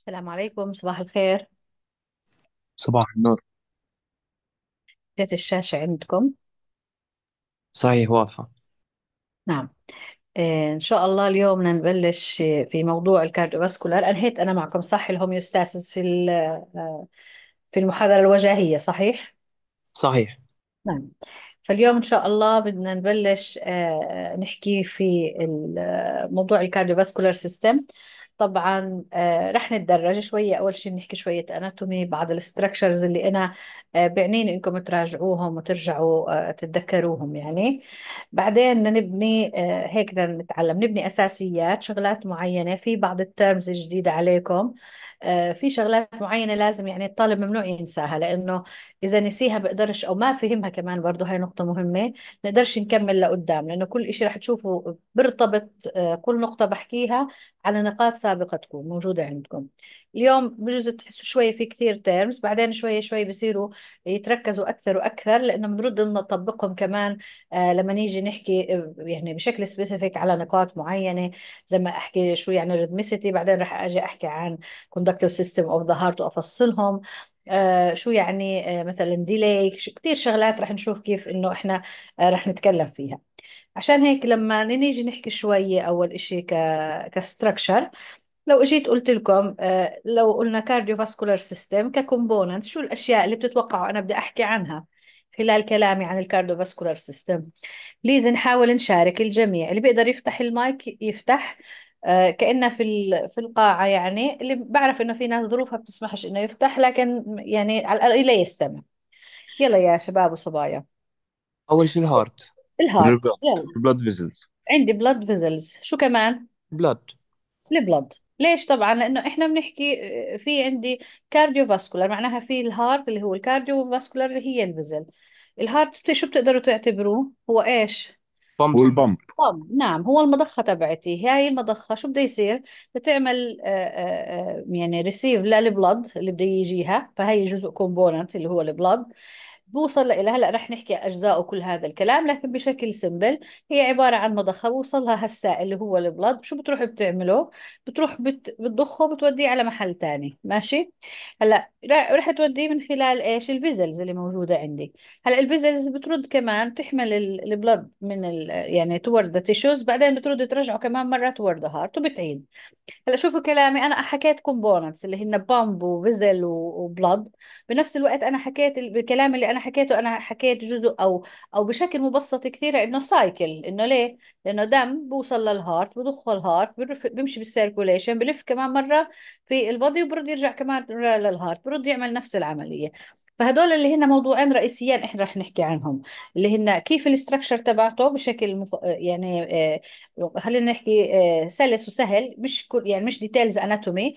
السلام عليكم صباح الخير صباح النور جت الشاشة عندكم صحيح واضحة نعم إيه، إن شاء الله اليوم بدنا نبلش في موضوع الكارديوفاسكولار أنهيت أنا معكم صح الهوميوستاسيس في ال- في المحاضرة الوجاهية صحيح؟ صحيح نعم فاليوم إن شاء الله بدنا نبلش إيه، نحكي في ال- آه، موضوع الكارديوفاسكولار سيستم طبعا آه، رح نتدرج شوية أول شيء نحكي شوية أناتومي بعض الستركشرز اللي أنا آه، بعنيني إنكم تراجعوهم وترجعوا آه، تتذكروهم يعني بعدين نبني آه، هيك نتعلم نبني أساسيات شغلات معينة في بعض الترمز الجديدة عليكم آه، في شغلات معينه لازم يعني الطالب ممنوع ينساها لانه اذا نسيها بقدرش او ما فهمها كمان برضه هاي نقطه مهمه نقدرش نكمل لقدام لانه كل شيء رح تشوفه برتبط آه، كل نقطه بحكيها على نقاط سابقه تكون موجوده عندكم اليوم بجوز تحسوا شويه في كثير تيرمز بعدين شويه شوي بصيروا يتركزوا اكثر واكثر لانه بنرد نطبقهم كمان آه لما نيجي نحكي آه، يعني بشكل سبيسيفيك على نقاط معينه زي ما احكي شو يعني ريدمسيتي بعدين راح اجي احكي عن كوندكتيف سيستم اوف ذا هارت وافصلهم آه شو يعني آه مثلا ديلي كثير شغلات رح نشوف كيف انه احنا آه رح نتكلم فيها عشان هيك لما نيجي نحكي شوي أول شيء ك كستركشر لو اجيت قلت لكم آه، لو قلنا فاسكولار سيستم ككومبوننت شو الاشياء اللي بتتوقعوا انا بدي احكي عنها خلال كلامي عن فاسكولار سيستم بليز نحاول نشارك الجميع اللي بيقدر يفتح المايك يفتح آه، كأنه في في القاعة يعني اللي بعرف انه في ناس ظروفها بتسمحش انه يفتح لكن يعني على الاقل يستمع يلا يا شباب وصبايا اول شيء الهارت الهارت البلاد يلا فيزلز عندي بلاد فيزلز شو كمان بلاد البلاد ليش طبعا لانه احنا بنحكي آه، في عندي كارديو فاسكولار معناها في الهارت اللي هو الكارديو فاسكولار هي البزل الهارت شو بتقدروا تعتبروه هو ايش بمب هو البمب نعم هو المضخة تبعتي هاي المضخة شو بده يصير بتعمل آه، آه، يعني ريسيف للبلد اللي بده يجيها فهي جزء كومبوننت اللي هو البلد بوصل لها هلأ رح نحكي أجزاء وكل هذا الكلام لكن بشكل سمبل هي عبارة عن مضخة بوصلها هالسائل اللي هو البلد شو بتروح بتعمله بتروح بت... بتضخه بتوديه على محل تاني ماشي هلأ رح توديه من خلال إيش الفيزلز اللي موجودة عندي هلأ الفيزلز بترد كمان تحمل البلد من ال... يعني تورد تيشوز بعدين بترد ترجعه كمان مرة تورد هارت وبتعيد هلأ شوفوا كلامي أنا حكيت كومبوننتس اللي هن بامب وفيزل وبلد بنفس الوقت أنا حكيت الكلام اللي أنا حكيته انا حكيت جزء او او بشكل مبسط كثير انه سايكل انه ليه لانه دم بوصل للهارت بضخه الهارت بمشي بالسيركوليشن بلف كمان مره في البادي وبرد يرجع كمان مره للهارت برد يعمل نفس العمليه فهدول اللي هن موضوعين رئيسيين احنا رح نحكي عنهم اللي هن كيف الاستراكشر تبعته بشكل مف... يعني آه، خلينا نحكي آه، سلس وسهل مش كل يعني مش ديتيلز اناتومي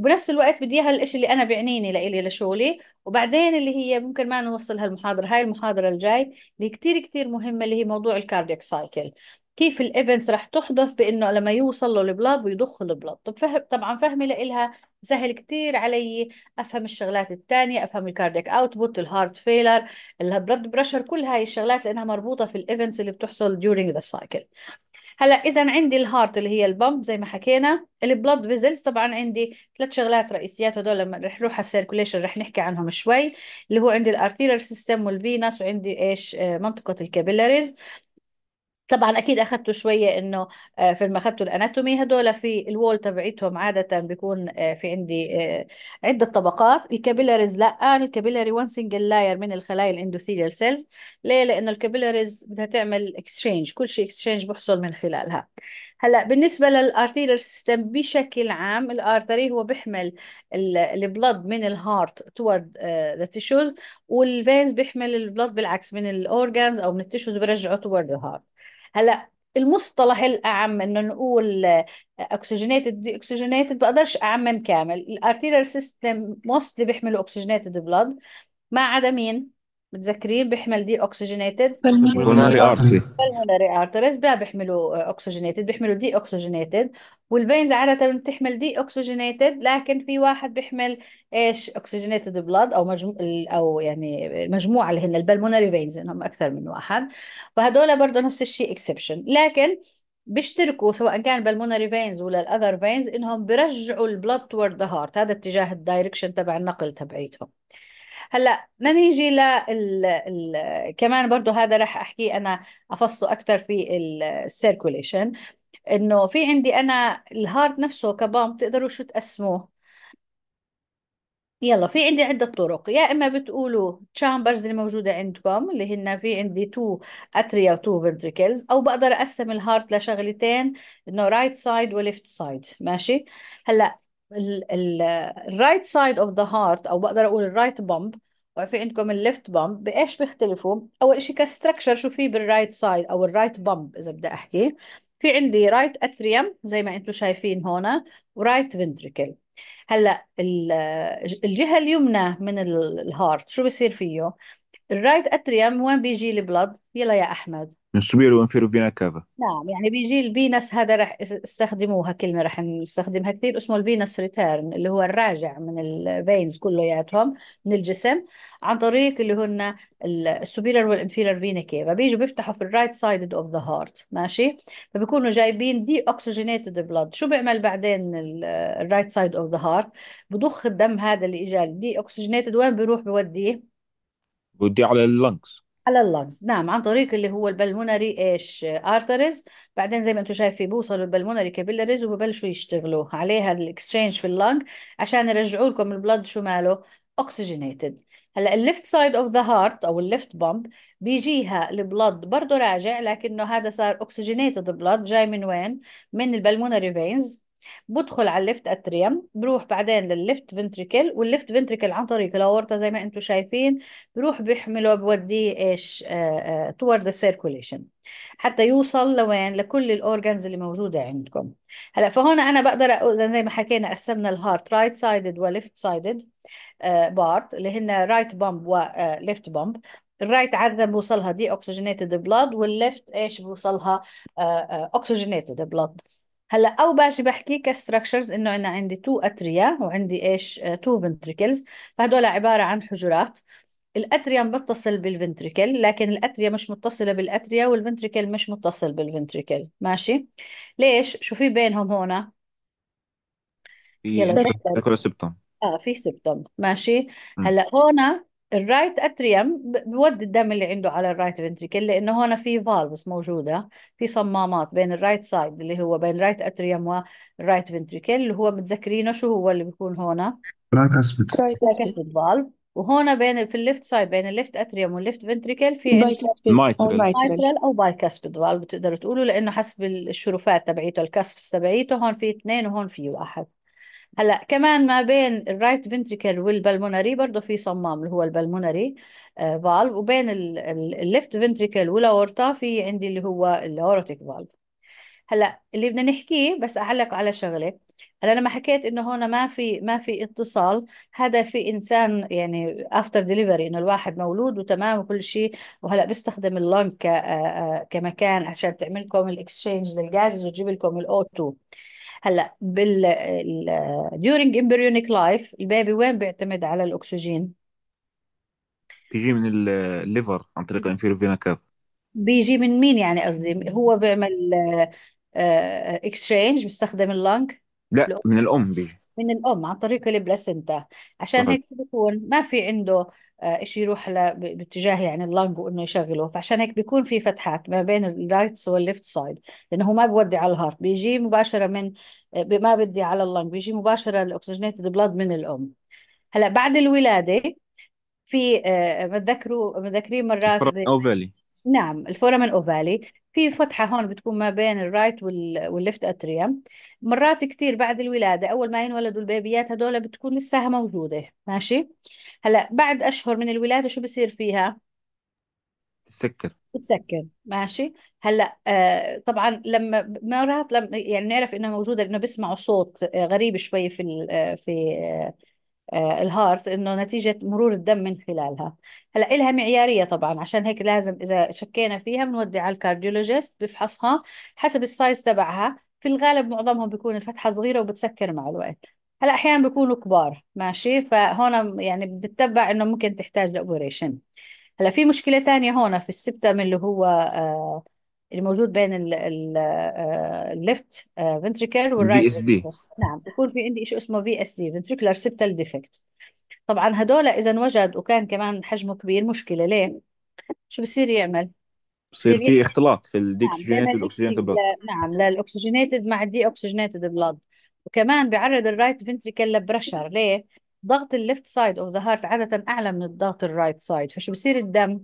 وبنفس الوقت بدي اياها الشيء اللي انا بيعنيني لإلي لشغلي وبعدين اللي هي ممكن ما نوصلها المحاضره هاي المحاضره الجاي اللي كتير كتير مهمه اللي هي موضوع الكاردياك سايكل كيف الايفنتس رح تحدث بانه لما يوصل له البلاد ويضخ البلاد طب فهم طبعا فهمي لإلها سهل كثير علي افهم الشغلات الثانيه افهم الكاردياك اوتبوت الهارت فيلر البلد بريشر كل هاي الشغلات لانها مربوطه في الايفنتس اللي بتحصل during ذا سايكل هلا اذا عندي الهارت اللي هي البمب زي ما حكينا البلد فيزلز طبعا عندي ثلاث شغلات رئيسيات هدول لما رح نروح على السيركوليشن رح نحكي عنهم شوي اللي هو عندي الارتيريال سيستم والفيناس وعندي ايش آه، منطقه الكابيلاريز طبعا اكيد اخذتوا شويه انه آه، في ما اخذتوا الاناتومي هدول في الوول تبعيتهم عاده بيكون آه، في عندي آه، عده طبقات الكابيلاريز لا الكابيلاري وان سنجل لاير من الخلايا الاندوثيليال سيلز ليه لانه الكابيلاريز بدها تعمل اكسشينج كل شيء اكسشينج بحصل من خلالها هلا بالنسبه للارتيلر سيستم بشكل عام الارتري هو بيحمل البلد من الهارت توورد ذا تيشوز والفينز بيحمل البلد بالعكس من الاورجانز او من التيشوز وبرجعه توورد الهارت هلا المصطلح الأعم إنه نقول أكسجينيتد دي أكسجينيتد بقدرش أعمم كامل الارتيريال سيستم موستلي بيحملوا أكسجينيتد بلاد ما عدا مين متذكرين بيحمل دي اوكسجينيتد بالمونري ارتري بالمونري ارتريز بقى بيحملوا اوكسجينيتد بيحملوا دي اوكسجينيتد والفينز عاده بتحمل دي اوكسجينيتد لكن في واحد بيحمل ايش اوكسجينيتد بلاد او مجمو... او يعني مجموعه اللي هن البلمونري فينز هم اكثر من واحد فهدول برضه نفس الشيء اكسبشن لكن بيشتركوا سواء كان بالمونري فينز ولا الاذر فينز انهم بيرجعوا البلد توورد ذا هارت هذا اتجاه الدايركشن تبع النقل تبعيتهم هلا بدنا نيجي لل ال... كمان برضه هذا رح احكيه انا افصله اكثر في السيركوليشن انه في عندي انا الهارت نفسه كبام بتقدروا شو تقسموه يلا في عندي عدة طرق يا إما بتقولوا تشامبرز اللي موجودة عندكم اللي هن في عندي تو أتريا وتو فنتريكلز أو بقدر أقسم الهارت لشغلتين إنه رايت سايد وليفت سايد ماشي هلا الرايت سايد اوف ذا هارت او بقدر اقول الرايت بامب وفي عندكم الليفت بامب بايش بيختلفوا اول شيء كستركشر شو في بالرايت سايد او الرايت بامب اذا بدي احكي في عندي رايت اتريوم زي ما انتم شايفين هون ورايت فنتريكل هلا الجهه اليمنى من الهارت شو بصير فيه الرايت اتريوم وين بيجي البلد يلا يا احمد من سوبيرو فينا كافا نعم يعني بيجي الفينس هذا راح استخدموها كلمة راح نستخدمها كثير اسمه الفينس ريتيرن اللي هو الراجع من الفينز كلياتهم من الجسم عن طريق اللي هن السوبيرر والانفيرر فينا كيفا بيجوا بيفتحوا في الرايت سايد اوف ذا هارت ماشي فبيكونوا جايبين دي اوكسجينيتد بلاد شو بيعمل بعدين الرايت سايد اوف ذا هارت بضخ الدم هذا اللي اجى دي اوكسجينيتد وين بيروح بوديه بوديه على اللنكس على اللنجز نعم عن طريق اللي هو البلمونري ايش ارتريز بعدين زي ما انتم شايفين بوصلوا البلمونري كابيلاريز وببلشوا يشتغلوا عليها الاكسشينج في اللنج عشان يرجعوا لكم البلد شو ماله اوكسجينيتد هلا الليفت سايد اوف ذا هارت او الليفت بامب بيجيها البلد برضه راجع لكنه هذا صار اوكسجينيتد بلد جاي من وين من البلمونري فينز بدخل على الليفت اتريم بروح بعدين للليفت فنتريكل والليفت فنتريكل عن طريق الاورطه زي ما انتم شايفين بروح بيحمله بوديه ايش توورد آه، سيركوليشن آه، حتى يوصل لوين لكل الاورجنز اللي موجوده عندكم هلا فهون انا بقدر زي ما حكينا قسمنا الهارت رايت سايدد وليفت سايدد بارت اللي هن رايت بامب وليفت بامب الرايت عاده بوصلها دي اوكسجينيتد بلاد والليفت ايش بوصلها اوكسجينيتد آه، بلاد هلا او باجي بحكي كستراكشرز انه انا عندي تو اتريا وعندي ايش تو آه، فنتريكلز فهدول عباره عن حجرات الاتريا متصل بالفنتريكل لكن الاتريا مش متصله بالاتريا والفنتريكل مش متصل بالفنتريكل ماشي ليش شو في بينهم هون في يلا بس. سبتم اه في سبتم ماشي هلا هون الرايت اتريوم بودي الدم اللي عنده على الرايت فنتريكل لانه هون في فالفز موجوده في صمامات بين الرايت سايد اللي هو بين الرايت اتريوم والرايت فنتريكل اللي هو متذكرينه شو هو اللي بيكون هون رايت اسبت رايت اسبت فالف وهون بين في الليفت سايد بين الليفت اتريوم والليفت فنتريكل في مايترال او بايكاسبيد فالف بتقدروا تقولوا لانه حسب الشرفات تبعيته الكاسبس تبعيته هون في اثنين وهون في واحد هلا كمان ما بين الرايت فنتريكل والبلمونري برضه في صمام اللي هو البلمونري آه، فالف وبين الليفت فنتريكل والاورطه في عندي اللي هو الاورتيك فالف هلا اللي بدنا نحكيه بس اعلق على شغله انا لما حكيت انه هون ما في ما في اتصال هذا في انسان يعني افتر ديليفري انه الواحد مولود وتمام وكل شيء وهلا بيستخدم اللونج آه، آه، كمكان عشان تعمل لكم الاكسشينج للغاز وتجيب لكم الاو 2 هلا بال during embryonic life البيبي وين بيعتمد على الاكسجين بيجي من الليفر عن طريق الانفيرو فينا كاف بيجي من مين يعني قصدي هو بيعمل اكسشينج آه، بيستخدم اللنك لا من الام بيجي من الأم عن طريق البلاسنتا عشان هيك بيكون بكون ما في عنده إيش آه، يروح ل... باتجاه يعني اللنج وانه يشغله فعشان هيك بيكون في فتحات ما بين الرايت والليفت سايد لانه هو ما بودي على الهارت بيجي مباشره من آه، ما بدي على اللنج بيجي مباشره الاكسجينيتد بلاد من الام هلا بعد الولاده في متذكروا آه، متذكرين مرات اوفالي نعم الفورامين اوفالي في فتحة هون بتكون ما بين الرايت والليفت اتريم مرات كتير بعد الولادة أول ما ينولدوا البيبيات هدول بتكون لساها موجودة ماشي هلا بعد أشهر من الولادة شو بصير فيها؟ تسكر بتسكر ماشي هلا آه طبعا لما مرات لما يعني نعرف انها موجوده لانه بيسمعوا صوت آه غريب شوي في آه في آه آه، الهارت انه نتيجه مرور الدم من خلالها هلا إلها معياريه طبعا عشان هيك لازم اذا شكينا فيها بنودي على الكارديولوجيست بفحصها حسب السايز تبعها في الغالب معظمهم بيكون الفتحه صغيره وبتسكر مع الوقت هلا احيانا بيكونوا كبار ماشي فهون يعني بتتبع انه ممكن تحتاج لاوبريشن هلا في مشكله ثانيه هون في السبتم اللي هو آه اللي موجود بين الليفت فنتريكل والرايت اس دي نعم يكون في عندي شيء اسمه في اس دي فنتريكولار سيبتال ديفكت طبعا هدول اذا انوجد وكان كمان حجمه كبير مشكله ليه شو بصير يعمل بصير في يعمل اختلاط في الديكسجينيتد والاكسجينيتد بلاد نعم للاكسجينيتد نعم، مع الدي اوكسجينيتد بلاد وكمان بيعرض الرايت فنتريكل لبرشر ليه ضغط الليفت سايد اوف ذا هارت عاده اعلى من الضغط الرايت سايد فشو بصير الدم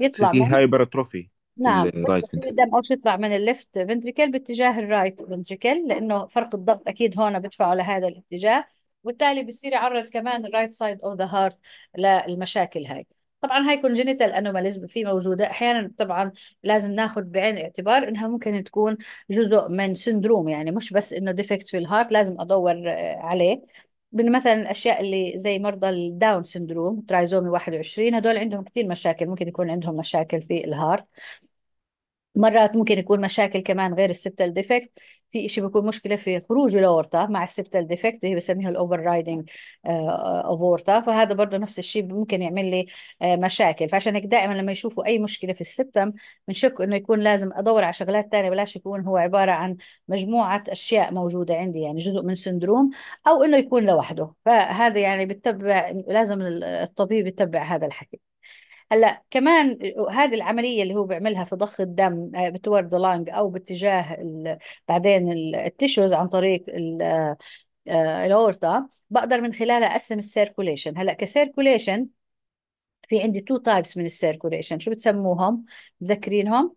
يطلع في هايبرتروفي نعم الرايت بس الدم أول شيء يطلع من الليفت فنتريكل باتجاه الرايت فنتريكل لأنه فرق الضغط أكيد هون بدفعه لهذا الاتجاه وبالتالي بصير يعرض كمان الرايت سايد اوف ذا هارت للمشاكل هاي طبعا هاي كونجينيتال انوماليزم في موجوده احيانا طبعا لازم ناخذ بعين الاعتبار انها ممكن تكون جزء من سندروم يعني مش بس انه ديفكت في الهارت لازم ادور آه، عليه من مثلا الاشياء اللي زي مرضى الداون سندروم ترايزومي 21 هدول عندهم كثير مشاكل ممكن يكون عندهم مشاكل في الهارت مرات ممكن يكون مشاكل كمان غير السبتال ديفكت في شيء بيكون مشكله في خروج الاورطه مع السبتال ديفكت اللي بسميها الاوفر رايدنج اورطا فهذا برضه نفس الشيء ممكن يعمل لي آه، مشاكل فعشان هيك دائما لما يشوفوا اي مشكله في السبتم بنشك انه يكون لازم ادور على شغلات ثانيه بلاش يكون هو عباره عن مجموعه اشياء موجوده عندي يعني جزء من سندروم او انه يكون لوحده فهذا يعني بتبع لازم الطبيب يتبع هذا الحكي هلا كمان هذه العمليه اللي هو بيعملها في ضخ الدم بتور ذا لانج او باتجاه ال... بعدين التيشوز عن طريق ال... آه، آه، الاورطه بقدر من خلالها اقسم السيركوليشن هلا كسيركوليشن في عندي تو تايبس من السيركوليشن شو بتسموهم متذكرينهم؟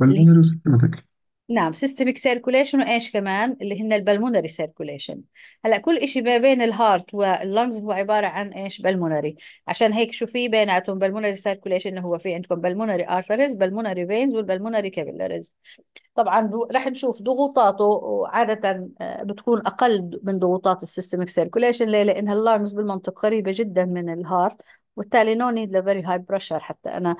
بالانريو سيمتك نعم سيستميك سيركوليشن وايش كمان اللي هن البلمونري سيركوليشن هلا كل شيء ما بين الهارت واللنجز هو عباره عن ايش بلمونري عشان هيك شو في بيناتهم بلمونري سيركوليشن هو في عندكم بلمونري ارتريز بلمونري فينز والبلمونري كابيلاريز طبعا رح نشوف ضغوطاته عاده آه، بتكون اقل من ضغوطات السيستميك سيركوليشن ليه لانها اللنجز بالمنطق قريبه جدا من الهارت وبالتالي نو نيد لفيري هاي بريشر حتى انا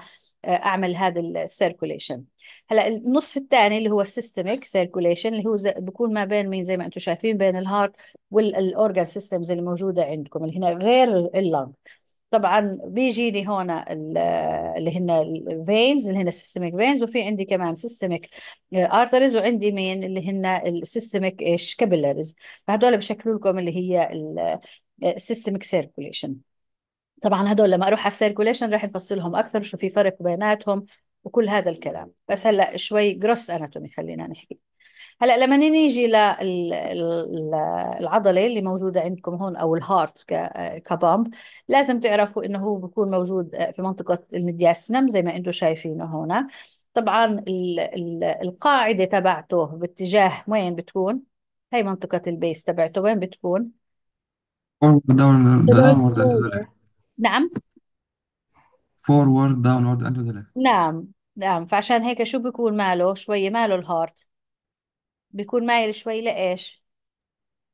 اعمل هذا السيركوليشن هلا النصف الثاني اللي هو السيستميك سيركوليشن اللي هو بيكون ما بين مين زي ما انتم شايفين بين الهارت والاورجان سيستمز اللي موجوده عندكم اللي هنا غير اللنج طبعا بيجيني هون اللي هن الفينز اللي هن السيستميك فينز وفي عندي كمان سيستميك ارتريز وعندي مين اللي هن السيستميك ايش كابيلاريز فهدول بشكلوا لكم اللي هي السيستميك سيركوليشن طبعا هدول لما اروح على السيركوليشن راح نفصلهم اكثر شو في فرق بيناتهم وكل هذا الكلام بس هلا شوي جروس اناتومي خلينا نحكي هلا لما نيجي للعضله اللي موجوده عندكم هون او الهارت كبامب لازم تعرفوا انه هو بيكون موجود في منطقه المدياسنم زي ما انتم شايفينه هون طبعا القاعده تبعته باتجاه وين بتكون هي منطقه البيس تبعته وين بتكون نعم فورورد داونورد the ذا نعم نعم فعشان هيك شو بيكون ماله شوي ماله الهارت بيكون مايل شوي لإيش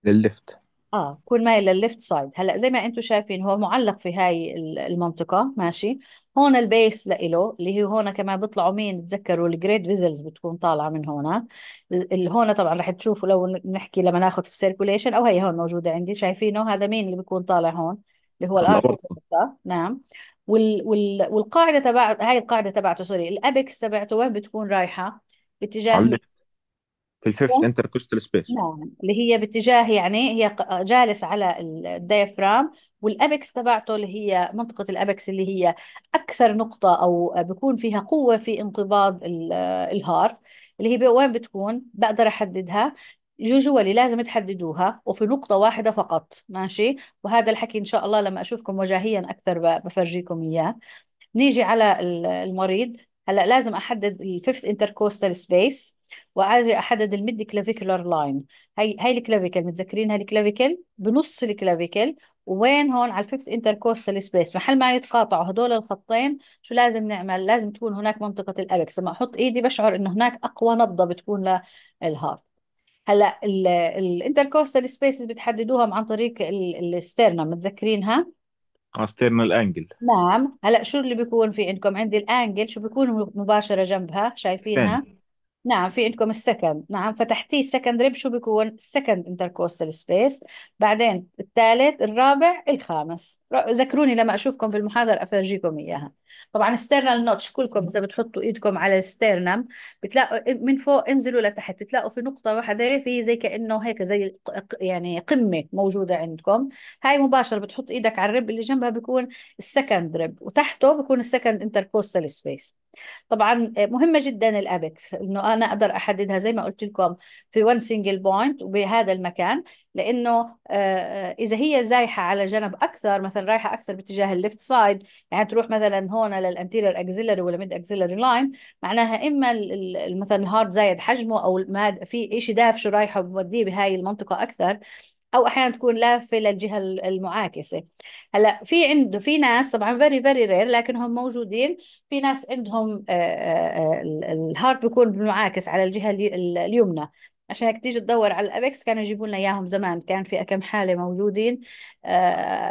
للليفت اه بيكون مايل للليفت سايد هلا زي ما انتم شايفين هو معلق في هاي المنطقة ماشي هون البيس لإله اللي هي هون كمان بيطلعوا مين تذكروا الجريد فيزلز بتكون طالعة من هون اللي هون طبعا رح تشوفوا لو نحكي لما ناخذ في السيركوليشن او هي هون موجودة عندي شايفينه هذا مين اللي بيكون طالع هون اللي هو الارت نعم وال وال والقاعده تبع هاي القاعده تبعته سوري الابكس تبعته وين بتكون رايحه باتجاه في الفيفث انتركوستال سبيس نعم اللي هي باتجاه يعني هي جالس على الديافرام والابكس تبعته اللي هي منطقه الابكس اللي هي اكثر نقطه او بيكون فيها قوه في انقباض الهارت اللي هي وين بتكون بقدر احددها اليوجوال اللي لازم تحددوها وفي نقطة واحدة فقط ماشي وهذا الحكي إن شاء الله لما أشوفكم وجاهيا أكثر بفرجيكم إياه نيجي على المريض هلا لازم احدد الفيفث انتركوستال سبيس وعايزه احدد الميد كلافيكولار لاين هي هي الكلافيكل متذكرينها الكلافيكل بنص الكلافيكل وين هون على الفيفث انتركوستال سبيس محل ما يتقاطعوا هدول الخطين شو لازم نعمل لازم تكون هناك منطقه الابكس لما احط ايدي بشعر انه هناك اقوى نبضه بتكون للهارت هلا الانتركوستال سبيسز بتحددوها عن طريق الستيرنا متذكرينها استرنال آه، انجل نعم هلا شو اللي بيكون في عندكم عندي الانجل شو بيكون مباشره جنبها شايفينها نعم في عندكم السكند نعم فتحتيه السكند ريب شو بيكون السكند انتركوستال سبيس بعدين الثالث الرابع الخامس ذكروني لما اشوفكم بالمحاضرة افرجيكم اياها طبعا ستيرنال نوتش كلكم اذا بتحطوا ايدكم على الستيرنم بتلاقوا من فوق انزلوا لتحت بتلاقوا في نقطه واحده في زي كانه هيك زي يعني قمه موجوده عندكم هاي مباشره بتحط ايدك على الرب اللي جنبها بيكون السكند ريب وتحته بيكون السكند انتركوستال سبيس طبعا آه، مهمه جدا الابكس انه انا اقدر احددها زي ما قلت لكم في وان سنجل بوينت وبهذا المكان لانه آه، آه، اذا هي زايحه على جنب اكثر مثلا رايحه اكثر باتجاه الليفت سايد يعني تروح مثلا هون للانتيرير اكزيلري ولا ميد اكزيلري لاين معناها اما مثلا الهارت زايد حجمه او في شيء دافش رايحه بوديه بهاي المنطقه اكثر او احيانا تكون لافه للجهه المعاكسه هلا في عنده في ناس طبعا فيري فيري رير لكن هم موجودين في ناس عندهم آه، آه، آه، الهارت بيكون بالمعاكس على الجهه اليمنى عشان هيك تيجي تدور على الابكس كانوا يجيبوا لنا اياهم زمان كان في كم حاله موجودين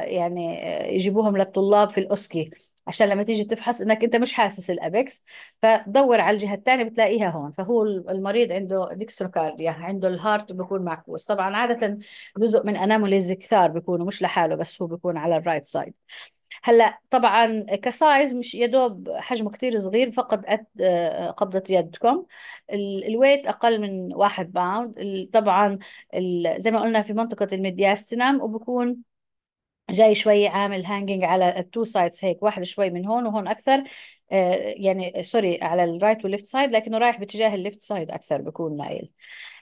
يعني يجيبوهم للطلاب في الاوسكي عشان لما تيجي تفحص انك انت مش حاسس الابكس فدور على الجهه الثانيه بتلاقيها هون فهو المريض عنده ديكستروكارديا عنده الهارت بيكون معكوس طبعا عاده جزء من اناموليز كثار بيكونوا مش لحاله بس هو بيكون على الرايت سايد هلا طبعا كسايز مش يا دوب حجمه كثير صغير فقد آه، قبضة يدكم الويت اقل من واحد باوند طبعا زي ما قلنا في منطقة الميدياستينم وبكون جاي شوي عامل هانجينج على التو سايدز هيك واحد شوي من هون وهون اكثر آه، يعني سوري على الرايت والليفت سايد لكنه رايح باتجاه الليفت سايد اكثر بكون مايل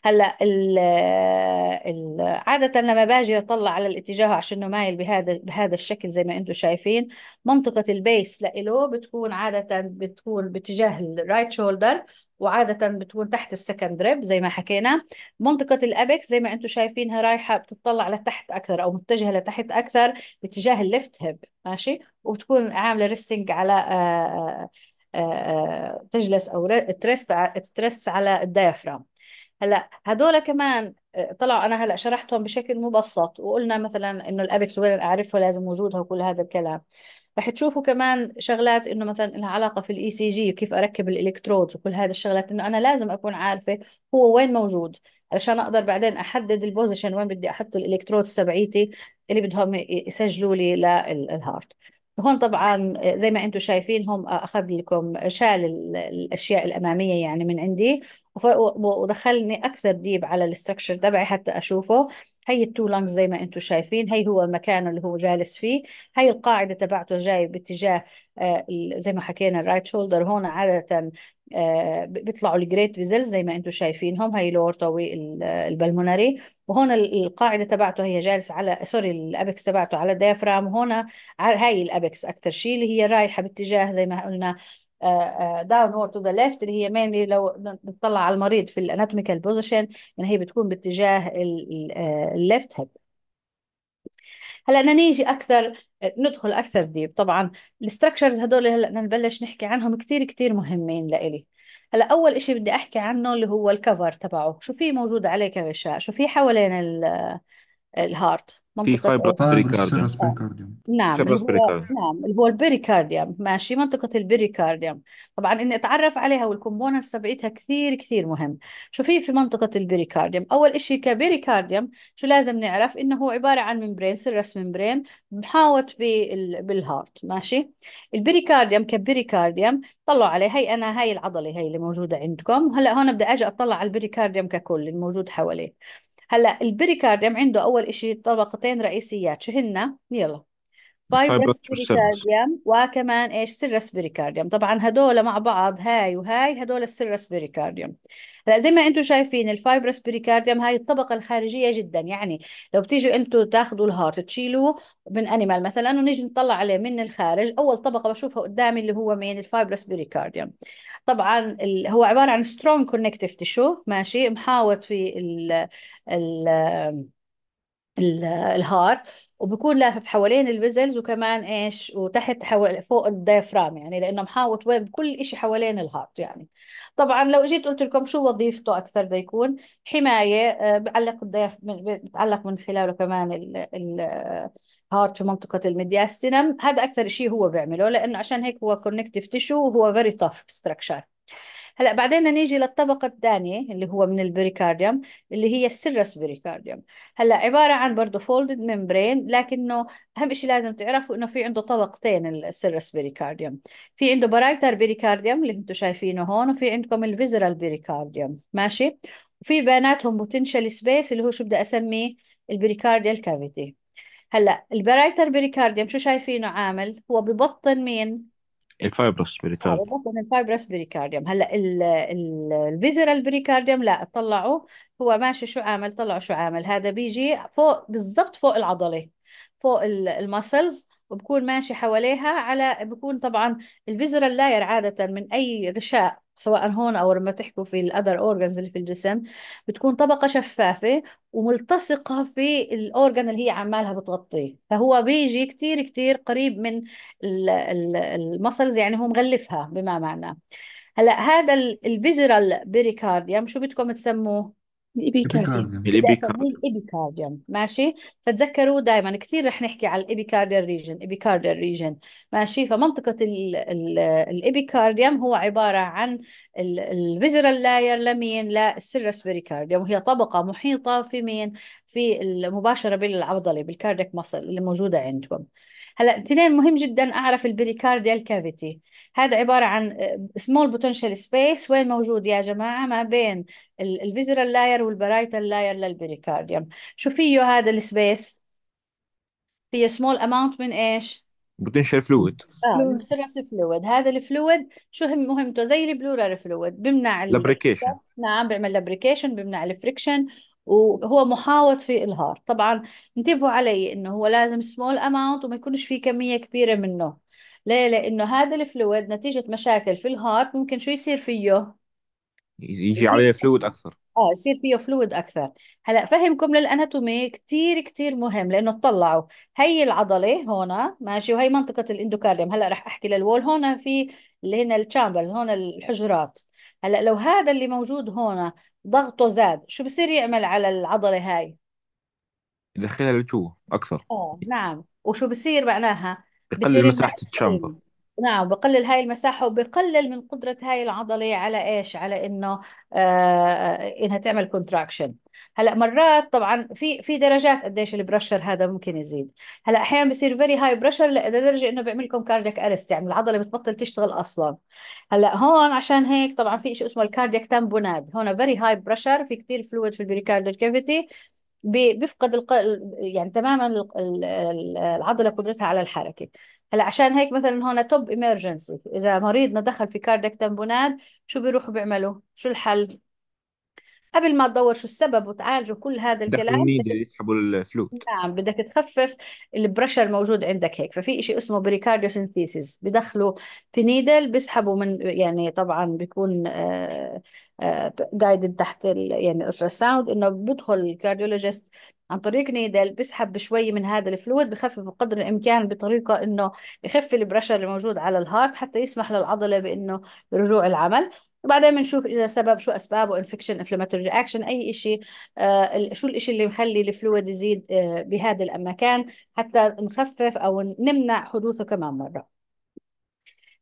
هلا آه، ال عاده لما باجي اطلع على الاتجاه عشان انه مايل بهذا بهذا الشكل زي ما انتم شايفين منطقه البيس له بتكون عاده بتكون باتجاه الرايت شولدر وعادة بتكون تحت السكند ريب زي ما حكينا منطقة الأبكس زي ما أنتم شايفينها رايحة بتطلع لتحت أكثر أو متجهة لتحت أكثر باتجاه الليفت هيب ماشي وبتكون عاملة ريستنج على آه، آه، آه، تجلس أو تريست على الديافرام هلا هدول كمان طلعوا انا هلا شرحتهم بشكل مبسط وقلنا مثلا انه الابكس وين اعرفها لازم وجودها وكل هذا الكلام رح تشوفوا كمان شغلات انه مثلا لها علاقه في الاي سي e جي كيف اركب الالكترودز وكل هذه الشغلات انه انا لازم اكون عارفه هو وين موجود علشان اقدر بعدين احدد البوزيشن وين بدي احط الالكترودز تبعيتي اللي بدهم يسجلوا لي للهارت هون طبعا زي ما انتم شايفين هم اخذ لكم شال الاشياء الاماميه يعني من عندي ودخلني اكثر ديب على الاستراكشر تبعي حتى اشوفه هي التو لانجز زي ما انتم شايفين هي هو المكان اللي هو جالس فيه هي القاعده تبعته جاي باتجاه آه، زي ما حكينا الرايت شولدر هون عاده آه، بيطلعوا الجريت فيزل زي ما انتم شايفينهم هي الاورطوي البلموناري وهون القاعده تبعته هي جالس على سوري الابكس تبعته على الديافرام هون هاي الابكس اكثر شيء اللي هي رايحه باتجاه زي ما قلنا داون اور تو ذا ليفت اللي هي مينلي لو نطلع على المريض في الاناتوميكال بوزيشن يعني هي بتكون باتجاه الليفت هيب آه، هلا بدنا نيجي اكثر ندخل اكثر ديب طبعا الستركشرز هدول هلا بدنا نبلش نحكي عنهم كثير كثير مهمين لإلي هلا اول شيء بدي احكي عنه اللي هو الكفر تبعه شو في موجود عليه كغشاء شو في حوالين الهارت في منطقة فايبر آه، بريكارديوم بالسيرس بريكارديوم نعم اللي سيرس هو بريكارديوم نعم اللي هو البريكارديوم ماشي منطقة البريكارديوم طبعا اني اتعرف عليها والكومبوننتس تبعتها كثير كثير مهم شو في في منطقة البريكارديوم اول شيء كبريكارديوم شو لازم نعرف انه هو عبارة عن ممبرين سيرس ممبرين محاوط بال... بالهارت ماشي البريكارديوم كبريكارديوم طلعوا عليه هي انا هاي العضلة هي اللي موجودة عندكم هلا هون بدي اجي اطلع على البريكارديوم ككل الموجود حواليه هلا البريكارديوم عنده اول شيء طبقتين رئيسيات شو هن يلا فايبرس بريكارديوم وكمان ايش سيرس بريكارديوم طبعا هدول مع بعض هاي وهاي هدول السيرس بريكارديوم هلا زي ما انتم شايفين الفايبرس بريكارديوم هاي الطبقه الخارجيه جدا يعني لو بتيجوا انتم تاخذوا الهارت تشيلوه من انيمال مثلا ونيجي نطلع عليه من الخارج اول طبقه بشوفها قدامي اللي هو مين الفايبرس بريكارديوم طبعا هو عباره عن سترونج كونكتيف تشو ماشي محاوط في ال ال الهار وبكون لافف حوالين البزلز وكمان ايش وتحت حوال فوق الدايفرام يعني لانه محاوط وين كل شيء حوالين الهارت يعني طبعا لو اجيت قلت لكم شو وظيفته اكثر بده يكون حمايه آه، بعلق الضيف بتعلق من خلاله كمان الهارت في منطقه الميدياستينم هذا اكثر شيء هو بيعمله لانه عشان هيك هو كونكتيف تيشو وهو فيري تاف ستراكشر هلا بعدين نيجي للطبقه الثانيه اللي هو من البريكارديوم اللي هي السيرس بريكارديوم هلا عباره عن برضه فولدد ممبرين لكنه اهم شيء لازم تعرفوا انه في عنده طبقتين السيرس بريكارديوم في عنده برايتر بريكارديوم اللي انتم شايفينه هون وفي عندكم الفيزرال بريكارديوم ماشي وفي بيناتهم بوتنشال سبيس اللي هو شو بدي اسميه البريكارديال كافيتي هلا البرايتر بريكارديوم شو شايفينه عامل هو ببطن مين الفايبروس بريكارديوم مصدر من الفايبروس بريكارديوم هلا الفيزرال بريكارديوم لا طلعوا هو ماشي شو عامل طلعوا شو عامل هذا بيجي فوق بالضبط فوق العضله فوق الماسلز وبكون ماشي حواليها على بكون طبعا الفيزرال لاير عادة من أي غشاء سواء هون أو لما تحكوا في الأذر أورجنز اللي في الجسم بتكون طبقة شفافة وملتصقة في الأورجن اللي هي عمالها بتغطيه فهو بيجي كتير كتير قريب من المسلز يعني هو مغلفها بما معناه هلا هذا الفيزرال بيريكارديوم شو بدكم تسموه الإبيكارديوم الإبيكارديوم ماشي فتذكروا دائما كثير رح نحكي على الإبيكارديال ريجن إبيكارديال ريجن ماشي فمنطقة الإبيكارديوم هو عبارة عن الفيزرال لاير لمين للسيرس بيريكارديوم وهي طبقة محيطة في مين في المباشره بالعضلة بالكارديك مصل اللي موجودة عندكم هلا اثنين مهم جدا أعرف البريكارديال كافيتي هذا عبارة عن آه، small potential space وين موجود يا جماعة ما بين الفيزرال لاير والبرايتال لاير للبريكارديوم شو فيه هذا السبيس فيه small amount من ايش بوتنشال فلويد اه فلويد هذا الفلويد شو هم مهمته زي البلورال فلويد بمنع لبريكيشن نعم بيعمل لبريكيشن بمنع الفريكشن وهو محاوط في الهارت طبعا انتبهوا علي انه هو لازم سمول اماونت وما يكونش في كميه كبيره منه ليه لانه هذا الفلويد نتيجه مشاكل في الهارت ممكن شو يصير فيه يجي يصير عليه فلويد اكثر اه يصير فيه فلويد اكثر هلا فهمكم للاناتومي كثير كثير مهم لانه تطلعوا هي العضله هون ماشي وهي منطقه الاندوكارديوم هلا رح احكي للوول هون في اللي هنا التشامبرز هون الحجرات هلا لو هذا اللي موجود هون ضغطه زاد شو بصير يعمل على العضله هاي يدخلها لجوه اكثر اه نعم وشو بصير معناها بقلل بصير مساحة الشامبو نعم بقلل هاي المساحة وبقلل من قدرة هاي العضلة على ايش؟ على انه آه انها تعمل كونتراكشن. هلا مرات طبعا في في درجات قديش البرشر هذا ممكن يزيد. هلا احيانا بصير فيري هاي برشر لدرجة انه بيعمل لكم كاردياك ارست يعني العضلة بتبطل تشتغل اصلا. هلا هون عشان هيك طبعا في شيء اسمه الكاردياك تامبوناد، هون فيري هاي برشر في كثير فلويد في البريكارديال كافيتي بيفقد الق... يعني تماما العضله قدرتها على الحركه هلا عشان هيك مثلا هون توب ايمرجنسي اذا مريضنا دخل في كاردياك تنبونات شو بيروحوا بيعملوا شو الحل قبل ما تدور شو السبب وتعالجه كل هذا الكلام دخلوني بدك يسحبوا الفلوت نعم بدك تخفف البرشر الموجود عندك هيك ففي شيء اسمه بريكارديو سينثيسيس بدخلوا في نيدل بيسحبوا من يعني طبعا بيكون جايدد آه، آه، تحت يعني الالترا ساوند انه بدخل الكارديولوجيست عن طريق نيدل بسحب بشوي من هذا الفلويد بخفف قدر الامكان بطريقه انه يخف البرشر الموجود على الهارت حتى يسمح للعضله بانه رجوع العمل وبعدين بنشوف اذا سبب شو اسبابه انفكشن انفلاماتوري رياكشن اي شيء آه شو الشيء اللي مخلي الفلويد يزيد آه بهذا المكان حتى نخفف او نمنع حدوثه كمان مره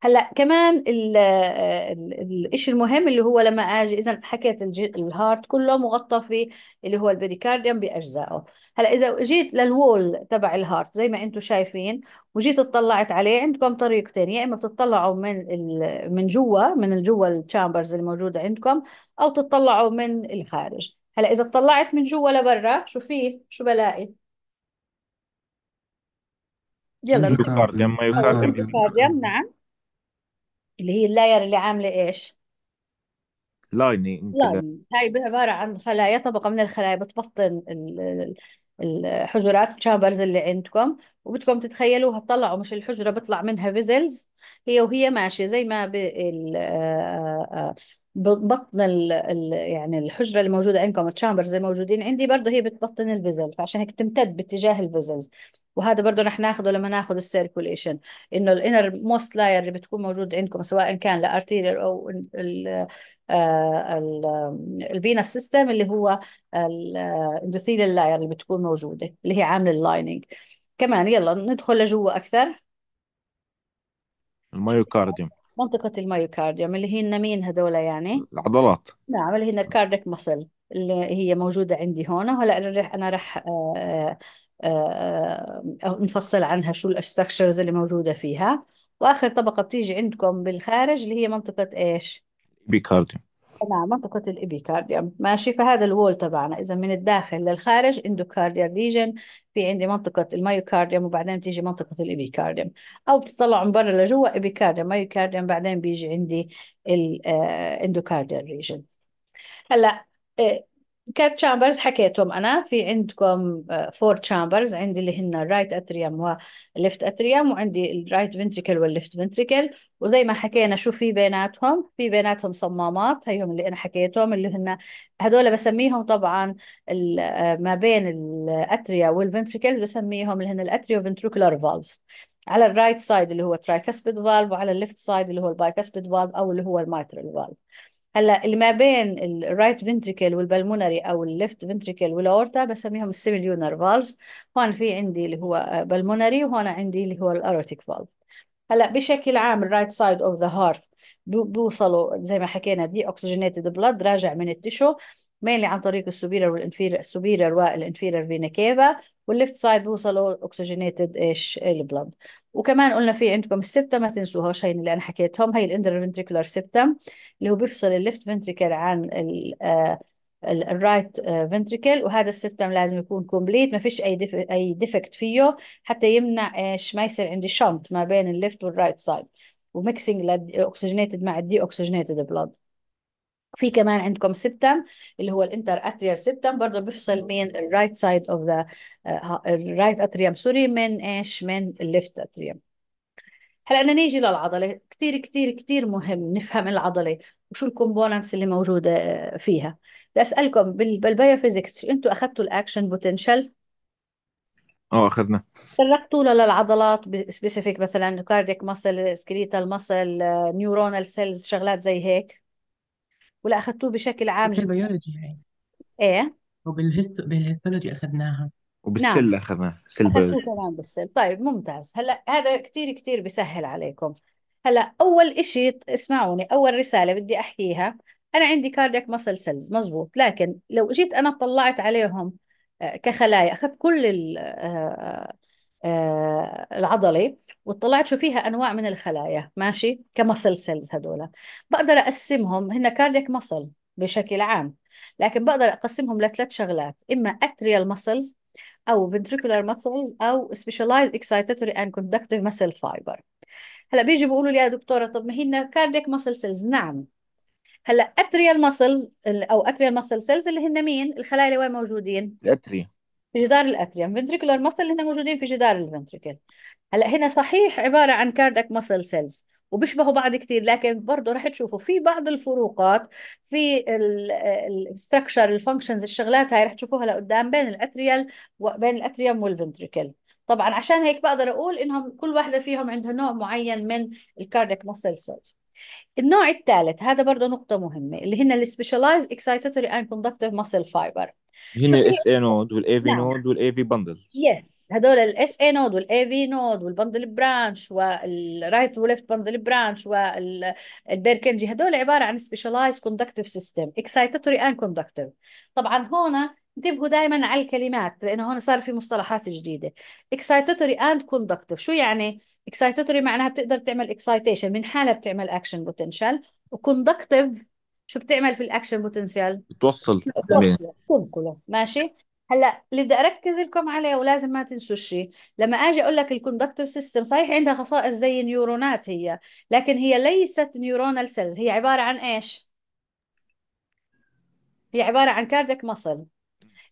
هلا كمان الشيء آه، المهم اللي هو لما اجي اذا حكيت الهارت كله مغطى اللي هو البريكارديوم باجزائه هلا اذا جيت للوول تبع الهارت زي ما انتم شايفين وجيت اطلعت عليه عندكم طريقتين يا اما بتطلعوا من من جوا من جوا التشامبرز الموجوده عندكم او تطلعوا من الخارج هلا اذا طلعت من جوا لبرا شو فيه شو بلاقي يلا ميوكارديوم ميوكارديوم نعم اللي هي اللاير اللي عاملة إيش لاينينج كده لاين هاي عبارة عن خلايا طبقة من الخلايا بتبطن ال- ال- الحجرات تشامبرز اللي عندكم وبدكم تتخيلوها تطلعوا مش الحجرة بيطلع منها فيزلز هي وهي ماشية زي ما بطن ال... الـ يعني الحجرة اللي موجودة عندكم التشامبرز الموجودين عندي برضه هي بتبطن الفيزل فعشان هيك بتمتد باتجاه الفيزلز وهذا برضه رح ناخذه لما ناخذ السيركوليشن انه الانر موست لاير اللي بتكون موجود عندكم سواء كان الارتيريال او ال الفينس سيستم آه، اللي هو الاندوثيل آه، لاير اللي بتكون موجوده اللي هي عامله اللايننج كمان يلا ندخل لجوا اكثر المايوكارديوم منطقة الميوكارديوم اللي هن مين هذولا يعني العضلات نعم اللي هن الكارديك مصل اللي هي موجودة عندي هون هلا أنا راح أنا آه، آه، آه، نفصل عنها شو الاستراكشرز اللي موجودة فيها وآخر طبقة بتيجي عندكم بالخارج اللي هي منطقة إيش؟ بيكارديوم نعم منطقة الإبيكارديوم ماشي فهذا الوول تبعنا إذا من الداخل للخارج اندوكارديال ريجن في عندي منطقة المايوكارديوم وبعدين بتيجي منطقة الإبيكارديوم أو بتطلع من برا لجوا إبيكارديوم مايوكارديوم بعدين بيجي عندي الاندوكارديال آه، ريجن هلا آه، كات تشامبرز حكيتهم انا في عندكم فور آه، تشامبرز عندي اللي هن الرايت اتريوم والليفت اتريوم وعندي الرايت فنتريكل والليفت فنتريكل وزي ما حكينا شو في بيناتهم في بيناتهم صمامات هيهم اللي انا حكيتهم اللي هن هدول بسميهم طبعا آه، ما بين الاتريا والفنتريكلز بسميهم اللي هن الاتريو فنتريكولار فالفز على الرايت سايد اللي هو الترايكاسبيد فالف وعلى الليفت سايد اللي هو البايكاسبيد فالف او اللي هو الميترال فالف هلا اللي ما بين الرايت فنتريكل والبلمونري او الليفت فنتريكل والاورتا بسميهم السيميليونر فالز هون في عندي اللي هو بلمونري آه، وهون عندي اللي هو الاروتيك فالز هلا بشكل عام الرايت سايد اوف ذا هارت بيوصلوا زي ما حكينا دي اوكسجينيتد بلاد راجع من التشو مينلي عن طريق السوبيرر والانفيرر السوبيرر والانفيرر فينا كيفا والليفت سايد بوصلوا اوكسجينيتد ايش البلد وكمان قلنا في عندكم السبتة ما تنسوهاش هي اللي انا حكيتهم هي الاندروفنتريكولار سبتم اللي هو بيفصل الليفت فنتريكل عن الرايت آه، فنتريكل آه، وهذا السبتم لازم يكون كومبليت ما فيش اي ديف اي ديفكت فيه حتى يمنع ايش ما يصير عندي شنط ما بين الليفت والرايت سايد وميكسينج اوكسجينيتد مع الدي اوكسجينيتد بلد في كمان عندكم سبتم اللي هو الانتر اتريال سبتم برضه بيفصل من الرايت سايد اوف ذا الرايت اتريوم سوري من ايش من الليفت اتريوم هلا بدنا نيجي للعضله كثير كثير كثير مهم نفهم العضله وشو الكومبوننتس اللي موجوده آه، فيها بدي اسالكم بالبايوفيزكس انتم اخذتوا الاكشن بوتنشال اه اخذنا فرقتوا للعضلات سبيسيفيك مثلا كارديك ماسل سكريتال ماسل نيورونال سيلز شغلات زي هيك ولا اخذتوه بشكل عام بس البيولوجي يعني ايه وبالهيست بالهيستولوجي اخذناها وبالسل نعم. اخذناها سل أخذتوه كمان بالسل طيب ممتاز هلا هذا كتير كتير بسهل عليكم هلا اول اشي اسمعوني اول رساله بدي احكيها انا عندي كاردياك ماسل سيلز مزبوط لكن لو جيت انا طلعت عليهم آه، كخلايا اخذت كل آه، آه، آه، العضلي وطلعت شو فيها انواع من الخلايا ماشي كمسل سيلز هدول بقدر اقسمهم هن كارديك مسل بشكل عام لكن بقدر اقسمهم لثلاث شغلات اما اتريال مسلز او ventricular مسلز او سبيشالايز اكسيتاتوري اند كوندكتيف مسل فايبر هلا بيجي بيقولوا لي يا دكتوره طب ما هن كارديك مسل سيلز نعم هلا اتريال مسلز او اتريال مسل سيلز اللي هن مين الخلايا اللي وين موجودين الاتريا جدار الاتريوم فنتريكولار مسل اللي هنا موجودين في جدار الفنتريكل هلا هنا صحيح عباره عن كاردك مسل سيلز وبيشبهوا بعض كثير لكن برضه رح تشوفوا في بعض الفروقات في الستركشر الفانكشنز الشغلات هاي رح تشوفوها لقدام بين الاتريال وبين الاتريوم والفنتريكل طبعا عشان هيك بقدر اقول انهم كل واحده فيهم عندها نوع معين من الكارديك مسل سيلز النوع الثالث هذا برضه نقطه مهمه اللي هن السبيشالايز اكسايتاتوري اند كوندكتيف مسل فايبر هنا الاس اي نود والاي في نعم نود والاي في بندل يس هدول الاس اي نود والاي في نود والبندل برانش والرايت وليفت بندل برانش والبيركنجي هدول عباره عن سبيشالايز كوندكتيف سيستم اكسايتاتوري اند كوندكتيف طبعا هون انتبهوا دائما على الكلمات لانه هون صار في مصطلحات جديده اكسايتاتوري اند كوندكتيف شو يعني اكسايتاتوري معناها بتقدر تعمل اكسايتيشن من حالها بتعمل اكشن بوتنشال وكوندكتيف شو بتعمل في الاكشن بوتنشال بتوصل بتوصله تنقله ماشي هلا اللي بدي اركز لكم عليه ولازم ما تنسوا الشيء لما اجي اقول لك الكوندكتور سيستم صحيح عندها خصائص زي النيورونات هي لكن هي ليست نيورونال سيلز هي عباره عن ايش هي عباره عن كارديك مسل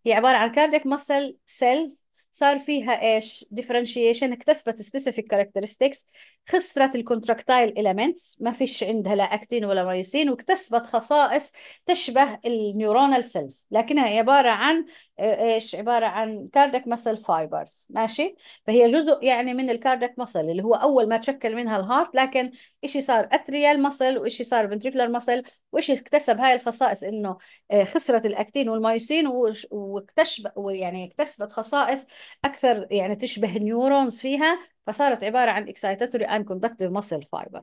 هي عباره عن كارديك مسل سيلز صار فيها ايش ديفرنشيشن اكتسبت سبيسيفيك كاركترستكس خسرت الكونتراكتايل إليمنتس ما فيش عندها لا أكتين ولا مايوسين واكتسبت خصائص تشبه النيورونال سيلز لكنها عبارة عن آه، إيش عبارة عن كاردك مسل فايبرز ماشي فهي جزء يعني من الكاردك مسل اللي هو أول ما تشكل منها الهارت لكن إشي صار أتريال مسل وإشي صار فنتريكولار مسل وإشي اكتسب هاي الخصائص إنه آه، خسرت الأكتين والمايوسين واكتشب ويعني اكتسبت خصائص أكثر يعني تشبه النيورونز فيها فصارت عبارة عن excitatory and conductive muscle fiber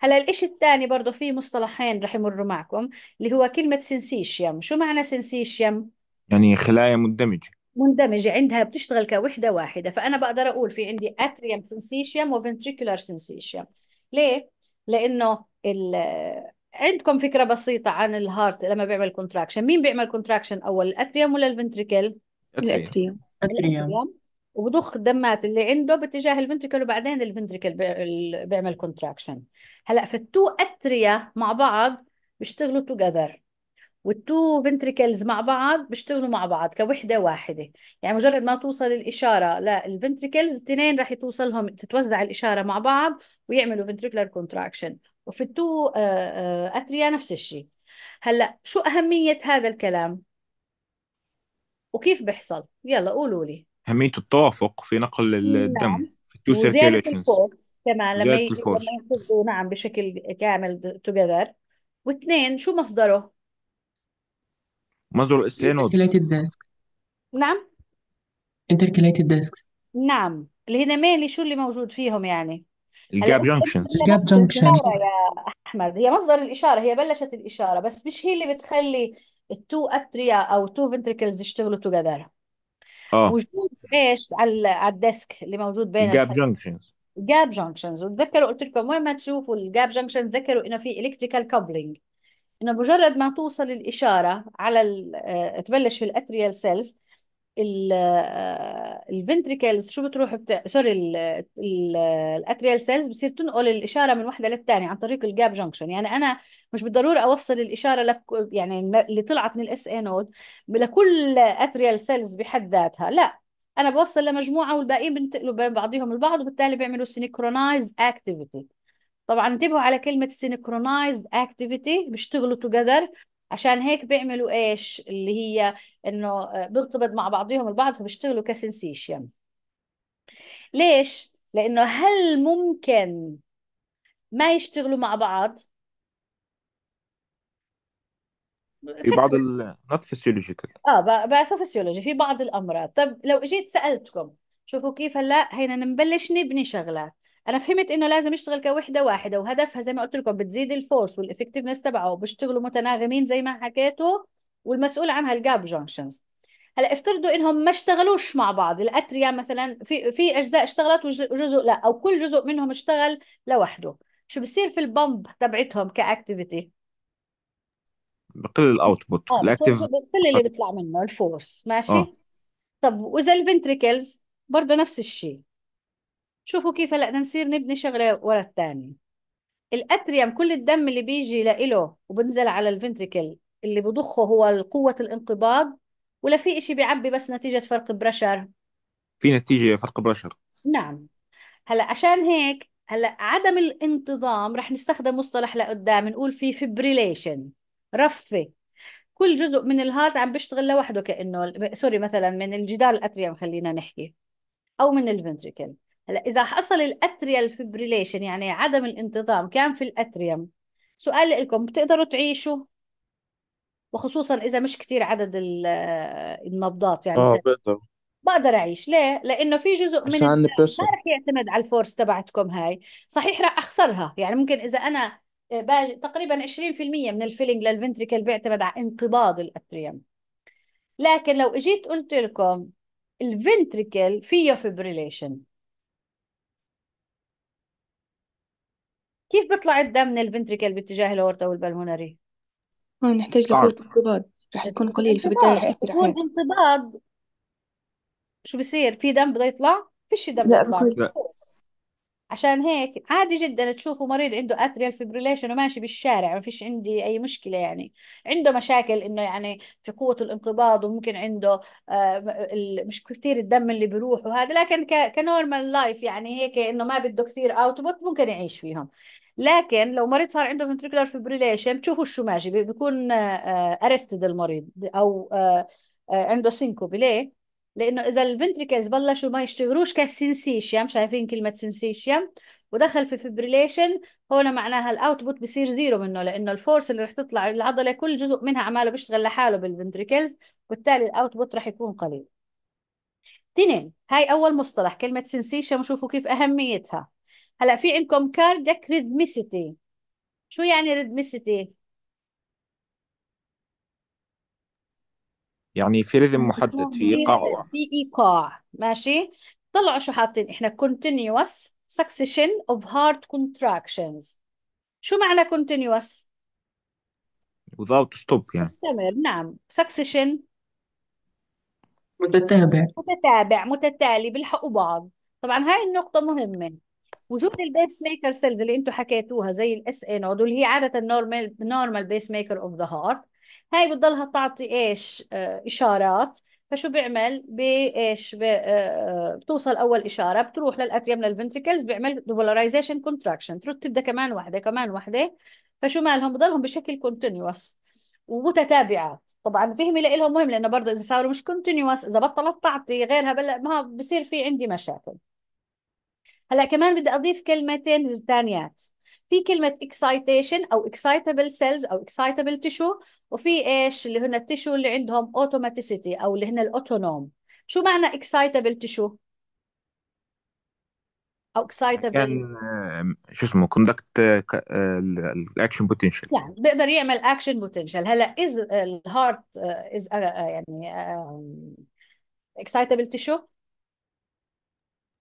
هلا الإشي الثاني برضه في مصطلحين رح يمروا معكم اللي هو كلمة سنسيشيم شو معنى سنسيشيم؟ يعني خلايا مندمجة مندمجة عندها بتشتغل كوحدة واحدة فأنا بقدر أقول في عندي اتريم سنسيشيم وفنتريكولار سنسيشيم ليه؟ لأنه ال عندكم فكرة بسيطة عن الهارت لما بيعمل كونتراكشن مين بيعمل كونتراكشن أول الأتريم ولا الفنتريكل؟ الأتريم الأتريم وبضخ الدمات اللي عنده باتجاه الفنتركل وبعدين الفنتركل بيعمل كونتراكشن هلا فالتو اتريا مع بعض بيشتغلوا توجذر والتو فنتريكلز مع بعض بيشتغلوا مع بعض كوحده واحده يعني مجرد ما توصل الاشاره للفنتريكلز الاثنين راح توصلهم تتوزع الاشاره مع بعض ويعملوا فنتريكلر كونتراكشن وفي التو آه، آه، اتريا نفس الشيء هلا شو اهميه هذا الكلام وكيف بيحصل يلا قولوا لي أهمية التوافق في نقل نعم. الدم نعم في التو وزيادة الفورس كمان لما زيادة الفورس نعم بشكل كامل توجذر واثنين شو مصدره؟ مصدر الاس اي نود نعم انتركليتد ديسكس نعم اللي هنا مالي شو اللي موجود فيهم يعني الجاب الأس الجاب مصدر يا أحمد هي مصدر الإشارة هي بلشت الإشارة بس مش هي اللي بتخلي التو أتريا أو تو فنتركلز يشتغلوا توجذر اه وجود ايش على على الديسك اللي موجود بين جاب الحاجتين جنكشنز جاب جانكشنز وتذكروا قلت لكم وين ما تشوفوا الجاب جانكشن تذكروا انه في الكتريكال كابلينج انه مجرد ما توصل الاشاره على آه، تبلش في الاتريال سيلز الفنتريكلز آه، شو بتروح بتاع سوري الاتريال سيلز بتصير تنقل الاشاره من وحده للثانيه عن طريق الجاب جنكشن يعني انا مش بالضروره اوصل الاشاره لك يعني اللي طلعت من الاس اي نود لكل اتريال سيلز بحد ذاتها لا انا بوصل لمجموعه والباقيين بينتقلوا بين بعضهم البعض وبالتالي بيعملوا سينكرونايز اكتيفيتي طبعا انتبهوا على كلمه سينكرونايز اكتيفيتي بيشتغلوا توجذر عشان هيك بيعملوا ايش اللي هي انه آه، بيرتبط مع بعضهم البعض فبيشتغلوا كسنسيشن ليش لانه هل ممكن ما يشتغلوا مع بعض في بعض ال not physiological اه باثوفسيولوجي في بعض الامراض طب لو اجيت سالتكم شوفوا كيف هلا هينا نبلش نبني شغلات انا فهمت انه لازم اشتغل كوحده واحده وهدفها زي ما قلت لكم بتزيد الفورس والافكتفنس تبعه وبيشتغلوا متناغمين زي ما حكيتوا والمسؤول عنها الجاب جونكشنز هلا افترضوا انهم ما اشتغلوش مع بعض الاتريا مثلا في في اجزاء اشتغلت وجزء لا او كل جزء منهم اشتغل لوحده شو بصير في البمب تبعتهم كاكتيفيتي بقل الاوتبوت آه، الاكتيف بقل اللي بيطلع منه الفورس ماشي آه. طب واذا الفنتريكلز برضه نفس الشيء شوفوا كيف بدنا نصير نبني شغله ورا الثانيه الاتريوم كل الدم اللي بيجي لإله وبنزل على الفنتريكل اللي بضخه هو قوه الانقباض ولا في إشي بيعبي بس نتيجه فرق برشر في نتيجه فرق برشر نعم هلا عشان هيك هلا عدم الانتظام رح نستخدم مصطلح لقدام نقول في فبريليشن رفه كل جزء من الهارت عم بيشتغل لوحده كانه سوري مثلا من الجدار الاتريوم خلينا نحكي او من الفنتريكل هلا اذا حصل الاتريال فبريليشن يعني عدم الانتظام كان في الاتريوم سؤال لكم بتقدروا تعيشوا وخصوصا اذا مش كتير عدد آه، النبضات يعني اه بقدر بقدر اعيش ليه لانه في جزء من عشان ما رح يعتمد على الفورس تبعتكم هاي صحيح رح اخسرها يعني ممكن اذا انا آه، باجي تقريبا 20% من الفيلينج للفنتريكل بيعتمد على انقباض الاتريوم لكن لو اجيت قلت لكم الفنتريكل فيه فبريليشن كيف بيطلع الدم من الفنتريكل باتجاه الأورطة والبلمونري؟ نحتاج لقوة انقباض رح يكون قليل فبالتالي رح يأثر قوة علينا انقباض شو بصير في دم بده يطلع فيش دم لا بيطلع لا عشان هيك عادي جدا تشوفوا مريض عنده اتريال فيبريليشن وماشي بالشارع ما فيش عندي اي مشكله يعني عنده مشاكل انه يعني في قوه الانقباض وممكن عنده آه، مش كثير الدم اللي بيروح وهذا لكن كنورمال لايف يعني هيك انه ما بده كثير اوتبوت ممكن يعيش فيهم لكن لو مريض صار عنده فنتريكولار فيبريليشن بتشوفوا شو ماشي بيكون ارستد آه، آه، المريض او آه، عنده سينكوب ليه؟ لانه اذا الفنتريكلز بلشوا ما يشتغلوش كالسنسيشيم شايفين كلمه سنسيشيم ودخل في فبريليشن هون معناها الاوتبوت بصير زيرو منه لانه الفورس اللي رح تطلع العضله كل جزء منها عماله بيشتغل لحاله بالفنتريكلز وبالتالي الاوتبوت رح يكون قليل. تنين هاي اول مصطلح كلمه سنسيشن وشوفوا كيف اهميتها هلا في عندكم كاردك ريدميسيتي شو يعني ريدميسيتي يعني في ريذم محدد في إيقاع في ايقاع ماشي طلعوا شو حاطين احنا continuous succession of heart contractions شو معنى continuous without stop يعني مستمر نعم succession متتابع متتابع متتالي بيلحقوا بعض طبعا هاي النقطة مهمة وجود البيس ميكر سيلز اللي انتم حكيتوها زي الاس ان نود واللي هي عاده نورمال نورمال بيس ميكر اوف ذا هارت هاي بتضلها تعطي ايش آه، اشارات فشو بيعمل بايش بي آه، بتوصل اول اشاره بتروح للاتريم للفنتريكلز بيعمل دولاريزيشن كونتراكشن تبدا كمان وحده كمان وحده فشو مالهم بضلهم بشكل كونتينوس ومتتابعات طبعا فهمي لهم مهم لانه برضه اذا صاروا مش كونتينوس اذا بطلت تعطي غيرها بلا ما بصير في عندي مشاكل هلا كمان بدي اضيف كلمتين ثانيات في كلمة excitation أو excitable cells أو excitable tissue وفي إيش اللي هن التشو اللي عندهم automaticity أو اللي هن الأوتونوم شو معنى excitable tissue؟ أو excitable كان شو اسمه كوندكت الاكشن بوتنشال يعني بيقدر يعمل action potential هلا is الهارت آه، is آه، آه، يعني آه، excitable tissue؟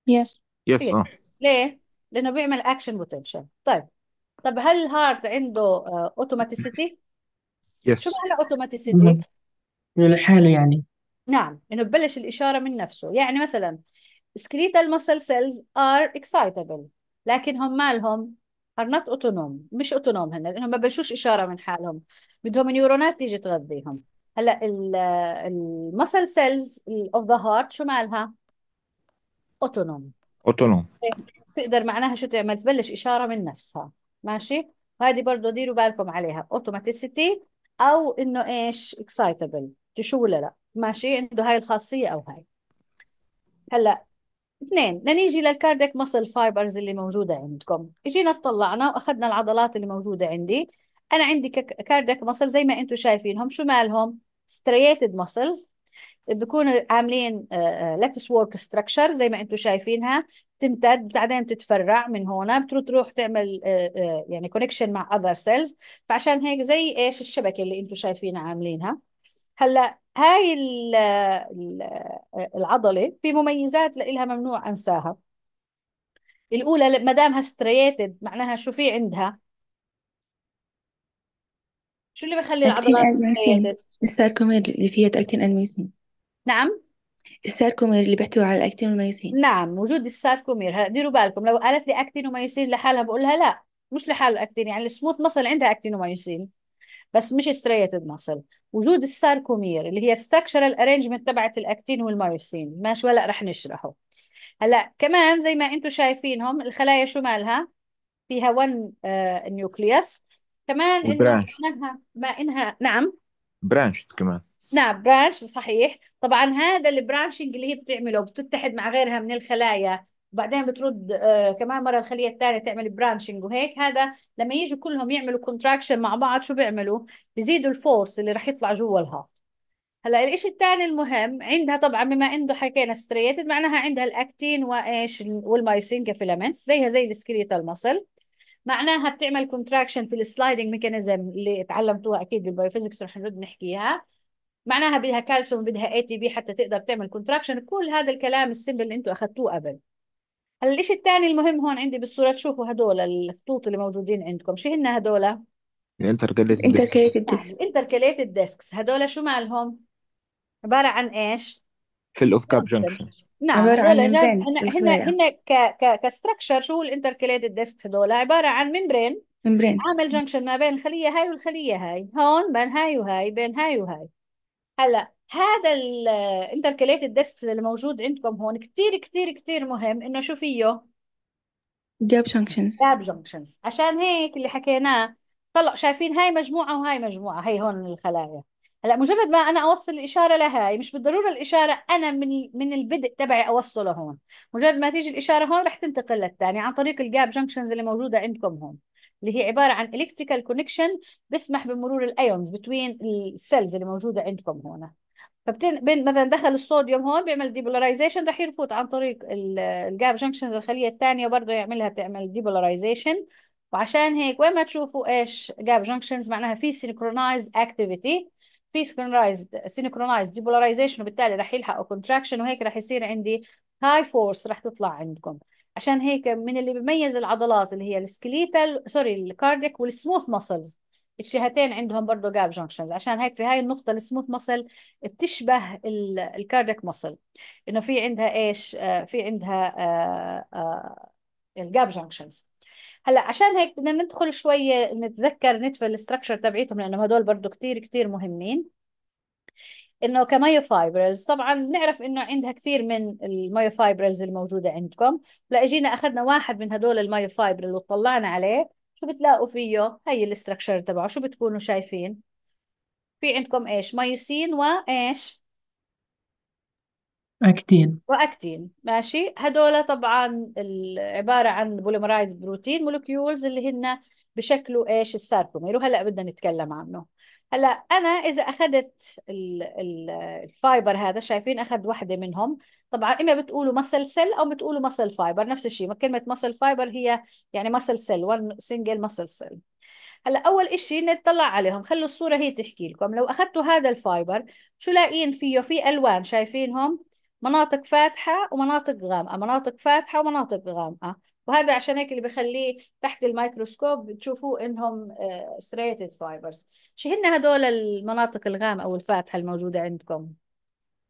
Yes. يس اه ليه؟ لأنه بيعمل أكشن بوتنشال طيب طب هل الهارت عنده أوتوماتيسيتي؟ آه، شو معنى أوتوماتيسيتي؟ مهم. لحاله يعني نعم إنه ببلش الإشارة من نفسه يعني مثلا سكريتال مسل سيلز ار اكسايتبل لكن هم مالهم ار نوت اوتونوم مش اوتونوم هن لأنهم ما بلشوش إشارة من حالهم بدهم نيورونات تيجي تغذيهم هلا المسل سيلز اوف ذا هارت شو مالها؟ اوتونوم اوتونوم إيه، تقدر معناها شو تعمل تبلش إشارة من نفسها ماشي هذه برضه ديروا بالكم عليها اوتوماتيسيتي أو إنه إيش اكسايتبل شو ولا لا ماشي عنده هاي الخاصية أو هاي هلا اثنين بدنا نيجي للكارديك مسل فايبرز اللي موجودة عندكم اجينا طلعنا وأخذنا العضلات اللي موجودة عندي أنا عندي كارديك مسل زي ما أنتم شايفينهم شو مالهم ستريتد مسلز بكون عاملين لاتس وورك ستراكشر زي ما انتم شايفينها تمتد بعدين بتتفرع من هنا بتروح تروح تعمل آه، آه، يعني كونكشن مع اذر سيلز فعشان هيك زي ايش الشبكه اللي انتم شايفينها عاملينها هلا هاي آه، العضله في مميزات لها ممنوع انساها الاولى ما دامها ستريتد معناها شو في عندها شو اللي بخلي العضلات الميوسين تتكاثر الساركومير اللي فيها تأكتين الميوسين نعم الساركومير اللي بيحتوي على الأكتين والميوسين نعم وجود الساركومير هلا ديروا بالكم لو قالت لي اكتين وميوسين لحالها بقول لها لا مش لحاله اكتين يعني السموث مصل عندها اكتين وميوسين بس مش استريتد مصل وجود الساركومير اللي هي ستراكشرال ارينجمنت تبعت الاكتين والميوسين ماشي ولا رح نشرحه هلا كمان زي ما انتم شايفينهم الخلايا شو مالها فيها 1 نيوكليوس آه، كمان انه وبرانش انها ما انها نعم برانشد كمان نعم برانش صحيح طبعا هذا البرانشنج اللي هي بتعمله بتتحد مع غيرها من الخلايا وبعدين بترد آه كمان مره الخليه الثانيه تعمل برانشنج وهيك هذا لما يجوا كلهم يعملوا كونتراكشن مع بعض شو بيعملوا بيزيدوا الفورس اللي راح يطلع جوا الهارت هلا الشيء الثاني المهم عندها طبعا بما انه حكينا ستريتد معناها عندها الاكتين وايش والمايوسين كفيلمنتس زيها زي السكريتال ماسل معناها بتعمل كونتراكشن في السلايدنج ميكانيزم اللي تعلمتوها اكيد بالبايوفيزكس رح نرد نحكيها معناها بدها كالسيوم بدها اي تي بي حتى تقدر تعمل كونتراكشن كل هذا الكلام السمبل اللي انتم اخذتوه قبل هلا الشيء الثاني المهم هون عندي بالصوره تشوفوا هدول الخطوط اللي موجودين عندكم شو هن هدول الانتركليتد ديسكس الانتركليتد ديسكس هدول شو مالهم عباره عن ايش في الاوف كاب جنكشن نعم عبارة عن هنا هن هن ك ك كستركشر شو الانتركليتد ديسك هذول عباره عن ممبرين ممبرين عامل جنكشن ما بين الخليه هاي والخليه هاي هون بين هاي وهاي بين هاي وهاي هلا هذا الانتركليتد ديسكس اللي موجود عندكم هون كثير كثير كثير مهم انه شو فيه جاب جنكشنز جاب جنكشنز عشان هيك اللي حكيناه طلع شايفين هاي مجموعة وهاي مجموعة هي هون الخلايا هلا مجرد ما انا اوصل الاشاره لهاي يعني مش بالضروره الاشاره انا من من البدء تبعي اوصله هون مجرد ما تيجي الاشاره هون رح تنتقل للثاني عن طريق الجاب جنكشنز اللي موجوده عندكم هون اللي هي عباره عن الكتريكال كونكشن بيسمح بمرور الايونز بتوين السيلز اللي موجوده عندكم هون فبتن بين مثلا دخل الصوديوم هون بيعمل ديبولاريزيشن رح يرفض عن طريق الجاب جنكشنز الخليه الثانيه برضه يعملها تعمل ديبولاريزيشن وعشان هيك وين ما تشوفوا ايش جاب جنكشنز معناها في سينكرونايز اكتيفيتي في سينكرونايزد سينكرونايزد ديبولاريزيشن وبالتالي رح يلحقوا كونتراكشن وهيك رح يصير عندي هاي فورس رح تطلع عندكم عشان هيك من اللي بيميز العضلات اللي هي السكليتال سوري الكارديك والسموث ماسلز الشهتين عندهم برضه جاب جونكشنز عشان هيك في هاي النقطة السموث ماسل بتشبه الكارديك ماسل انه في عندها ايش آه، في عندها آه، آه، الجاب جونكشنز هلا عشان هيك بدنا ندخل شويه نتذكر نتفل الاستراكشر تبعيتهم لانه هدول برضه كثير كثير مهمين انه كمايوفايبرلز طبعا بنعرف انه عندها كثير من المايوفايبرلز الموجوده عندكم لاجينا اخذنا واحد من هدول المايوفايبرل وطلعنا عليه شو بتلاقوا فيه هي الاستراكشر تبعه شو بتكونوا شايفين في عندكم ايش مايوسين وايش أكتين واكتين ماشي هدول طبعا عباره عن بوليمرايز بروتين مولكيولز اللي هن بشكلوا ايش الساركومير وهلا بدنا نتكلم عنه هلا انا اذا اخذت الفايبر هذا شايفين اخذ وحده منهم طبعا اما بتقولوا مسل سيل او بتقولوا مسل فايبر نفس الشيء كلمه مسل فايبر هي يعني مسل سيل وان سنجل مسل سيل هلا اول شيء نطلع عليهم خلوا الصوره هي تحكي لكم لو اخذتوا هذا الفايبر شو لاقيين فيه في الوان شايفينهم مناطق فاتحة ومناطق غامقة مناطق فاتحة ومناطق غامقة وهذا عشان هيك اللي بخليه تحت الميكروسكوب بتشوفوه انهم ستريتد آه، فايبرز شو هن هدول المناطق الغامقة والفاتحة الموجودة عندكم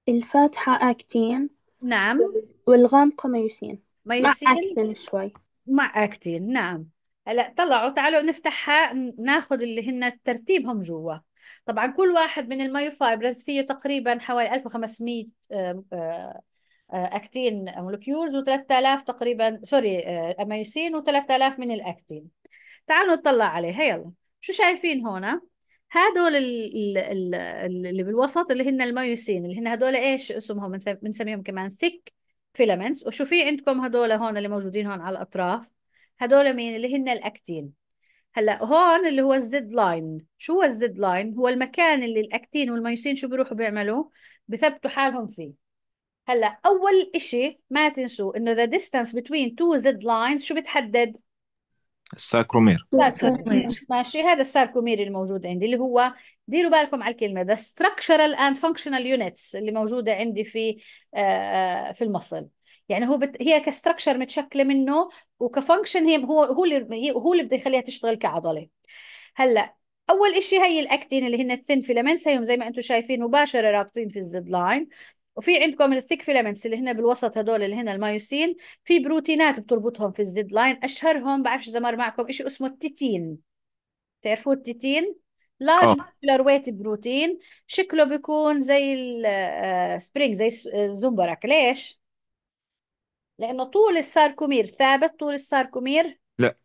الفاتحة أكتين نعم والغامقة ميوسين ميوسين مع أكتين شوي مع أكتين نعم هلا طلعوا تعالوا نفتحها ناخذ اللي هن ترتيبهم جوا طبعا كل واحد من المايوفايبرز فيه تقريبا حوالي 1500 آه، آه، اكتين مولكيولز و3000 تقريبا سوري آه، اميوسين و3000 من الاكتين تعالوا نطلع عليها يلا شو شايفين هون هدول اللي بالوسط اللي هن المايوسين اللي هن هدول ايش اسمهم بنسميهم كمان ثيك فيلامنتس وشو في عندكم هدول هون اللي موجودين هون على الاطراف هدول مين اللي هن الاكتين هلا هون اللي هو الزد لاين شو هو الزد لاين هو المكان اللي الاكتين والميوسين شو بيروحوا بيعملوا بثبتوا حالهم فيه هلا اول إشي ما تنسوا انه ذا ديستانس بتوين تو زد لاينز شو بتحدد الساكرومير الساكرومير ماشي هذا الساكرومير الموجود عندي اللي هو ديروا بالكم على الكلمه ذا ستراكشرال اند فانكشنال يونتس اللي موجوده عندي في آه، آه، في المصل يعني هو بت... هي كستركشر متشكله منه وكفانكشن هي هو هو اللي هو اللي بده يخليها تشتغل كعضله هلا اول شيء هي الاكتين اللي هن الثين فيلمنتس هيهم زي ما انتم شايفين مباشره رابطين في الزد لاين وفي عندكم الثيك فيلمنتس اللي هنا بالوسط هدول اللي هنا المايوسين في بروتينات بتربطهم في الزد لاين اشهرهم بعرفش اذا مر معكم شيء اسمه التيتين بتعرفوه التيتين لارج ماسكولار ويت بروتين شكله بيكون زي السبرينج آه، زي الزنبرك ليش لأنه طول الساركومير ثابت طول الساركومير لا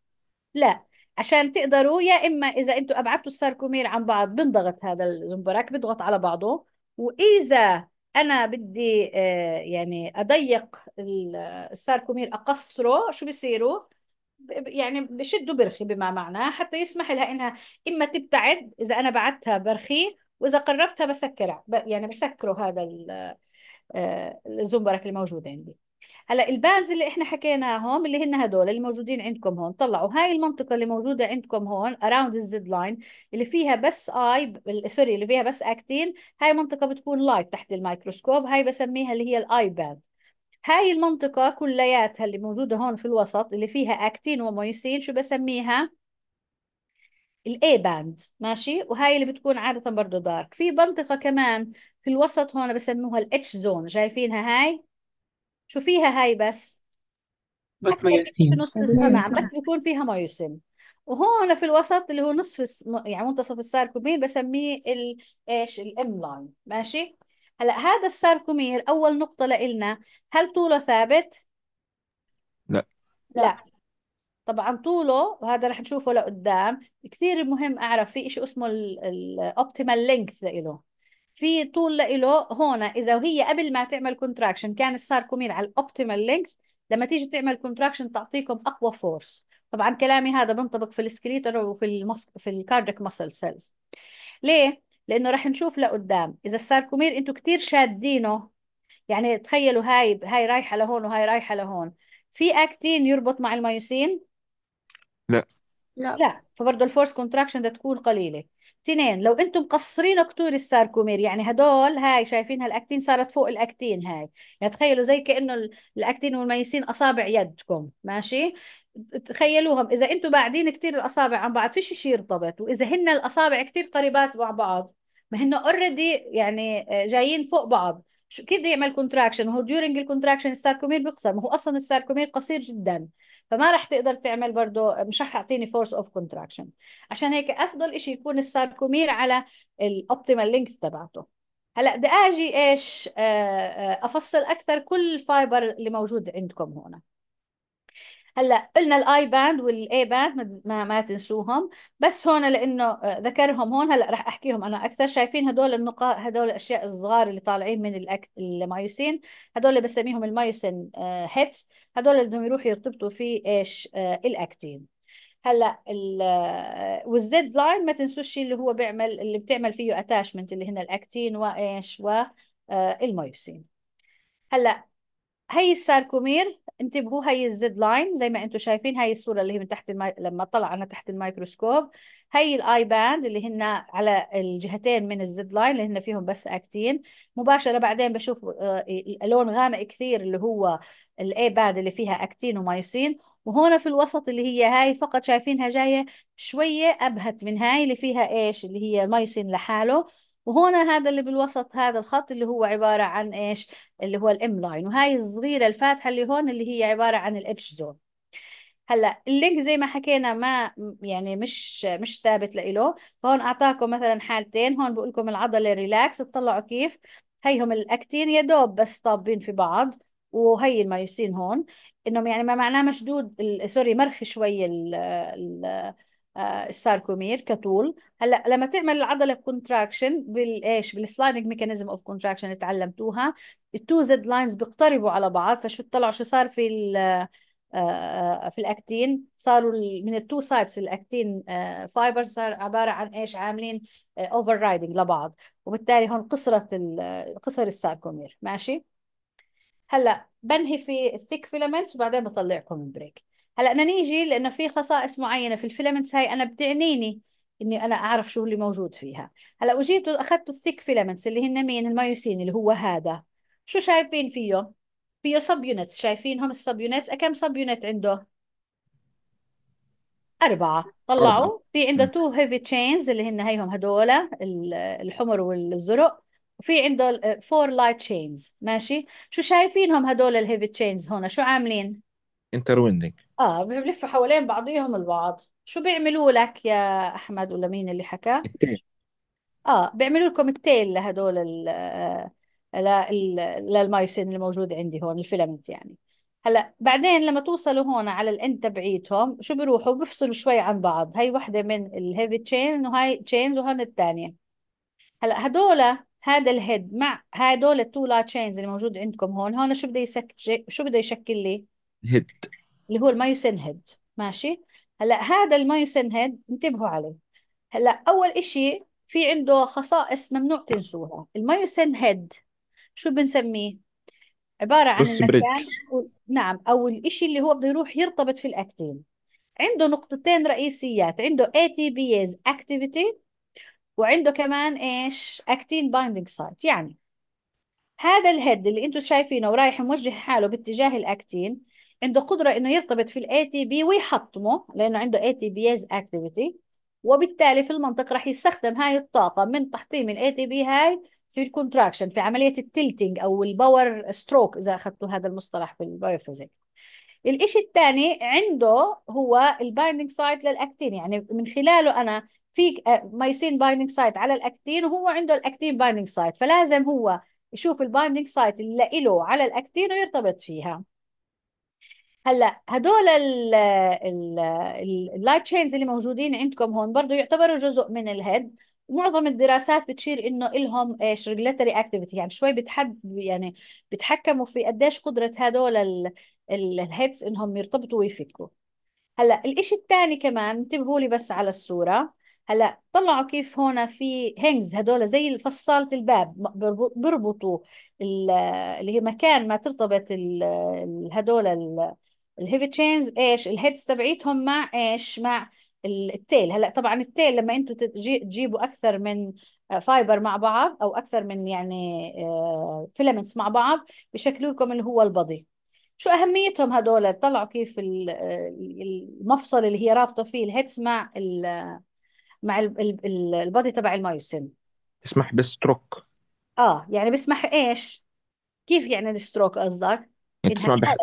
لا عشان تقدروا يا إما إذا أنتوا أبعدتوا الساركومير عن بعض بنضغط هذا الزمبرك بيضغط على بعضه وإذا أنا بدي آه، يعني أضيق الساركومير أقصره شو بيصيروا؟ يعني بشدوا برخي بما معناه حتى يسمح لها انها اما تبتعد اذا انا بعدتها برخي واذا قربتها بسكر يعني بسكره هذا آه، الزنبرك الموجود عندي هلا الباندز اللي احنا حكيناهم اللي هن هدول اللي موجودين عندكم هون طلعوا هاي المنطقه اللي موجوده عندكم هون اراوند الزد لاين اللي فيها بس اي سوري اللي فيها بس اكتين هاي منطقه بتكون لايت تحت الميكروسكوب هاي بسميها اللي هي الاي باند هاي المنطقه كلياتها اللي موجوده هون في الوسط اللي فيها اكتين وميوسين شو بسميها الاي باند ماشي وهاي اللي بتكون عاده برضه دارك في منطقه كمان في الوسط هون بسموها الاتش زون شايفينها هاي شو فيها هاي بس بس ما حتى في يرسم نص طيب، السمع بس بيكون فيها ما وهون في الوسط اللي هو نصف الس... يعني منتصف الساركومير بسميه ال ايش الام لاين ماشي هلا هذا الساركومير اول نقطة لإلنا هل طوله ثابت؟ لا لا طبعا طوله وهذا رح نشوفه لقدام كثير مهم اعرف في شيء اسمه الاوبتيمال لينث له في طول لإله هون اذا هي قبل ما تعمل كونتراكشن كان الساركومير على الاوبتيمال لينث لما تيجي تعمل كونتراكشن تعطيكم اقوى فورس طبعا كلامي هذا بنطبق في السكريتور وفي المسك في الكارديك ماسل سيلز ليه لانه رح نشوف لقدام اذا الساركومير انتم كثير شادينه يعني تخيلوا هاي هاي رايحه لهون وهاي رايحه لهون في اكتين يربط مع الميوسين لا لا لا فبرضه الفورس كونتراكشن بدها تكون قليله اثنين لو انتم مقصرين كتور الساركومير يعني هدول هاي شايفين هالاكتين صارت فوق الاكتين هاي يعني تخيلوا زي كانه الاكتين والميسين اصابع يدكم ماشي تخيلوهم اذا انتم بعدين كتير الاصابع عن بعض فيش شيء يرتبط واذا هن الاصابع كتير قريبات مع بعض ما هن اوريدي يعني آه، جايين فوق بعض كيف بده يعمل كونتراكشن هو ديورنج الكونتراكشن الساركومير بيقصر ما هو اصلا الساركومير قصير جدا فما رح تقدر تعمل برضه مش رح تعطيني فورس اوف كونتراكشن عشان هيك افضل شيء يكون الساركومير على الاوبتيمال لينكس تبعته هلا بدي اجي ايش آه، آه، افصل اكثر كل فايبر اللي موجود عندكم هون هلا قلنا الاي باند والاي باند ما, ما تنسوهم بس هون لانه آه، ذكرهم هون هلا راح احكيهم انا اكثر شايفين هدول النقاط هدول الاشياء الصغار اللي طالعين من المايوسين هدول بسميهم المايوسين هيتس هدول بدهم يروحوا يرتبطوا في ايش آه الاكتين هلا والزد لاين آه، ما تنسوش الشيء اللي هو بيعمل اللي بتعمل فيه اتاشمنت اللي هنا الاكتين وايش والميوسين آه، هلا هي الساركومير انتبهوا هي الزد لاين زي ما انتم شايفين هي الصوره اللي هي من تحت المي... لما طلعنا تحت الميكروسكوب هي الاي باند اللي هن على الجهتين من الزد لاين اللي هن فيهم بس اكتين مباشره بعدين بشوف آه، لون غامق كثير اللي هو الاي باند اللي فيها اكتين ومايوسين وهنا في الوسط اللي هي هاي فقط شايفينها جايه شويه ابهت من هاي اللي فيها ايش اللي هي مايوسين لحاله وهنا هذا اللي بالوسط هذا الخط اللي هو عبارة عن إيش اللي هو الام لاين وهاي الصغيرة الفاتحة اللي هون اللي هي عبارة عن الاتش زون هلا اللينك زي ما حكينا ما يعني مش مش ثابت لإله فهون اعطاكم مثلا حالتين هون بقول لكم العضله ريلاكس اطلعوا كيف هيهم الاكتين يا دوب بس طابين في بعض وهي المايوسين هون انهم يعني ما معناه مشدود سوري مرخي شوي ال ال آه، الساركومير كطول هلا لما تعمل العضله كونتراكشن بالايش بالسلايدنج ميكانيزم اوف كونتراكشن اللي تعلمتوها التو زد لاينز بيقتربوا على بعض فشو طلعوا شو صار في ال آه، آه، في الاكتين صاروا من التو سايدز الاكتين فايبرز صار عباره عن ايش عاملين اوفر رايدنج لبعض وبالتالي هون قصرت قصر الساركومير ماشي هلا بنهي في الثيك فيلمنتس وبعدين بطلعكم من بريك هلا بدنا نيجي لانه في خصائص معينه في الفيلمنتس هاي انا بتعنيني اني انا اعرف شو اللي موجود فيها هلا وجيت اخذت الثيك فيلمنتس اللي هن مين المايوسين اللي هو هذا شو شايفين فيه فيه سب يونتس شايفينهم السب يونتس كم سب يونت عنده أربعة طلعوا في عنده تو هيفي تشينز اللي هن هيهم هدول الحمر والزرق وفي عنده فور لايت تشينز ماشي شو شايفينهم هدول الهيفي تشينز هون شو عاملين؟ انترويندنج اه بلفوا حوالين بعضيهم البعض شو بيعملوا لك يا احمد ولا مين اللي حكى التاني اه بيعملوا لكم التيل لهدول ال آه، لا- ال- للمايوسين الموجود عندي هون الفيلمنت يعني هلا بعدين لما توصلوا هون على الاند تبعيتهم شو بيروحوا بيفصلوا شوي عن بعض هاي وحده من الهيفي تشين وهاي تشينز وهون الثانيه هلا هدول هذا الهيد مع هدول التو لا تشينز اللي موجود عندكم هون هون شو بده يسك... شو بده يشكل لي هيد اللي هو المايوسين هيد ماشي هلا هذا المايوسين هيد انتبهوا عليه هلا اول إشي في عنده خصائص ممنوع تنسوها المايوسين هيد شو بنسميه عبارة عن بص المكان و... نعم أو الإشي اللي هو بده يروح يرتبط في الأكتين عنده نقطتين رئيسيات عنده اي تي ATPase اكتيفيتي وعنده كمان إيش أكتين بايندينج سايت يعني هذا الهيد اللي انتم شايفينه ورايح موجه حاله باتجاه الأكتين عنده قدرة إنه يرتبط في الآي تي بي ويحطمه لأنه عنده اي تي بيز أكتيفيتي وبالتالي في المنطق راح يستخدم هاي الطاقة من تحطيم الاي تي بي هاي في الكونتراكشن في عملية التلتنج أو الباور ستروك إذا أخذتوا هذا المصطلح في البايوفيزيك الإشي الثاني عنده هو البايندينج سايت للأكتين يعني من خلاله أنا في مايوسين بايندينج سايت على الأكتين وهو عنده الأكتين بايندينج سايت فلازم هو يشوف البايندينج سايت اللي له على الأكتين ويرتبط فيها هلا هدول اللايت تشينز اللي موجودين عندكم هون برضه يعتبروا جزء من الهيد معظم الدراسات بتشير انه لهم ايش ريجلاتوري اكتيفيتي يعني شوي بتحب يعني بتحكموا في قديش قدره هدول الهيدز انهم يرتبطوا ويفكوا هلا الإشي الثاني كمان انتبهوا لي بس على الصوره هلا طلعوا كيف هون في هينجز هدول زي فصالة الباب بربطوا اللي هي مكان ما ترتبط هدول الهيفي تشينز ايش الهيدز تبعيتهم مع ايش مع التيل هلا طبعا التيل لما انتم تجيبوا اكثر من فايبر آه، مع بعض او اكثر من يعني فيلمنتس آه، مع بعض بشكلوا لكم اللي هو البضي شو اهميتهم هدول طلعوا كيف آه، المفصل اللي هي رابطه فيه الهيدز مع مع البادي تبع المايوسين تسمح بالستروك اه يعني بسمح ايش كيف يعني الستروك قصدك تسمع بح...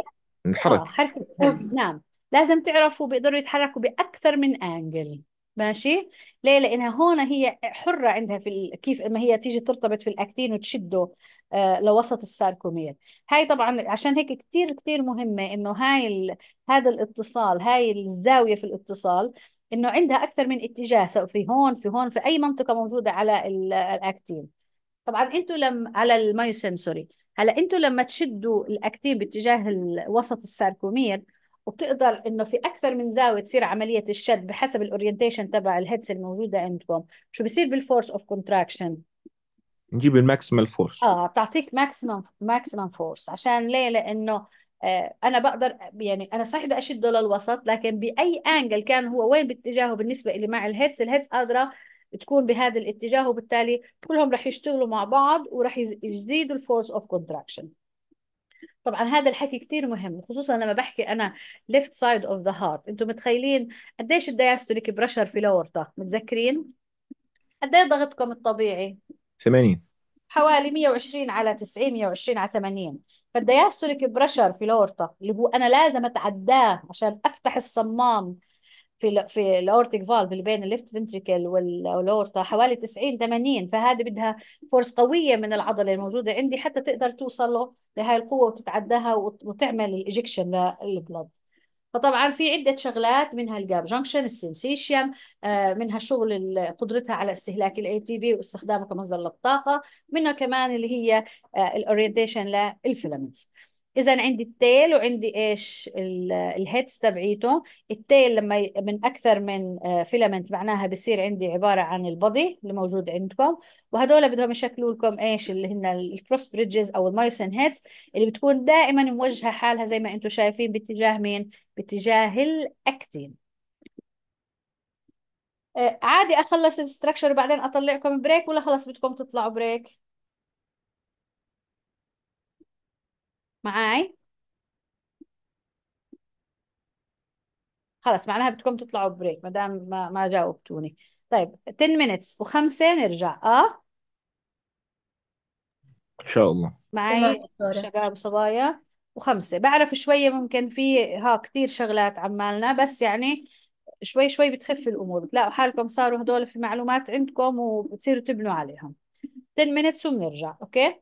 اه نتحرك حركة نعم. نعم لازم تعرفوا بيقدروا يتحركوا بأكثر من انجل ماشي ليه لأنها هون هي حرة عندها في كيف ما هي تيجي ترتبط في الأكتين وتشده آه لوسط الساركومير هاي طبعا عشان هيك كتير كتير مهمة إنه هاي ال... هذا الاتصال هاي الزاوية في الاتصال إنه عندها أكثر من اتجاه سواء في هون في هون في أي منطقة موجودة على الأكتين طبعا أنتوا لم على المايوسنسوري هلا انتم لما تشدوا الاكتين باتجاه وسط الساركومير وبتقدر انه في اكثر من زاويه تصير عمليه الشد بحسب الاورينتيشن تبع الهيدس الموجوده عندكم شو بصير بالفورس اوف كونتراكشن نجيب الماكسيمال فورس اه بتعطيك ماكسيمم ماكسيمم فورس عشان ليه لانه آه، انا بقدر يعني انا صحيح بدي اشده للوسط لكن باي انجل كان هو وين باتجاهه بالنسبه لي مع الهيدس الهيدس قادره تكون بهذا الاتجاه وبالتالي كلهم رح يشتغلوا مع بعض ورح يزيدوا الفورس اوف كونتراكشن طبعا هذا الحكي كثير مهم خصوصا لما بحكي انا ليفت سايد اوف ذا هارت انتم متخيلين قديش الدايستوليك بريشر في لورتا متذكرين قد ايه ضغطكم الطبيعي 80 حوالي 120 على 90 120 على 80 فالدايستوليك بريشر في لورتا اللي هو انا لازم اتعداه عشان افتح الصمام في في الاورتيك فالف اللي بين الليفت فنتريكل والاورطه حوالي 90 80 فهذه بدها فورس قويه من العضله الموجوده عندي حتى تقدر توصل له لهي القوه وتتعداها وتعمل الاجكشن للبلد فطبعا في عدة شغلات منها الجاب جنكشن السنسيشن آه، منها شغل قدرتها على استهلاك الاي تي بي واستخدامه كمصدر للطاقة منها كمان اللي هي آه، الاورينتيشن للفيلمنتس اذا عندي التيل وعندي ايش الهيدز تبعيته التيل لما من اكثر من فيلمنت آه، معناها بصير عندي عباره عن البودي اللي موجود عندكم وهدول بدهم يشكلوا لكم ايش اللي هن الكروس بريدجز او المايوسين هيدز اللي بتكون دائما موجهه حالها زي ما انتم شايفين باتجاه مين باتجاه الاكتين آه، عادي اخلص الاستراكشر وبعدين اطلعكم بريك ولا خلص بدكم تطلعوا بريك معاي خلص معناها بدكم تطلعوا بريك ما دام ما, ما جاوبتوني طيب 10 minutes وخمسة نرجع اه إن شاء الله معاي شباب وصبايا وخمسة بعرف شوية ممكن في ها كتير شغلات عمالنا بس يعني شوي شوي بتخف الأمور بتلاقوا حالكم صاروا هدول في معلومات عندكم وبتصيروا تبنوا عليهم 10 minutes وبنرجع اوكي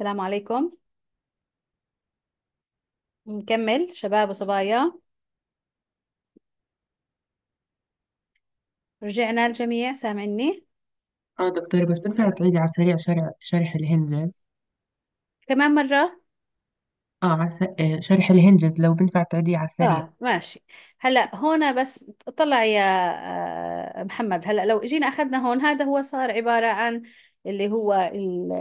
السلام عليكم نكمل شباب وصبايا رجعنا الجميع سامعني اه دكتور بس بنفع تعيدي على السريع شرح شرح الهنجز كمان مرة اه على آه، شرح الهنجز لو بنفع تعيدي على السريع اه ماشي هلا هون بس طلع يا آه، محمد هلا لو اجينا اخذنا هون هذا هو صار عبارة عن اللي هو ال-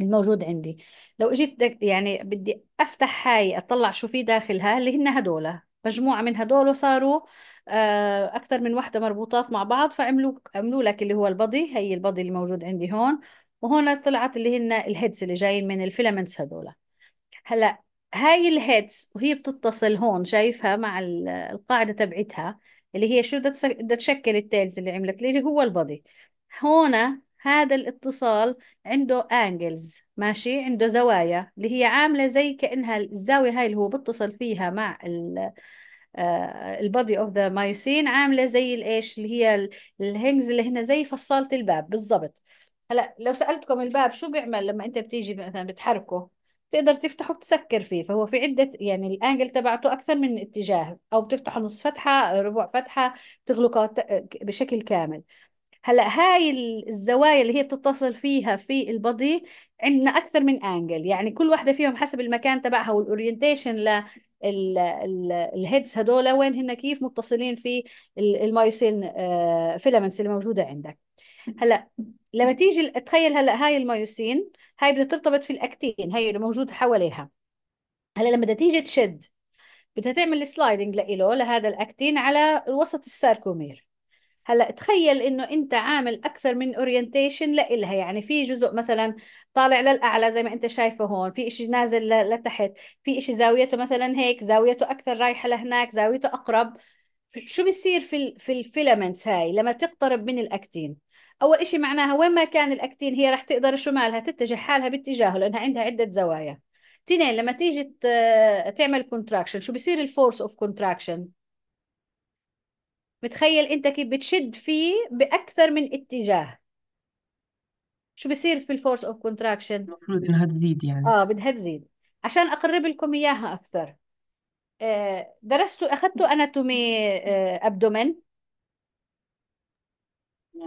الموجود عندي لو اجيت يعني بدي افتح هاي اطلع شو في داخلها اللي هن هدول مجموعة من هدول صاروا آه، اكثر من وحدة مربوطات مع بعض فعملوا عملوا لك اللي هو البضي هي البضي اللي موجود عندي هون وهون طلعت اللي هن الهيدز اللي جايين من الفيلامنتس هدول هلا هاي الهيدز وهي بتتصل هون شايفها مع القاعدة تبعتها اللي هي شو بدها بدها تشكل التيلز اللي عملت لي اللي هو البضي هون هذا الاتصال عنده انجلز ماشي عنده زوايا اللي هي عاملة زي كأنها الزاوية هاي اللي هو بتصل فيها مع ال البادي اوف ذا مايوسين عامله زي الايش اللي هي الهنجز اللي هنا زي فصاله الباب بالضبط هلا لو سالتكم الباب شو بيعمل لما انت بتيجي مثلا بتحركه بتقدر تفتحه بتسكر فيه فهو في عده يعني الانجل تبعته اكثر من اتجاه او بتفتحه نص فتحه ربع فتحه بتغلقه بشكل كامل هلا هاي الزوايا اللي هي بتتصل فيها في البادي عندنا اكثر من انجل يعني كل واحده فيهم حسب المكان تبعها والاورينتيشن ل الهيدز هدول وين هن كيف متصلين في المايوسين فيلامنتس آه، اللي موجوده عندك هلا لما تيجي تخيل هلا هاي المايوسين هاي بدها ترتبط في الاكتين هاي اللي موجود حواليها هلا لما بدها تيجي تشد بدها تعمل سلايدنج لإله لهذا الاكتين على وسط الساركومير هلا تخيل انه انت عامل اكثر من اورينتيشن لإلها يعني في جزء مثلا طالع للاعلى زي ما انت شايفه هون في اشي نازل لتحت في اشي زاويته مثلا هيك زاويته اكثر رايحه لهناك زاويته اقرب شو بيصير في في الفيلمنتس هاي لما تقترب من الاكتين اول اشي معناها وين ما كان الاكتين هي رح تقدر شو مالها تتجه حالها باتجاهه لانها عندها عده زوايا تنين لما تيجي تعمل كونتراكشن شو بيصير الفورس اوف كونتراكشن بتخيل انت كيف بتشد فيه باكثر من اتجاه شو بصير في الفورس اوف كونتراكشن المفروض انها تزيد يعني اه بدها تزيد عشان اقرب لكم اياها اكثر آه، درستوا درست اخذت اناتومي ابدومن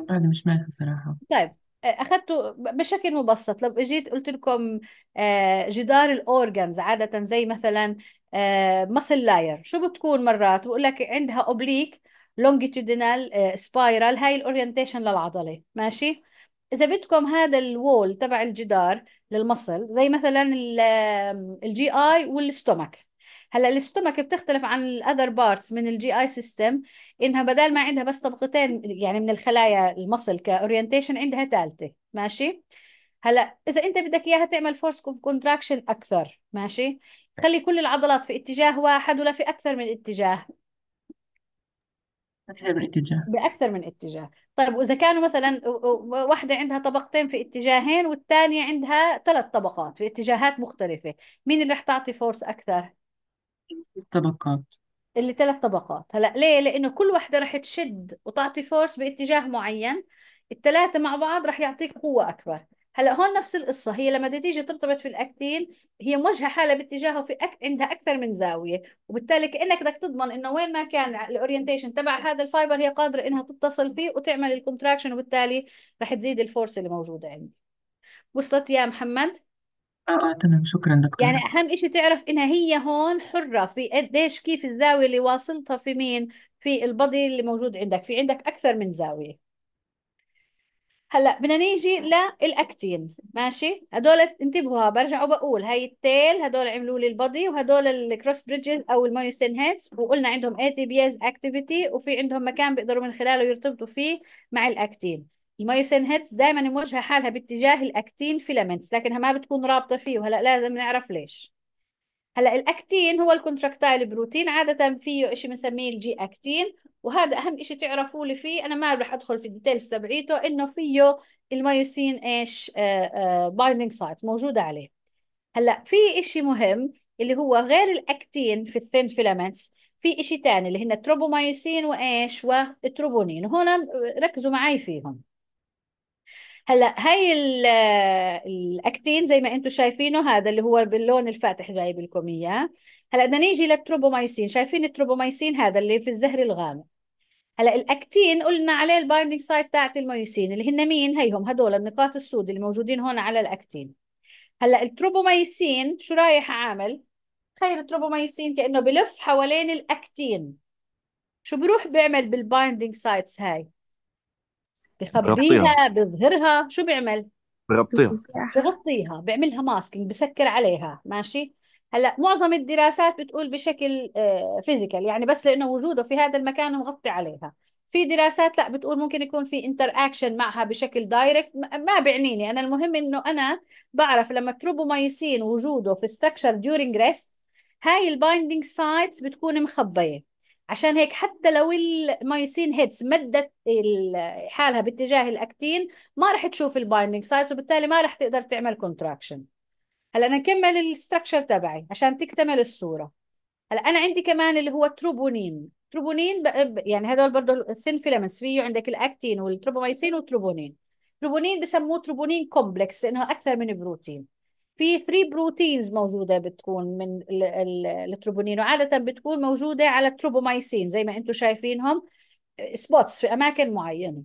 انا مش ماخذ صراحة طيب آه، اخذتوا اخذته بشكل مبسط لو اجيت قلت لكم آه، جدار الاورجنز عاده زي مثلا ماسل لاير شو بتكون مرات بقول لك عندها اوبليك لونجيتودينال سبايرال eh, هاي الاورينتيشن للعضله ماشي اذا بدكم هذا الوول تبع الجدار للمصل زي مثلا الجي اي والستومك هلا الاستومك بتختلف عن الاذر بارتس من الجي اي سيستم انها بدل ما عندها بس طبقتين يعني من الخلايا المصل كاورينتيشن عندها ثالثه ماشي هلا اذا انت بدك اياها تعمل فورس اوف كونتراكشن اكثر ماشي خلي كل العضلات في اتجاه واحد ولا في اكثر من اتجاه أكثر من اتجاه بأكثر من اتجاه طيب وإذا كانوا مثلا واحدة عندها طبقتين في اتجاهين والثانية عندها ثلاث طبقات في اتجاهات مختلفة مين اللي رح تعطي فورس أكثر؟ الطبقات اللي ثلاث طبقات هلا ليه لانه كل وحده رح تشد وتعطي فورس باتجاه معين الثلاثه مع بعض رح يعطيك قوه اكبر هلا هون نفس القصه هي لما بدها تيجي ترتبط في الاكتيل هي موجهه حالها باتجاهه في أك... عندها اكثر من زاويه وبالتالي كانك بدك تضمن انه وين ما كان الاورينتيشن تبع هذا الفايبر هي قادره انها تتصل فيه وتعمل الكونتراكشن وبالتالي رح تزيد الفورس اللي موجوده عندي وصلت يا محمد اه, آه، تمام شكرا دكتور يعني اهم شيء تعرف انها هي هون حره في قديش كيف الزاويه اللي واصلتها في مين في البضي اللي موجود عندك في عندك اكثر من زاويه هلا بدنا نيجي للاكتين ماشي هدول انتبهوا برجع وبقول هاي التيل هدول عملوا لي البادي وهدول الكروس بريدجز او المايوسين هيدز وقلنا عندهم اي تي بيز اكتيفيتي وفي عندهم مكان بيقدروا من خلاله يرتبطوا فيه مع الاكتين المايوسين هيدز دائما موجهه حالها باتجاه الاكتين فيلمنتس لكنها ما بتكون رابطه فيه وهلا لازم نعرف ليش هلا الاكتين هو الكونتراكتايل بروتين عاده فيه شيء بنسميه الجي اكتين وهذا اهم شيء تعرفوا لي فيه انا ما رح ادخل في الديتيلز تبعيته انه فيه المايوسين ايش بايندينج آه، سايت آه، موجوده عليه هلا في شيء مهم اللي هو غير الاكتين في الثين فيلامنتس في شيء ثاني اللي هن التروبومايوسين وايش والتروبونين وهون ركزوا معي فيهم هلا هاي الاكتين زي ما انتم شايفينه هذا اللي هو باللون الفاتح جايب لكم اياه هلا بدنا نيجي للتروبومايسين شايفين التروبومايسين هذا اللي في الزهر الغامق هلا الاكتين قلنا عليه البايندينج سايت تاعت الميوسين اللي هن مين هيهم هدول النقاط السود اللي موجودين هون على الاكتين هلا التروبومايسين شو رايح عامل تخيل التروبومايسين كانه بلف حوالين الاكتين شو بروح بيعمل بالبايندينج سايتس هاي بغطيها بخبيها بظهرها شو بيعمل بغطيها بغطيها بيعملها ماسكينج بسكر عليها ماشي هلا معظم الدراسات بتقول بشكل فيزيكال آه، يعني بس لانه وجوده في هذا المكان مغطي عليها في دراسات لا بتقول ممكن يكون في انتر اكشن معها بشكل دايركت ما بيعنيني انا المهم انه انا بعرف لما التروبومايسين وجوده في الستكشر ديورينج ريست هاي البايندينج سايتس بتكون مخبيه عشان هيك حتى لو المايوسين هيدز مدت حالها باتجاه الاكتين ما رح تشوف البايندينج سايتس وبالتالي ما رح تقدر تعمل كونتراكشن هلا انا اكمل الستركشر تبعي عشان تكتمل الصوره هلا انا عندي كمان اللي هو تروبونين تروبونين يعني هذول برضه الثين فيلمنتس فيه عندك الاكتين والتروبومايسين والتروبونين تروبونين بسموه تروبونين كومبلكس لانه اكثر من بروتين في 3 بروتينز موجوده بتكون من التروبونين وعاده بتكون موجوده على التروبومايسين زي ما انتم شايفينهم سبوتس آه، في اماكن معينه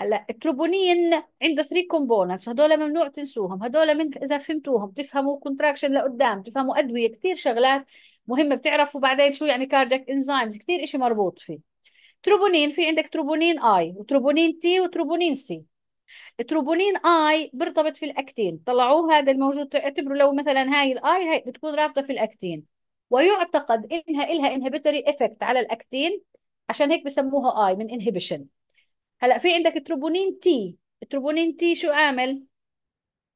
هلا التروبونين عنده 3 كومبوننتس هدول ممنوع تنسوهم هدول من اذا فهمتوهم تفهموا كونتراكشن لقدام تفهموا ادويه كثير شغلات مهمه بتعرفوا بعدين شو يعني كاردياك انزيمز كثير شيء مربوط فيه تروبونين في عندك تروبونين اي وتروبونين تي وتروبونين سي تروبولين اي بيرتبط في الاكتين طلعوه هذا الموجود اعتبروا لو مثلا هاي الاي هاي بتكون رابطه في الاكتين ويعتقد انها الها انهبيتوري افكت على الاكتين عشان هيك بسموها اي من انهبيشن هلا في عندك تروبونين تي التروبونين تي شو عامل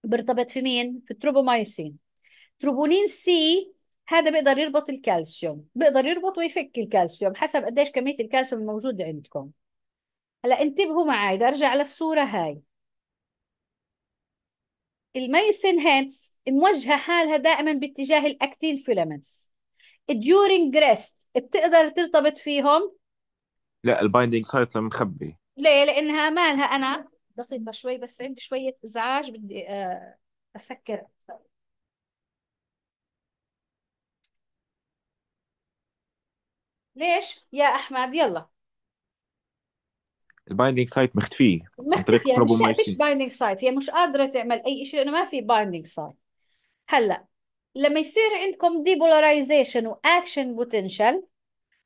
بيرتبط في مين في التروبومايسين تروبونين سي هذا بيقدر يربط الكالسيوم بيقدر يربط ويفك الكالسيوم حسب قديش كميه الكالسيوم الموجوده عندكم هلا انتبهوا معي بدي ارجع للصوره هاي الميوسين هانس موجهه حالها دائما باتجاه الاكتين فيلمنتس during ريست بتقدر ترتبط فيهم لا البايندينج سايت مخبي ليه لانها مالها انا دقيقه شوي بس عندي شويه ازعاج بدي آه، اسكر ليش يا احمد يلا البايندينج سايت مختفي مختفي يعني مش مش بايندينج سايت هي مش قادره تعمل اي شيء لانه ما في بايندينج سايت هلا لما يصير عندكم ديبولاريزيشن واكشن بوتنشال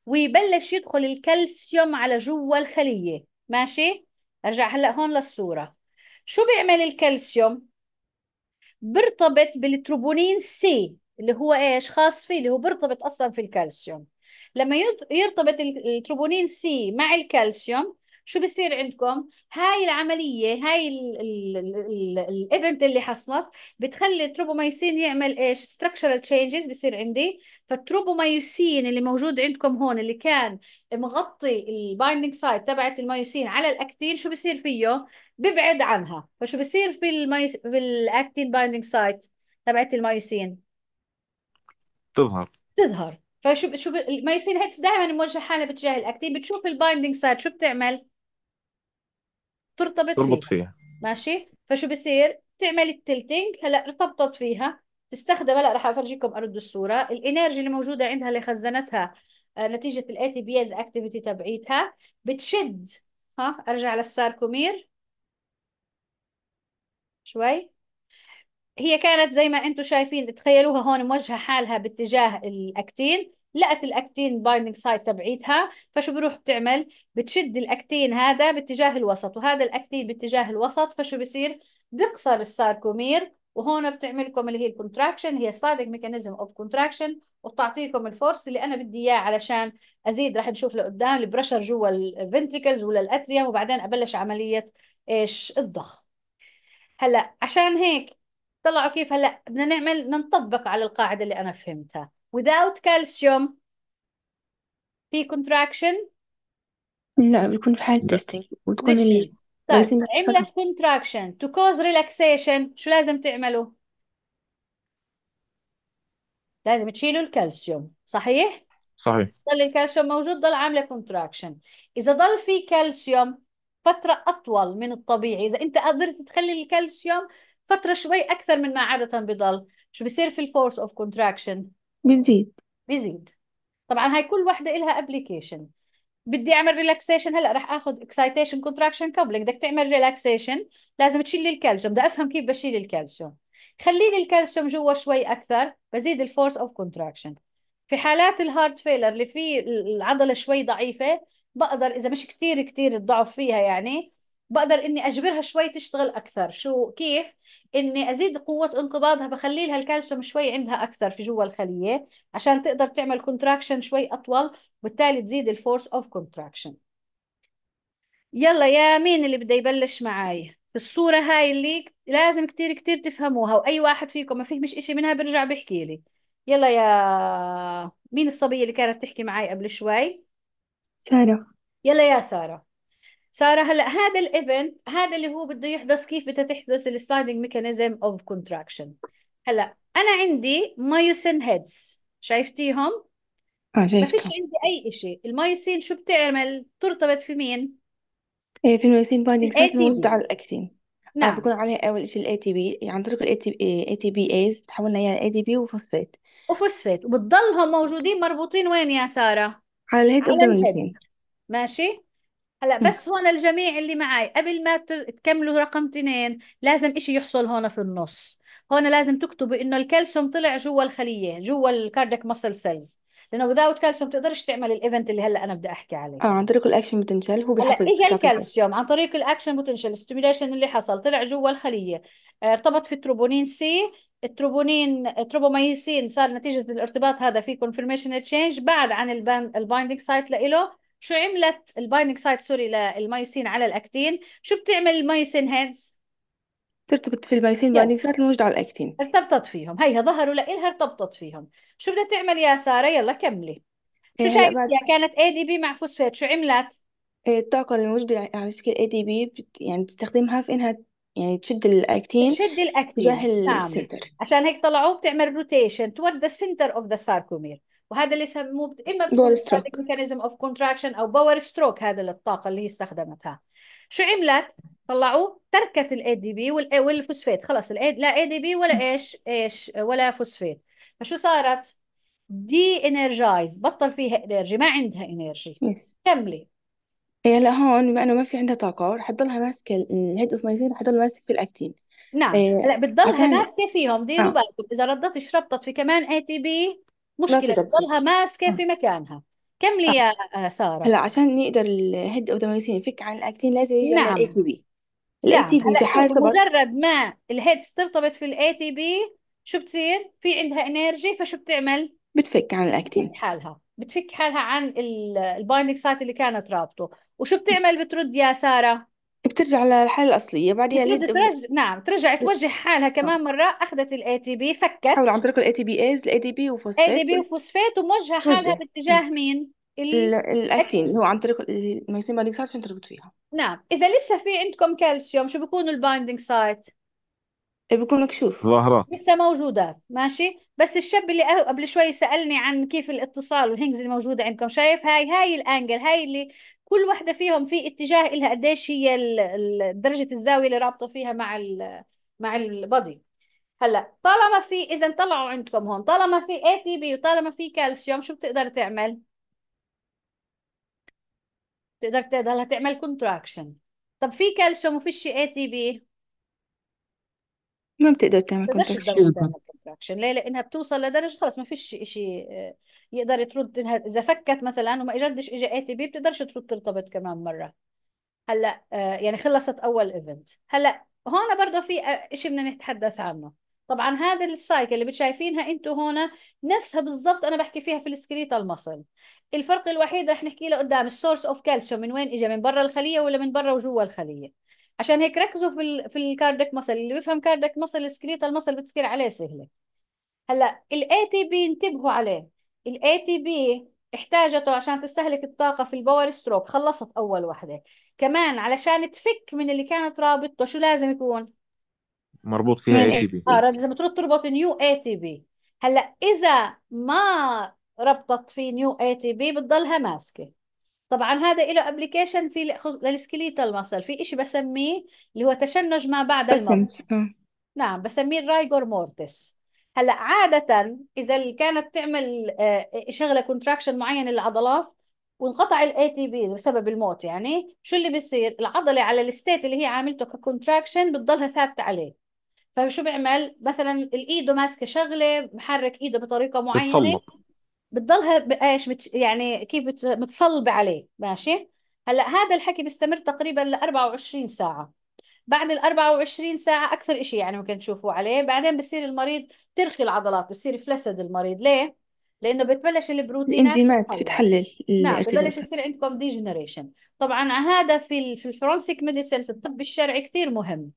ويبلش يدخل الكالسيوم على جوا الخليه ماشي ارجع هلا هون للصوره شو بيعمل الكالسيوم بيرتبط بالتروبونين سي اللي هو ايش خاص فيه اللي هو بيرتبط اصلا في الكالسيوم لما يرتبط التروبونين سي مع الكالسيوم شو بصير عندكم هاي العمليه هاي الايفنت اللي حصلت بتخلي التروبومايسين يعمل ايش ستراكشرال تشينجز بصير عندي فالتروبومايوسين اللي موجود عندكم هون اللي كان مغطي البايندينج سايت تبعت المايوسين على الاكتين شو بصير فيه ببعد عنها فشو بصير في الميوس... الاكتين بايندينج سايت تبعت المايوسين تظهر تظهر فشو شو المايوسين هيدس دائما موجهه حالها باتجاه الاكتين بتشوف البايندينج سايت شو بتعمل ترتبط تربط فيها فيها ماشي فشو بصير تعمل التلتنج هلا ارتبطت فيها تستخدم هلا رح افرجيكم ارد الصوره الانرجي اللي موجوده عندها اللي خزنتها آه، نتيجه الاي تي بيز اكتيفيتي تبعيتها بتشد ها ارجع للساركومير شوي هي كانت زي ما انتم شايفين تخيلوها هون موجهه حالها باتجاه الاكتين لقت الاكتين بايندينج سايت تبعيتها فشو بروح بتعمل بتشد الاكتين هذا باتجاه الوسط وهذا الاكتين باتجاه الوسط فشو بصير بقصر الساركومير وهون بتعمل لكم اللي هي الكونتراكشن هي ستايدنج ميكانيزم اوف كونتراكشن وبتعطيكم الفورس اللي انا بدي اياه علشان ازيد رح نشوف لقدام البرشر جوا الفنتريكلز ولا الاتريوم وبعدين ابلش عمليه ايش الضخ هلا عشان هيك طلعوا كيف هلا بدنا نعمل نطبق على القاعده اللي انا فهمتها without calcium في contraction لا بيكون في حالة testing وتكون اللي طيب عملت contraction to cause relaxation شو لازم تعملوا؟ لازم تشيلوا الكالسيوم صحيح؟ صحيح ضل الكالسيوم موجود ضل عاملة contraction إذا ضل في كالسيوم فترة أطول من الطبيعي إذا أنت قدرت تخلي الكالسيوم فترة شوي أكثر من ما عادة بضل شو بصير في الفورس أوف contraction؟ بيزيد بيزيد طبعا هاي كل وحده إلها ابلكيشن بدي اعمل ريلاكسيشن هلا رح اخذ اكسايتيشن كونتراكشن كابلنج بدك تعمل ريلاكسيشن لازم تشيل الكالسيوم بدي افهم كيف بشيل الكالسيوم خلي لي الكالسيوم جوا شوي اكثر بزيد الفورس اوف كونتراكشن في حالات الهارت فيلر اللي في العضله شوي ضعيفه بقدر اذا مش كثير كثير الضعف فيها يعني بقدر اني اجبرها شوي تشتغل اكثر شو كيف اني ازيد قوه انقباضها بخلي لها الكالسيوم شوي عندها اكثر في جوا الخليه عشان تقدر تعمل كونتراكشن شوي اطول وبالتالي تزيد الفورس اوف كونتراكشن يلا يا مين اللي بده يبلش معي الصورة هاي اللي لازم كتير كتير تفهموها وأي واحد فيكم ما فهمش إشي منها برجع بحكي لي يلا يا مين الصبية اللي كانت تحكي معي قبل شوي سارة يلا يا سارة ساره هلا هذا الايفنت هذا اللي هو بده يحدث كيف بدها تحدث السلايدنج ميكانيزم اوف كونتراكشن هلا انا عندي مايوسين هيدز شايفتيهم؟ اه ما فيش عندي اي شيء المايوسين شو بتعمل؟ ترتبط في مين؟ إيه في المايوسين بايندينج سايت موجود على الاكتين آه نعم عليها اول شيء الاي تي بي عن طريق الاي تي اي تي بي ايز بتحولنا اياها لاي تي بي وفوسفات وفوسفات وبتضلهم موجودين مربوطين وين يا سارة؟ على الهيد اوف على ذا مايوسين ماشي هلا بس هون الجميع اللي معي قبل ما تكملوا رقم اثنين لازم إشي يحصل هون في النص هون لازم تكتبوا انه الكالسيوم طلع جوا الخليه جوا الكارديك مسل سيلز لانه وذاوت كالسيوم بتقدرش تعمل الايفنت اللي هلا انا بدي احكي عليه اه عن طريق الاكشن بوتنشال هو هلا بيحفز اجى الكالسيوم عن طريق الاكشن بوتنشال ستيميوليشن اللي حصل طلع جوا الخليه آه، ارتبط في التروبونين سي التروبونين التروبومايسين صار نتيجه الارتباط هذا في كونفرميشن تشينج بعد عن البايندينج سايت لإله شو عملت البايننج سايت سوري للمايوسين على الاكتين شو بتعمل المايوسين هيدز ترتبط في المايوسين يعني سايت الموجودة على الاكتين ارتبطت فيهم هيها ظهروا لها ارتبطت فيهم شو بدها تعمل يا سارة يلا كملي شو إيه هلا بعد كانت اي دي بي مع فوسفات شو عملت إيه الطاقة الموجودة على شكل اي دي بي يعني بتستخدمها في انها يعني تشد الاكتين تشد الاكتين تجاه نعم السنتر عشان هيك طلعوه بتعمل روتيشن تورد ذا سنتر اوف ذا ساركومير وهذا اللي يسموه اما ستروك ميكانيزم اوف كونتراكشن او باور ستروك هذا للطاقه اللي هي استخدمتها شو عملت طلعوه تركت الاي دي بي والفوسفيت خلص لا اي دي بي ولا ايش ايش ولا فوسفيت فشو صارت دي انرجايز بطل فيها انرجي ما عندها انرجي كملي هي إيه، لا هون بما انه ما في عندها طاقه رح تضلها ماسكه الهيد اوف مايزين رح تضل ماسك في الاكتين نعم إيه بتضلها ماسكه فيهم ديروا آه. بالكم اذا ردت شربطت في كمان اي تي بي مشكلة بتضلها ماسكة في مكانها كملي اه يا آه، سارة هلا عشان نقدر الهيد اوف ذا ميوزك يفك عن الاكتين لازم يجي نعم الاي تي بي الاي تي بي في حالة حال طبعا بمجرد ما الهيدز ترتبط في الاي تي بي شو بتصير في عندها انرجي فشو بتعمل بتفك عن الاكتين بتفك حالها بتفك حالها عن البايندينج سايت اللي كانت رابطه وشو بتعمل بترد يا سارة بترجع للحالة الأصلية بعديها بتصير ليد بترجع نعم ترجع توجه حالها كمان مرة أخذت الاي تي بي فكت حول عن طريق الاي تي بي ايز الاي بي وفوسفات دي بي وفوسفات وموجهة حالها باتجاه مين؟ الأكتين اللي هو عن طريق الميسين ما يسمى عشان تربط فيها نعم إذا لسه في عندكم كالسيوم شو بيكونوا البايندينج سايت؟ بيكون مكشوف ظاهرات لسه موجودات ماشي بس الشاب اللي أه، قبل شوي سألني عن كيف الاتصال والهنجز الموجوده عندكم شايف هاي هاي الانجل هاي اللي كل واحدة فيهم في اتجاه إلها قديش هي درجة الزاوية اللي رابطة فيها مع الـ مع البادي هلا طالما في إذا طلعوا عندكم هون طالما في اي تي بي وطالما في كالسيوم شو بتقدر تعمل؟ بتقدر تضلها تعمل كونتراكشن طب في كالسيوم وفيش اي تي بي ما بتقدر تعمل تعمل كونتراكشن ليه لانها بتوصل لدرجه خلص ما فيش شيء آه، يقدر إنها اذا فكت مثلا وما اجدش اجى اي تي بي بتقدرش ترد ترتبط كمان مره هلا آه، يعني خلصت اول ايفنت هلا هون برضه في آه، شيء بدنا نتحدث عنه طبعا هذا السايكل اللي بتشايفينها انتم هون نفسها بالضبط انا بحكي فيها في السكريتال المصل الفرق الوحيد رح نحكي له قدام السورس اوف كالسيوم من وين اجى من برا الخليه ولا من برا وجوا الخليه عشان هيك ركزوا في الـ في الكاردك مصل اللي بيفهم كاردك مصل السكريتال المصل بتسكر عليه سهله هلا الاي تي بي انتبهوا عليه ال ATP احتاجته عشان تستهلك الطاقة في الباور ستروك خلصت أول وحدة كمان علشان تفك من اللي كانت رابطته شو لازم يكون؟ مربوط فيها اي تي بي اه لازم ترد تربط نيو اي تي بي هلا اذا ما ربطت في نيو اي تي بي بتضلها ماسكه طبعا هذا له ابلكيشن في للسكليتال ماسل في شيء بسميه اللي هو تشنج ما بعد الموت نعم بسميه الرايجور مورتس هلا عاده اذا كانت تعمل آه، شغله كونتراكشن معين للعضلات وانقطع الاي تي بي بسبب الموت يعني شو اللي بيصير العضله على الستيت اللي هي عاملته ككونتراكشن بتضلها ثابته عليه فشو بيعمل مثلا الايده ماسكه شغله محرك ايده بطريقه معينه بتضلها ايش يعني كيف متصلبه عليه ماشي هلا هذا الحكي بيستمر تقريبا ل 24 ساعه بعد ال 24 ساعة أكثر إشي يعني ممكن تشوفوا عليه بعدين بصير المريض ترخي العضلات بصير فلسد المريض ليه؟ لأنه بتبلش البروتينات الإنزيمات بتحلل نعم ببلش يصير عندكم ديجنريشن طبعا هذا في في الفرنسيك ميديسن في الطب الشرعي كثير مهم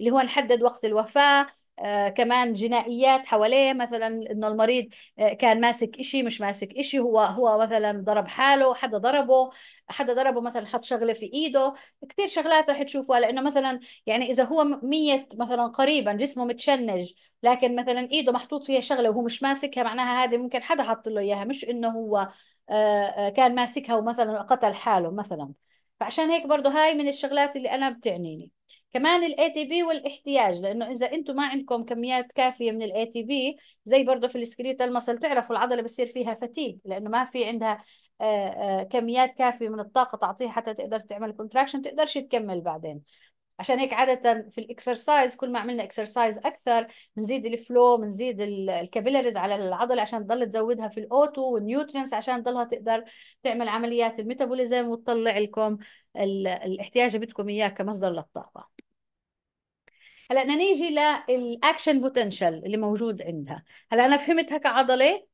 اللي هو نحدد وقت الوفاة آه كمان جنائيات حواليه مثلا انه المريض آه، كان ماسك إشي مش ماسك إشي هو هو مثلا ضرب حاله حدا ضربه حدا ضربه مثلا حط شغله في ايده كثير شغلات رح تشوفوها لانه مثلا يعني اذا هو ميت مثلا قريبا جسمه متشنج لكن مثلا ايده محطوط فيها شغله وهو مش ماسكها معناها هذه ممكن حدا حط له اياها مش انه هو آه،, آه كان ماسكها ومثلا قتل حاله مثلا فعشان هيك برضه هاي من الشغلات اللي انا بتعنيني كمان الاي تي بي والاحتياج لانه اذا انتم ما عندكم كميات كافيه من الاي تي بي زي برضه في السكريتال مسل تعرفوا العضله بصير فيها فتيج لانه ما في عندها آه، آه، كميات كافيه من الطاقه تعطيها حتى تقدر تعمل كونتراكشن تقدرش تكمل بعدين عشان هيك عادة في الاكسرسايز كل ما عملنا اكسرسايز أكثر بنزيد الفلو بنزيد الكابيلاريز على العضلة عشان تضل تزودها في الأوتو والنيوترينس عشان تضلها تقدر تعمل عمليات الميتابوليزم وتطلع لكم الاحتياج اللي بدكم إياه كمصدر للطاقة هلا بدنا نيجي للاكشن بوتنشال اللي موجود عندها هلا انا فهمتها كعضله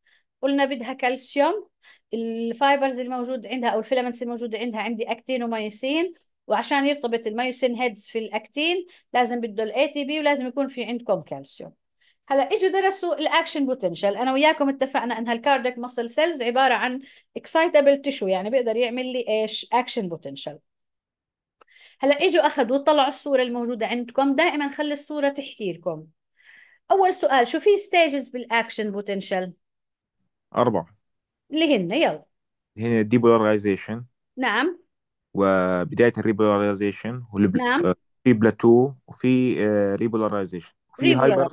قلنا بدها كالسيوم الفايبرز الموجود عندها او الفيلامنتس الموجوده عندها عندي اكتين ومايسين وعشان يرتبط الميوسين هيدز في الاكتين لازم بده الاي تي بي ولازم يكون في عندكم كالسيوم هلا اجوا درسوا الاكشن بوتنشال انا وياكم اتفقنا انها الكارديك ماسل سيلز عباره عن اكسايتابل تشو يعني بيقدر يعمل لي ايش اكشن بوتنشال هلا اجوا اخذوا طلعوا الصوره الموجوده عندكم دائما خلي الصوره تحكي لكم اول سؤال شو في ستيجز بالاكشن بوتنشال أربعة اللي هن يلا هنا الديبولاريزيشن نعم وبداية الريبولاريزيشن نعم آه، في بلاتو وفي ريبولاريزيشن آه، وفي هايبر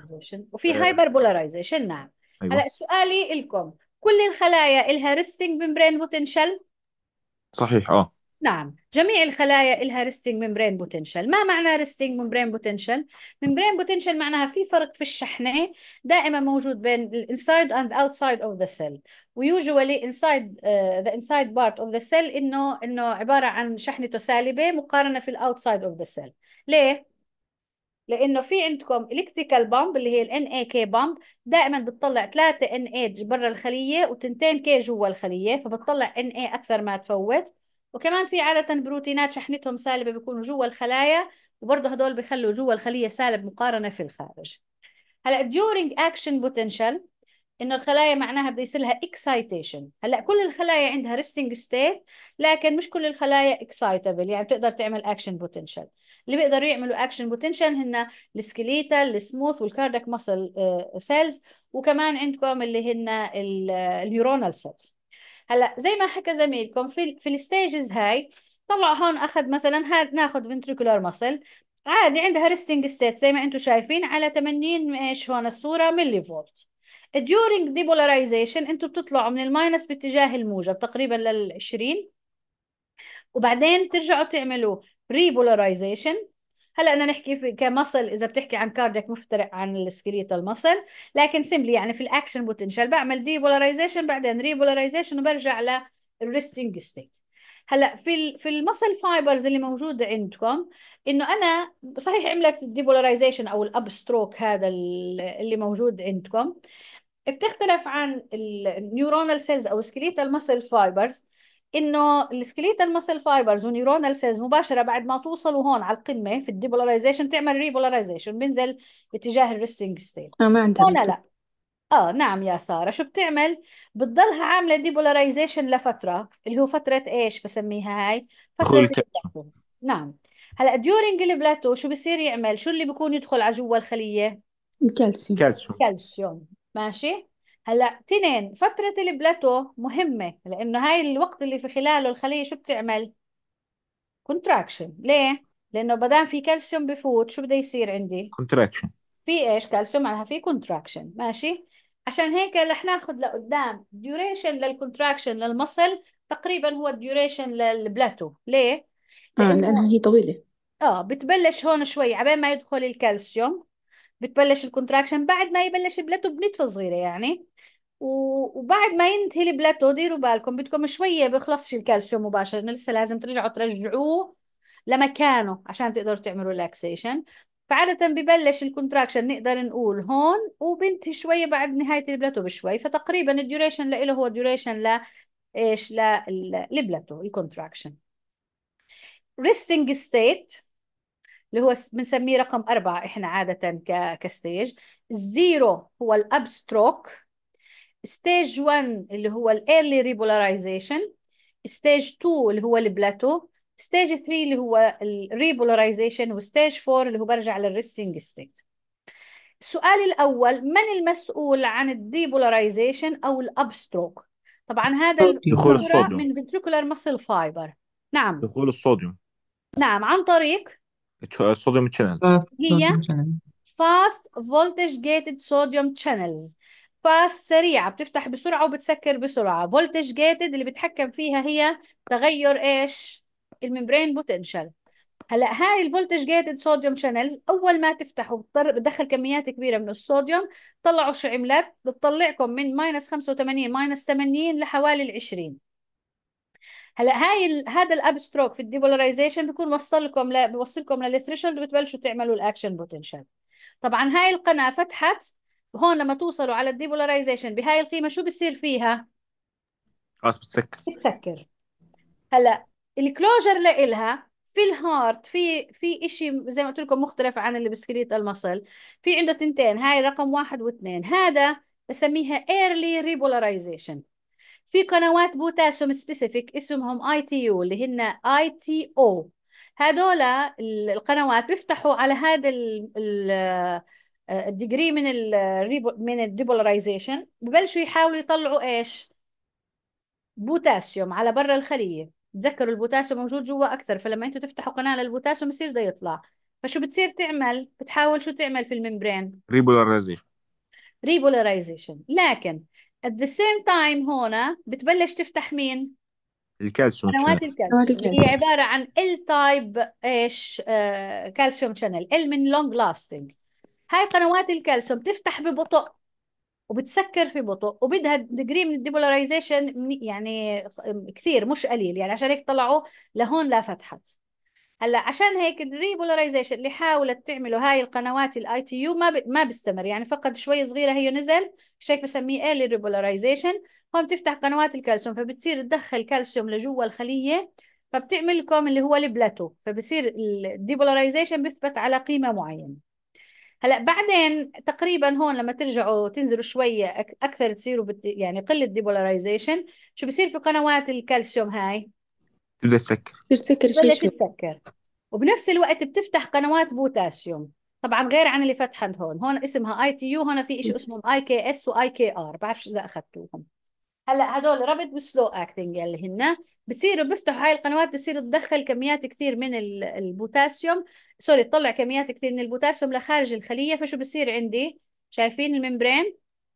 وفي هايبر بولاريزيشن نعم أيوة. هلا أيوة. سؤالي لكم كل الخلايا لها ريستنج ممبرين بوتنشال صحيح اه نعم جميع الخلايا إلها ريستنج ممبرين بوتنشال ما معنى ريستنج ممبرين بوتنشال ممبرين بوتنشال معناها في فرق في الشحنة دائما موجود بين الانسايد اند اوتسايد اوف ذا سيل ويوجوالي انسايد ذا انسايد بارت اوف ذا سيل انه انه عبارة عن شحنته سالبة مقارنة في الاوتسايد اوف ذا سيل ليه لانه في عندكم الكتريكال بامب اللي هي الان اي كي بامب دائما بتطلع 3 ان اي برا الخليه وتنتين كي جوا الخليه فبتطلع ان اي اكثر ما تفوت وكمان في عادة بروتينات شحنتهم سالبة بيكونوا جوا الخلايا وبرضه هدول بخلوا جوا الخلية سالب مقارنة في الخارج هلا during action potential انه الخلايا معناها بده يصير لها excitation، هلا كل الخلايا عندها ريستنج ستيت لكن مش كل الخلايا excitable يعني بتقدر تعمل اكشن potential. اللي بيقدروا يعملوا اكشن potential هن السكليتال السموث والكاردك ماسل سيلز وكمان عندكم اللي هن النيورونال سيلز هلا زي ما حكى زميلكم في في الستيجز هاي طلع هون اخذ مثلا هاد ناخذ فنتريكولار مسل عادي عندها ريستنج ستيت زي ما انتم شايفين على 80 ايش هون الصوره ملي فولت during depolarization انتم بتطلعوا من الماينس باتجاه الموجب تقريبا لل 20 وبعدين بترجعوا تعملوا ريبولرايزيشن هلا بدنا نحكي في كمصل اذا بتحكي عن كارديك مفترق عن السكليتال مصل لكن سمبلي يعني في الاكشن بوتنشال بعمل ديبولاريزيشن بعدين ريبولاريزيشن وبرجع للريستنج ستيت هلا في في المصل فايبرز اللي موجوده عندكم انه انا صحيح عملت الديبولاريزيشن او الاب ستروك هذا اللي موجود عندكم بتختلف عن النيورونال سيلز او سكليتال مصل فايبرز انه السكليتال ماسل فايبرز ونيورونال سيلز مباشره بعد ما توصلوا هون على القمه في الديبولاريزيشن تعمل ريبولاريزيشن بنزل باتجاه الريستنج ستيت اه ما عندها لا اه نعم يا ساره شو بتعمل بتضلها عامله ديبولاريزيشن لفتره اللي هو فتره ايش بسميها هاي فتره نعم هلا ديورينج البلاتو شو بصير يعمل شو اللي بيكون يدخل على جوا الخليه الكالسيوم الكالسيوم كالسيوم ماشي هلا تنين فترة البلاتو مهمة لأنه هاي الوقت اللي في خلاله الخلية شو بتعمل؟ كونتراكشن ليه؟ لأنه دام في كالسيوم بفوت شو بده يصير عندي؟ كونتراكشن في إيش كالسيوم معناها في كونتراكشن ماشي؟ عشان هيك رح ناخذ لقدام ديوريشن للكونتراكشن للمصل تقريبا هو الديوريشن للبلاتو ليه؟ اه لأنها هي طويلة اه بتبلش هون شوي عبين ما يدخل الكالسيوم بتبلش الكونتراكشن بعد ما يبلش البلاتو بنتفة صغيرة يعني وبعد ما ينتهي البلاتو ديروا بالكم بدكم شوية بيخلصش الكالسيوم مباشرة لسه لازم ترجعوا ترجعوه لمكانه عشان تقدروا تعملوا ريلاكسيشن فعادة ببلش الكونتراكشن نقدر نقول هون وبنتهي شوية بعد نهاية البلاتو بشوي فتقريبا الديوريشن لإله هو ديوريشن ل ايش للبلاتو الكونتراكشن ريستنج ستيت اللي هو بنسميه رقم أربعة إحنا عادة كستيج الزيرو هو الأبستروك ستيج 1 اللي هو الايرلي ريبولاريزيشن ستيج 2 اللي هو البلاتو ستيج 3 اللي هو الريبولاريزيشن وستيج 4 اللي هو برجع للريستنج ستيت السؤال الاول من المسؤول عن الديبولاريزيشن او الابستروك طبعا هذا دخول الصوديوم من فنتريكولار ماسل فايبر نعم دخول الصوديوم نعم عن طريق الصوديوم تشانل هي فاست فولتج جيتد صوديوم تشانلز باس سريعة بتفتح بسرعة وبتسكر بسرعة فولتج جيتد اللي بتحكم فيها هي تغير ايش الممبرين بوتنشال هلا هاي الفولتج جيتد صوديوم شانلز اول ما تفتحوا بتدخل كميات كبيره من الصوديوم طلعوا شو عملت بتطلعكم من ماينس 85 ماينس 80 لحوالي ال 20 هلا هاي ال... هذا الابستروك في الديبولاريزيشن بيكون وصلكم ل... بوصلكم للثريشولد بتبلشوا تعملوا الاكشن بوتنشال طبعا هاي القناه فتحت هون لما توصلوا على الديبولاريزيشن بهاي القيمة شو بصير فيها؟ خلاص بتسكر بتسكر هلا الكلوجر لإلها في الهارت في في شيء زي ما قلت لكم مختلف عن البسكليت المصل في عنده تنتين هاي رقم واحد واثنين هذا بسميها ايرلي ريبولاريزيشن في قنوات بوتاسيوم سبيسيفيك اسمهم اي تي يو اللي هن اي تي او هذول القنوات بيفتحوا على هذا الديجري من ال من الديبولاريزيشن ببلشوا يحاولوا يطلعوا ايش بوتاسيوم على برا الخليه تذكروا البوتاسيوم موجود جوا اكثر فلما انتم تفتحوا قناه للبوتاسيوم بصير بده يطلع فشو بتصير تعمل بتحاول شو تعمل في الممبرين ريبولاريزيشن ريبولاريزيشن لكن at the same time هون بتبلش تفتح مين الكالسيوم قنوات الكالسيوم هي عباره عن ال تايب ايش آه، كالسيوم شانل ال من لونج لاستنج هاي قنوات الكالسيوم بتفتح ببطء وبتسكر في بطء وبدها ديجري من الديبولاريزيشن يعني كثير مش قليل يعني عشان هيك طلعوا لهون لا فتحت هلا عشان هيك الريبولاريزيشن اللي حاولت تعمله هاي القنوات الاي تي يو ما ب... ما بيستمر يعني فقد شوي صغيره هي نزل هيك بسميه ايرلي ريبولاريزيشن هون بتفتح قنوات الكالسيوم فبتصير تدخل كالسيوم لجوا الخليه فبتعمل لكم اللي هو البلاتو فبصير الديبولاريزيشن بيثبت على قيمه معينه هلا بعدين تقريبا هون لما ترجعوا تنزلوا شويه اكثر تصيروا بت... يعني قله ديبولاريزيشن شو بصير في قنوات الكالسيوم هاي تبدا تسكر تصير تسكر شوي شوي تسكر وبنفس الوقت بتفتح قنوات بوتاسيوم طبعا غير عن اللي فتحت هون هون اسمها اي تي يو هون في شيء إيه. اسمه اي كي اس واي كي ار بعرفش اذا اخذتوهم هلا هدول رابط وسلو اكتنج اللي هن بصيروا بيفتحوا هاي القنوات بصير تدخل كميات كثير من البوتاسيوم سوري تطلع كميات كثير من البوتاسيوم لخارج الخليه فشو بصير عندي شايفين الممبرين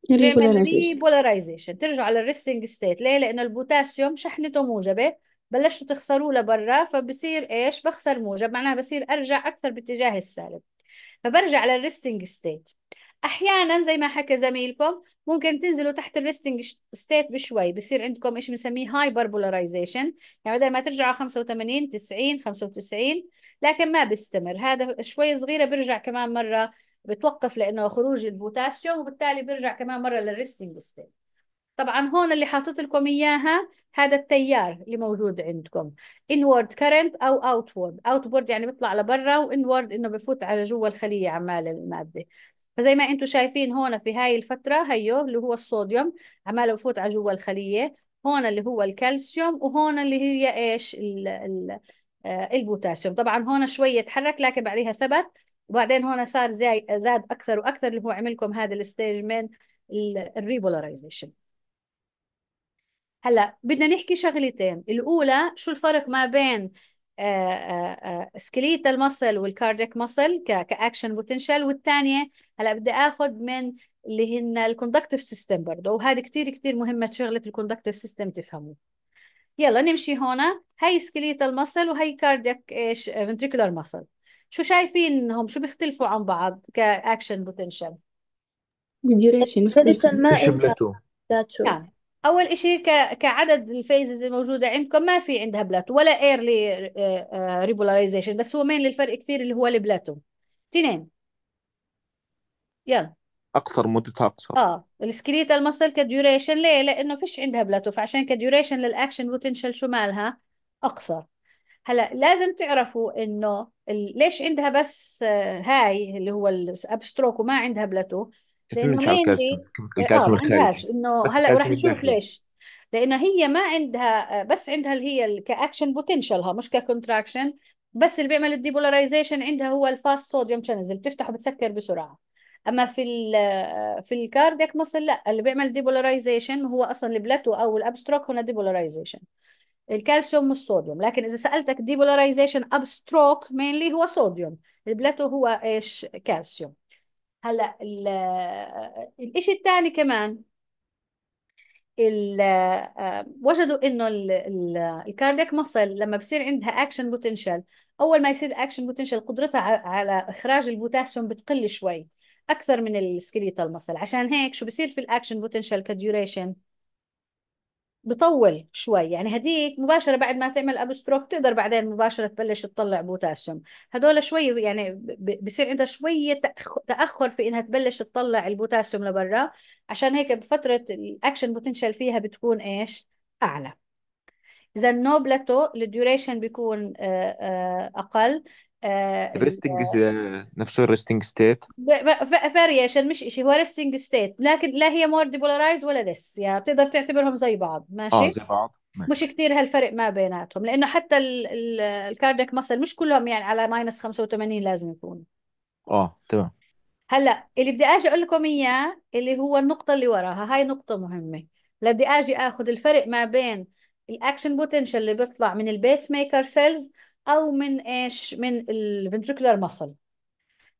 تعمل ريبولارايزيشن ترجع الريستنج ستيت ليه لانه البوتاسيوم شحنته موجبه بلشتوا تخسروه لبرا فبصير ايش بخسر موجب معناها بصير ارجع اكثر باتجاه السالب فبرجع على الريستنج ستيت احيانا زي ما حكى زميلكم ممكن تنزلوا تحت الريستنج ستيت بشوي بصير عندكم ايش بنسميه هايبر بولاريزيشن يعني بدل ما ترجعوا 85 90 95 لكن ما بيستمر هذا شوي صغيره بيرجع كمان مره بتوقف لانه خروج البوتاسيوم وبالتالي بيرجع كمان مره للريستنج ستيت طبعا هون اللي حاطط لكم اياها هذا التيار اللي موجود عندكم انورد كرنت او اوتورد اوتورد يعني بيطلع لبرا وانورد انه بفوت على جوا الخليه عمال الماده فزي ما انتم شايفين هون في هاي الفترة هيو اللي هو الصوديوم عماله بفوت على جوا الخلية هون اللي هو الكالسيوم وهون اللي هي ايش الـ الـ آه، البوتاسيوم طبعا هون شوية تحرك لكن بعديها ثبت وبعدين هون صار زي زاد اكثر واكثر اللي هو عملكم هذا الستيج من الريبولاريزيشن هلا بدنا نحكي شغلتين الاولى شو الفرق ما بين سكليت ماسل والكارديك ماسل كاكشن بوتنشال والثانيه هلا بدي اخذ من اللي هن الكوندكتيف سيستم برضه وهذه كثير كثير مهمه شغله الكوندكتيف سيستم تفهموه يلا نمشي هنا هي سكليت ماسل وهي كاردياك ايش فنتريكولار ماسل شو شايفين انهم شو بيختلفوا عن بعض كاكشن بوتنشال الديوريشن مختلفة شملته اول إشي كعدد الفيزز الموجوده عندكم ما في عندها بلاتو ولا ايرلي آه، آه، ريبولاريزيشن بس هو مين للفرق كثير اللي هو البلاتو اثنين يلا اقصر مدتها اقصر اه السكريت المصل كديوريشن ليه لانه فيش عندها بلاتو فعشان كديوريشن للاكشن بوتنشال شو مالها اقصر هلا لازم تعرفوا انه ليش عندها بس آه، هاي اللي هو الابستروك وما عندها بلاتو لانه تتمنش على الكاس مينلي الكاس اه ما عندهاش والخارجي انه بس هلا الكاس نشوف ليش لان هي ما عندها آه، بس عندها اللي هي كاكشن بوتنشالها مش ككونتراكشن بس اللي بيعمل الديبولاريزيشن عندها هو الفاست صوديوم شانلز اللي بتفتح وبتسكر بسرعه اما في الـ آه، في الكاردياك مصل لا اللي بيعمل ديبولاريزيشن هو اصلا البلاتو او الابستروك هنا ديبولاريزيشن الكالسيوم والصوديوم لكن اذا سالتك ديبولاريزيشن ابستروك مينلي هو صوديوم البلاتو هو ايش كالسيوم هلا الشيء الثاني كمان وجدوا انه الكاردياك مصل لما بصير عندها اكشن بوتنشال اول ما يصير اكشن بوتنشال قدرتها على اخراج البوتاسيوم بتقل شوي اكثر من السكليتال مصل عشان هيك شو بصير في الاكشن بوتنشال كديوريشن بطول شوي يعني هديك مباشرة بعد ما تعمل ابستروك تقدر بعدين مباشرة تبلش تطلع بوتاسيوم هدول شوي يعني بصير عندها شوية تأخر في انها تبلش تطلع البوتاسيوم لبرا عشان هيك بفترة الاكشن بوتنشال فيها بتكون ايش اعلى اذا نو بلاتو الديوريشن بيكون آه، آه، اقل آه، ال... الريستنج نفسه الريستنج ستيت فاريشن مش شيء هو ريستنج ستيت لكن لا هي مور ديبولارايز ولا لس يعني بتقدر تعتبرهم زي بعض اه ماشي زي بعض مش ماشي كتير هالفرق ما بيناتهم لأنه حتى الكاردياك ماسل مش كلهم يعني على ماينس 85 لازم يكونوا اه تمام هلا اللي بدي اجي اقول لكم اياه اللي هو النقطة اللي وراها هاي نقطة مهمة لا بدي اجي اخذ الفرق ما بين الاكشن بوتنشال اللي بيطلع من البيس ميكر سيلز او من ايش من الفنتريكولار ماسل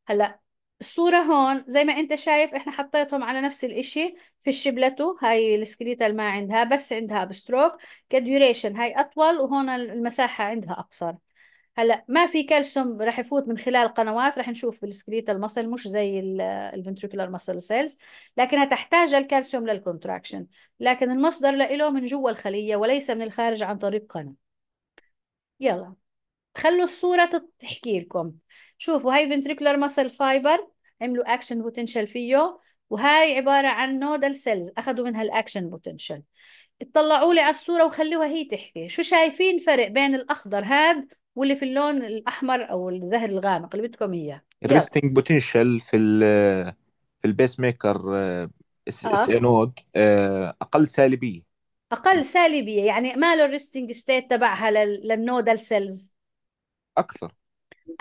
هلا الصورة هون زي ما انت شايف احنا حطيتهم على نفس الاشي في الشبلتو هاي السكليتال ما عندها بس عندها بستروك كديوريشن هاي اطول وهون المساحة عندها اقصر هلا ما في كالسيوم راح يفوت من خلال قنوات راح نشوف بالسكليتال ماسل مش زي الفنتريكولار ماسل سيلز لكنها تحتاج الكالسيوم للكونتراكشن لكن المصدر له من جوا الخلية وليس من الخارج عن طريق قناة يلا خلوا الصورة تحكي لكم شوفوا هاي ventricular ماسل فايبر عملوا اكشن potential فيه وهاي عبارة عن nodal سيلز أخذوا منها الأكشن بوتنشل اطلعوا لي على الصورة وخلوها هي تحكي شو شايفين فرق بين الأخضر هاد واللي في اللون الأحمر أو الزهر الغامق اللي بدكم إياه الريستنج potential في ال في البيس ميكر آه، اس آه. اس نود آه، أقل سالبية أقل سالبية يعني ماله الريستنج ستيت تبعها للنودال سيلز اكثر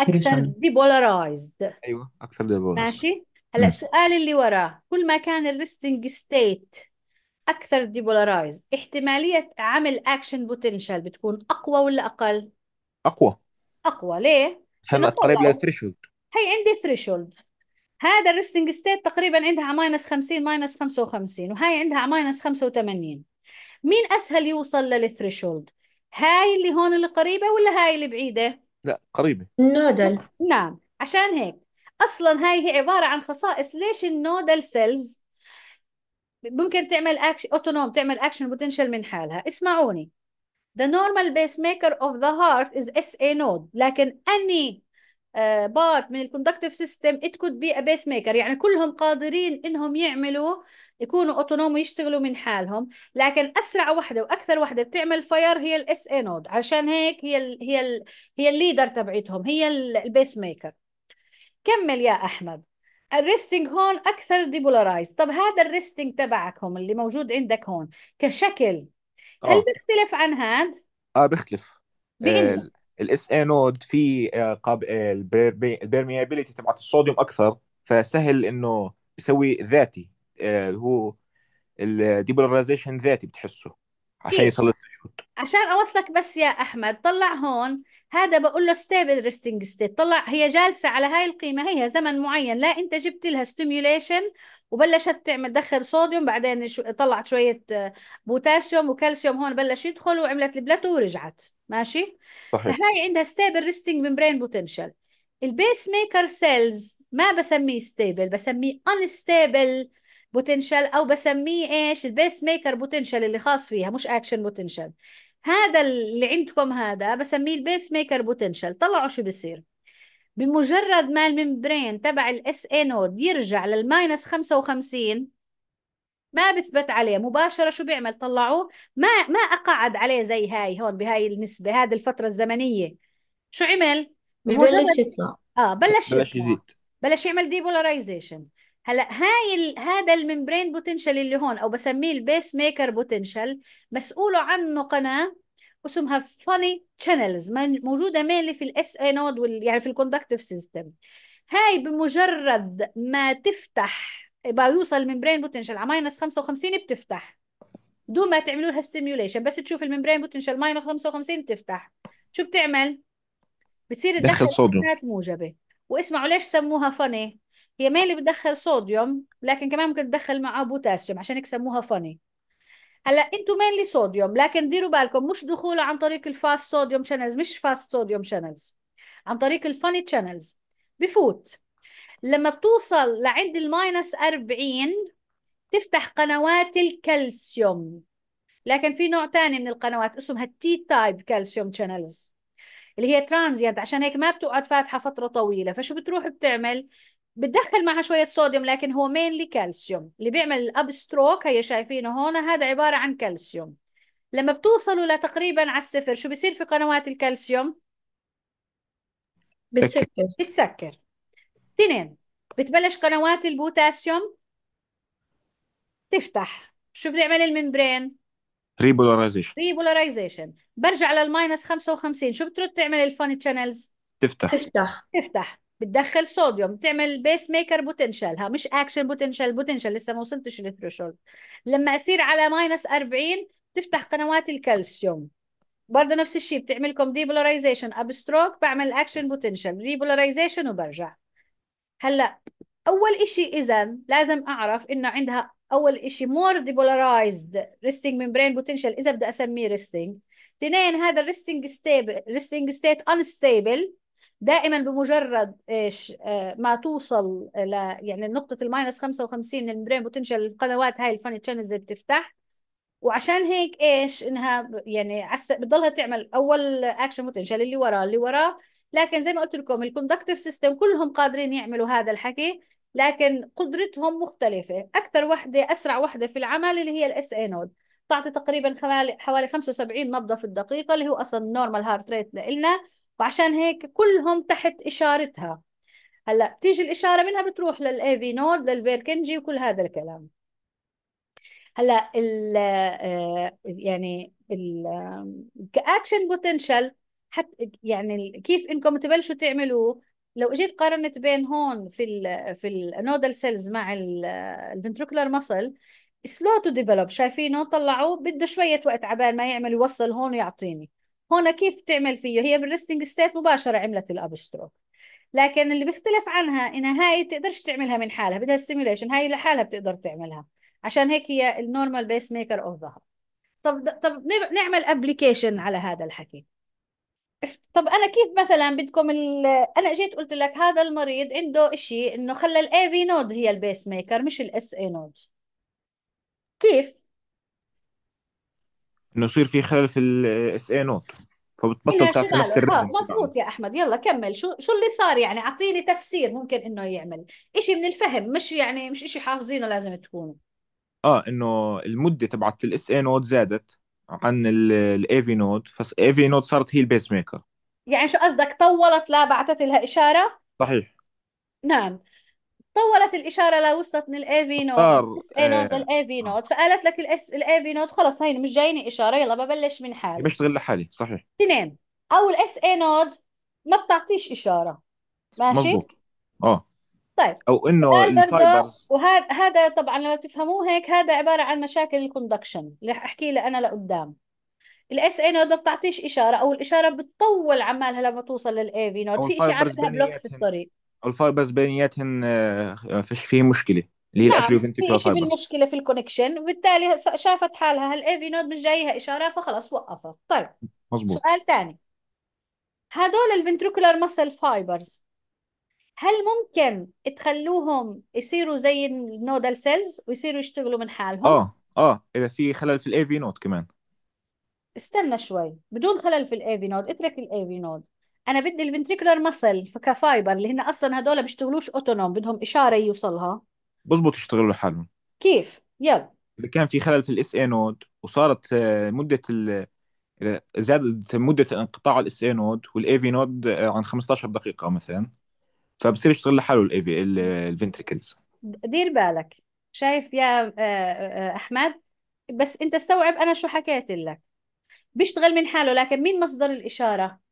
اكثر ديبولارايزد ايوه اكثر ديبولارايزد ماشي هلا السؤال اللي وراه كل ما كان الريستنج ستيت اكثر ديبولارايز احتماليه عمل اكشن بوتنشال بتكون اقوى ولا اقل اقوى اقوى ليه عشان قريب للثريشولد هي عندي ثريشولد هذا الريستنج ستيت تقريبا عندها على ماينس 50 ماينس 55 وهاي عندها على ماينس 85 مين اسهل يوصل للثريشولد هاي اللي هون اللي قريبه ولا هاي اللي بعيده لا قريبة النودل نعم عشان هيك اصلا هاي هي عباره عن خصائص ليش النودل سيلز ممكن تعمل اكشن اوتونوم تعمل اكشن بوتنشال من حالها اسمعوني The normal pacemaker of the heart is SA node لكن any uh, part من الكوندكتيف سيستم it could be a maker يعني كلهم قادرين انهم يعملوا يكونوا اوتونوم ويشتغلوا من حالهم لكن اسرع وحده واكثر وحده بتعمل فاير هي الاس اي نود عشان هيك هي الـ هي الـ هي الليدر تبعتهم هي البيس ميكر كمل يا احمد الريستنج هون اكثر ديبولارايز طب هذا الريستنج تبعكم اللي موجود عندك هون كشكل هل أوه. بيختلف عن هاد اه بيختلف الاس اي نود في آه، قاب البيرميابيليتي تبعت الصوديوم اكثر فسهل انه يسوي ذاتي آه، اللي هو الديبولاريزيشن ذاتي بتحسه عشان كيف؟ إيه. يصل عشان اوصلك بس يا احمد طلع هون هذا بقول له ستيبل ريستنج ستيت طلع هي جالسه على هاي القيمه هي زمن معين لا انت جبت لها ستيميوليشن وبلشت تعمل دخل صوديوم بعدين شو طلعت شويه بوتاسيوم آه، وكالسيوم هون بلش يدخل وعملت البلاتو ورجعت ماشي صحيح فهي طيب، عندها ستيبل ريستنج ممبرين بوتنشال البيس ميكر سيلز ما بسميه ستيبل بسميه انستيبل بوتنشال او بسميه ايش البيس ميكر بوتنشال اللي خاص فيها مش اكشن بوتنشال هذا اللي عندكم هذا بسميه البيس ميكر بوتنشال طلعوا شو بصير بمجرد ما الممبرين تبع الاس اي نود يرجع للماينس 55 ما بثبت عليه مباشره شو بيعمل طلعوه ما ما اقعد عليه زي هاي هون بهاي النسبه هذه الفتره الزمنيه شو عمل ببلش يطلع اه بلش بلش يزيد بلش يعمل ديبولارايزيشن هلا هاي ال... هذا الممبرين بوتنشال اللي هون او بسميه البيس ميكر بوتنشال مسؤول عنه قناه اسمها فاني تشانلز موجوده مينلي في الاس اي وال... يعني في الكوندكتيف سيستم هاي بمجرد ما تفتح بيوصل الممبرين بوتنشال على ماينس 55 بتفتح دون ما تعملوا لها ستيميوليشن بس تشوف الممبرين بوتنشال ماينس 55 بتفتح شو بتعمل؟ بتصير تدخل صوديوم موجبه واسمعوا ليش سموها فاني هي ما اللي بتدخل صوديوم لكن كمان ممكن تدخل معاه بوتاسيوم عشان هيك سموها فاني هلا مين لي صوديوم لكن ديروا بالكم مش دخوله عن طريق الفاست صوديوم شانلز مش فاست صوديوم شانلز عن طريق الفاني شانلز بفوت لما بتوصل لعند الماينس 40 تفتح قنوات الكالسيوم لكن في نوع ثاني من القنوات اسمها التي تايب كالسيوم شانلز اللي هي ترانزيانت عشان هيك ما بتقعد فاتحه فتره طويله فشو بتروح بتعمل بتدخل معها شوية صوديوم لكن هو مينلي كالسيوم اللي بيعمل الأب ستروك هي شايفينه هون هذا عبارة عن كالسيوم لما بتوصلوا لتقريبا على الصفر شو بصير في قنوات الكالسيوم؟ بتسكر بتسكر اثنين بتبلش قنوات البوتاسيوم تفتح شو بيعمل الممبرين؟ ريبولارايزيشن ريبولارايزيشن برجع للماينس 55 شو بترد تعمل الفاني تشانلز؟ تفتح تفتح تفتح بتدخل صوديوم بتعمل بيس ميكر بوتنشال ها مش اكشن بوتنشال بوتنشال لسه ما وصلتش للثريشولد لما اصير على ماينس 40 بتفتح قنوات الكالسيوم برضه نفس الشيء بتعمل لكم ديبولاريزيشن ابستروك بعمل اكشن بوتنشال ريبولاريزيشن وبرجع هلا اول شيء اذا لازم اعرف انه عندها اول شيء مور ديبولارايزد ريستنج ميمبرين بوتنشال اذا بدي اسميه ريستنج اثنين هذا الريستنج ستيبل ريستنج ستيت انستيبل دائما بمجرد ايش آه، ما توصل آه، ل يعني نقطه الماينس 55 البرين بوتنشال القنوات هاي الفاني تشانلز بتفتح وعشان هيك ايش انها يعني عس... بتضلها تعمل اول اكشن بوتنشال اللي وراه اللي وراه لكن زي ما قلت لكم الكوندكتيف سيستم كلهم قادرين يعملوا هذا الحكي لكن قدرتهم مختلفه اكثر وحده اسرع وحده في العمل اللي هي الاس اي نود بتعطي تقريبا حوالي حوالي 75 نبضه في الدقيقه اللي هو اصلا نورمال هارت ريت لنا وعشان هيك كلهم تحت إشارتها هلا بتيجي الإشارة منها بتروح للأي في نود للبيركنجي وكل هذا الكلام هلا ال آه، يعني ال كأكشن بوتنشال حتى يعني كيف انكم تبلشوا تعملوه لو اجيت قارنت بين هون في الـ في النودل سيلز مع الفنتركولار مسل سلو تو ديفلوب شايفينه طلعوه بده شويه وقت عبال ما يعمل يوصل هون ويعطيني هون كيف تعمل فيه هي بالريستنج ستيت مباشرة عملت الابستروك لكن اللي بيختلف عنها انها هاي بتقدرش تعملها من حالها بدها ستيميوليشن هاي لحالها بتقدر تعملها عشان هيك هي النورمال بيس ميكر اوف ذا طب طب نعمل ابلكيشن على هذا الحكي طب انا كيف مثلا بدكم ال... انا جيت قلت لك هذا المريض عنده شيء انه خلى الاي في نود هي البيس ميكر مش الاس اي نود كيف انه يصير في خلل في الاس اي نوت فبتبطل إيه، تعطي نفس الرقم مزبوط يا احمد يلا كمل شو شو اللي صار يعني اعطيني تفسير ممكن انه يعمل شيء من الفهم مش يعني مش شيء حافظينه لازم تكون اه انه المده تبعت الاس اي نود زادت عن الاي في نود فالاي في نود صارت هي البيس ميكر يعني شو قصدك طولت لا بعثت لها اشاره صحيح نعم طولت الإشارة من الأي في نود اس اي نوت للأي في نود فقالت لك الاس الأي في نود خلص هين مش جايني إشارة يلا ببلش من حالي بشتغل لحالي صحيح اثنين أو الاس اي نود ما بتعطيش إشارة ماشي مظبوط اه طيب او انه الفايبرز وهذا هذا طبعا لما بتفهموه هيك هذا عباره عن مشاكل الكوندكشن اللي رح احكي لها انا لقدام الاس اي نود ما بتعطيش اشاره او الاشاره بتطول عمالها لما توصل للاي في نود في شيء عاملها بلوك في الطريق الفايبرز بينياتهن آه، فيش فيه مشكله اللي هي نعم الاتريو في شيء فايبرز بالمشكلة في الكونكشن وبالتالي شافت حالها هالاي في نود مش جايها إشارة فخلاص وقفت طيب مظبوط سؤال ثاني هدول الفنتريكولار ماسل فايبرز هل ممكن تخلوهم يصيروا زي النودال سيلز ويصيروا يشتغلوا من حالهم اه اه اذا في خلل في الاي في نوت كمان استنى شوي بدون خلل في الاي في نود اترك الاي في نود انا بدي الفنتريكولار مسل كفايبر اللي هن اصلا هدول بيشتغلوش اوتونوم بدهم اشاره يوصلها بظبط يشتغلوا لحالهم كيف يلا اللي كان في خلل في الاس اي نود وصارت آه، مده ال زادت مده انقطاع الاس اي نود والاي في نود عن 15 دقيقه مثلا فبصير يشتغل لحاله الاي في الفنتريكلز دير بالك شايف يا آه، آه، احمد بس انت استوعب انا شو حكيت لك بيشتغل من حاله لكن مين مصدر الاشاره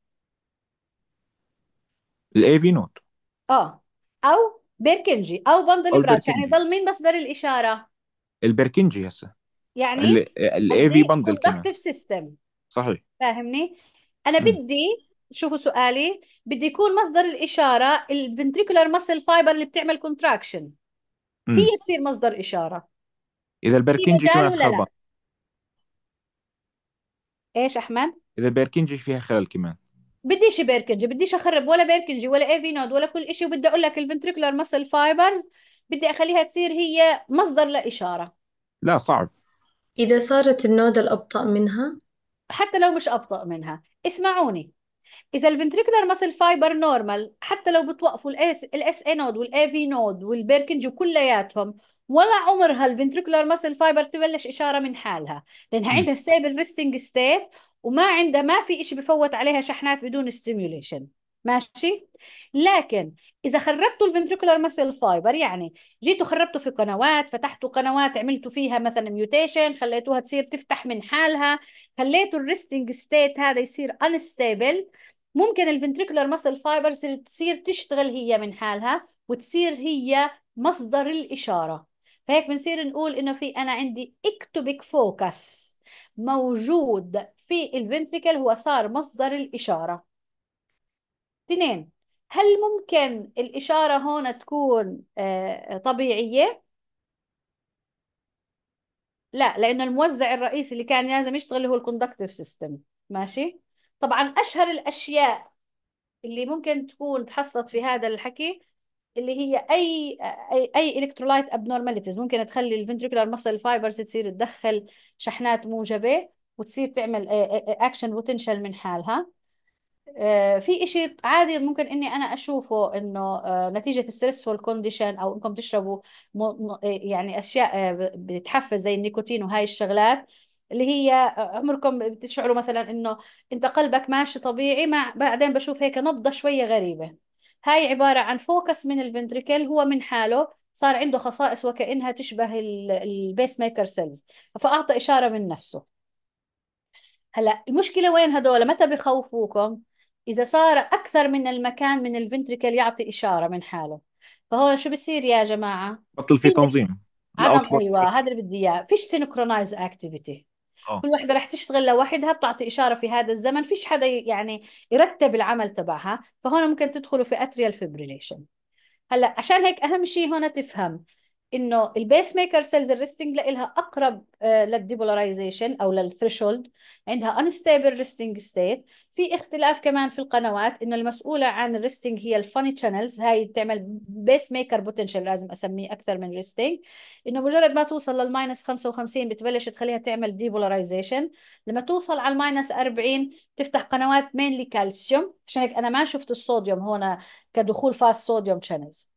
الاي في نوت اه او بركنجي او بندل او براتش يعني البركنجي ضل مين مصدر الاشاره البركنجي هسه يعني الاي في قصدي بندل كمان كوندكتيف سيستم صحيح فاهمني انا مم. بدي شوفوا سؤالي بدي يكون مصدر الاشاره الفنتريكولار ماسل فايبر اللي بتعمل كونتراكشن هي تصير مصدر اشاره اذا في البركنجي مجال كمان ولا خربان ايش احمد اذا البركنجي فيها خلل كمان بديش بيركنجي بديش اخرب ولا بيركنجي ولا اي في نود ولا كل شيء وبدي اقول لك الفنتريكولار مسل فايبرز بدي اخليها تصير هي مصدر لاشاره لا صعب إذا صارت النود الأبطأ منها حتى لو مش أبطأ منها اسمعوني إذا الفنتريكولار مسل فايبر نورمال حتى لو بتوقفوا الاس اي نود والاي في نود والبيركنجي كلياتهم ولا عمرها الفنتريكولار مسل فايبر تبلش إشارة من حالها لأنها عندها ستيبل ريستنج ستيت وما عندها ما في إشي بفوت عليها شحنات بدون ستيميوليشن ماشي لكن اذا خربتوا الفنتريكولار مسل فايبر يعني جيتوا خربتوا في قنوات فتحتوا قنوات عملتوا فيها مثلا ميوتيشن خليتوها تصير تفتح من حالها خليتوا الريستنج ستيت هذا يصير انستابل ممكن الفنتريكولار مسل فايبر تصير تشتغل هي من حالها وتصير هي مصدر الاشاره فهيك بنصير نقول انه في انا عندي اكتوبيك فوكس موجود في الفنتريكل هو صار مصدر الإشارة اثنين هل ممكن الإشارة هون تكون آه، طبيعية؟ لا لأنه الموزع الرئيسي اللي كان لازم يشتغل هو الكوندكتيف سيستم ماشي؟ طبعا أشهر الأشياء اللي ممكن تكون تحصلت في هذا الحكي اللي هي اي اي اي الكترولايت ابنورماليتيز ممكن تخلي الفنتريكولار مسل فايبرز تصير تدخل شحنات موجبه وتصير تعمل اكشن آه، بوتنشال آه، آه، من حالها في شيء عادي ممكن اني انا اشوفه انه نتيجه ستريسفول كونديشن او انكم تشربوا يعني اشياء بتحفز زي النيكوتين وهاي الشغلات اللي هي عمركم بتشعروا مثلا انه انت قلبك ماشي طبيعي مع بعدين بشوف هيك نبضه شويه غريبه هاي عبارة عن فوكس من الفنتريكل هو من حاله صار عنده خصائص وكأنها تشبه البيس ميكر سيلز فأعطى إشارة من نفسه هلا المشكلة وين هدول متى بخوفوكم إذا صار أكثر من المكان من الفنتريكل يعطي إشارة من حاله فهون شو بصير يا جماعة بطل في تنظيم عدم أيوة هذا اللي بدي إياه فيش سينكرونايز أكتيفيتي آه. كل وحده رح تشتغل لوحدها بتعطي اشاره في هذا الزمن فيش حدا يعني يرتب العمل تبعها فهون ممكن تدخلوا في اتريال فيبريليشن هلا عشان هيك اهم شيء هون تفهم انه البيس ميكر سيلز الريستنج لها اقرب آه، للديبولاريزيشن او للثريشولد عندها انستابل ريستنج ستيت في اختلاف كمان في القنوات انه المسؤوله عن الريستنج هي الفاني شانلز هاي بتعمل بيس ميكر بوتنشال لازم اسميه اكثر من ريستنج انه مجرد ما توصل للماينس 55 بتبلش تخليها تعمل ديبولاريزيشن لما توصل على الماينس 40 تفتح قنوات مينلي كالسيوم عشان هيك انا ما شفت الصوديوم هون كدخول فاست صوديوم شانلز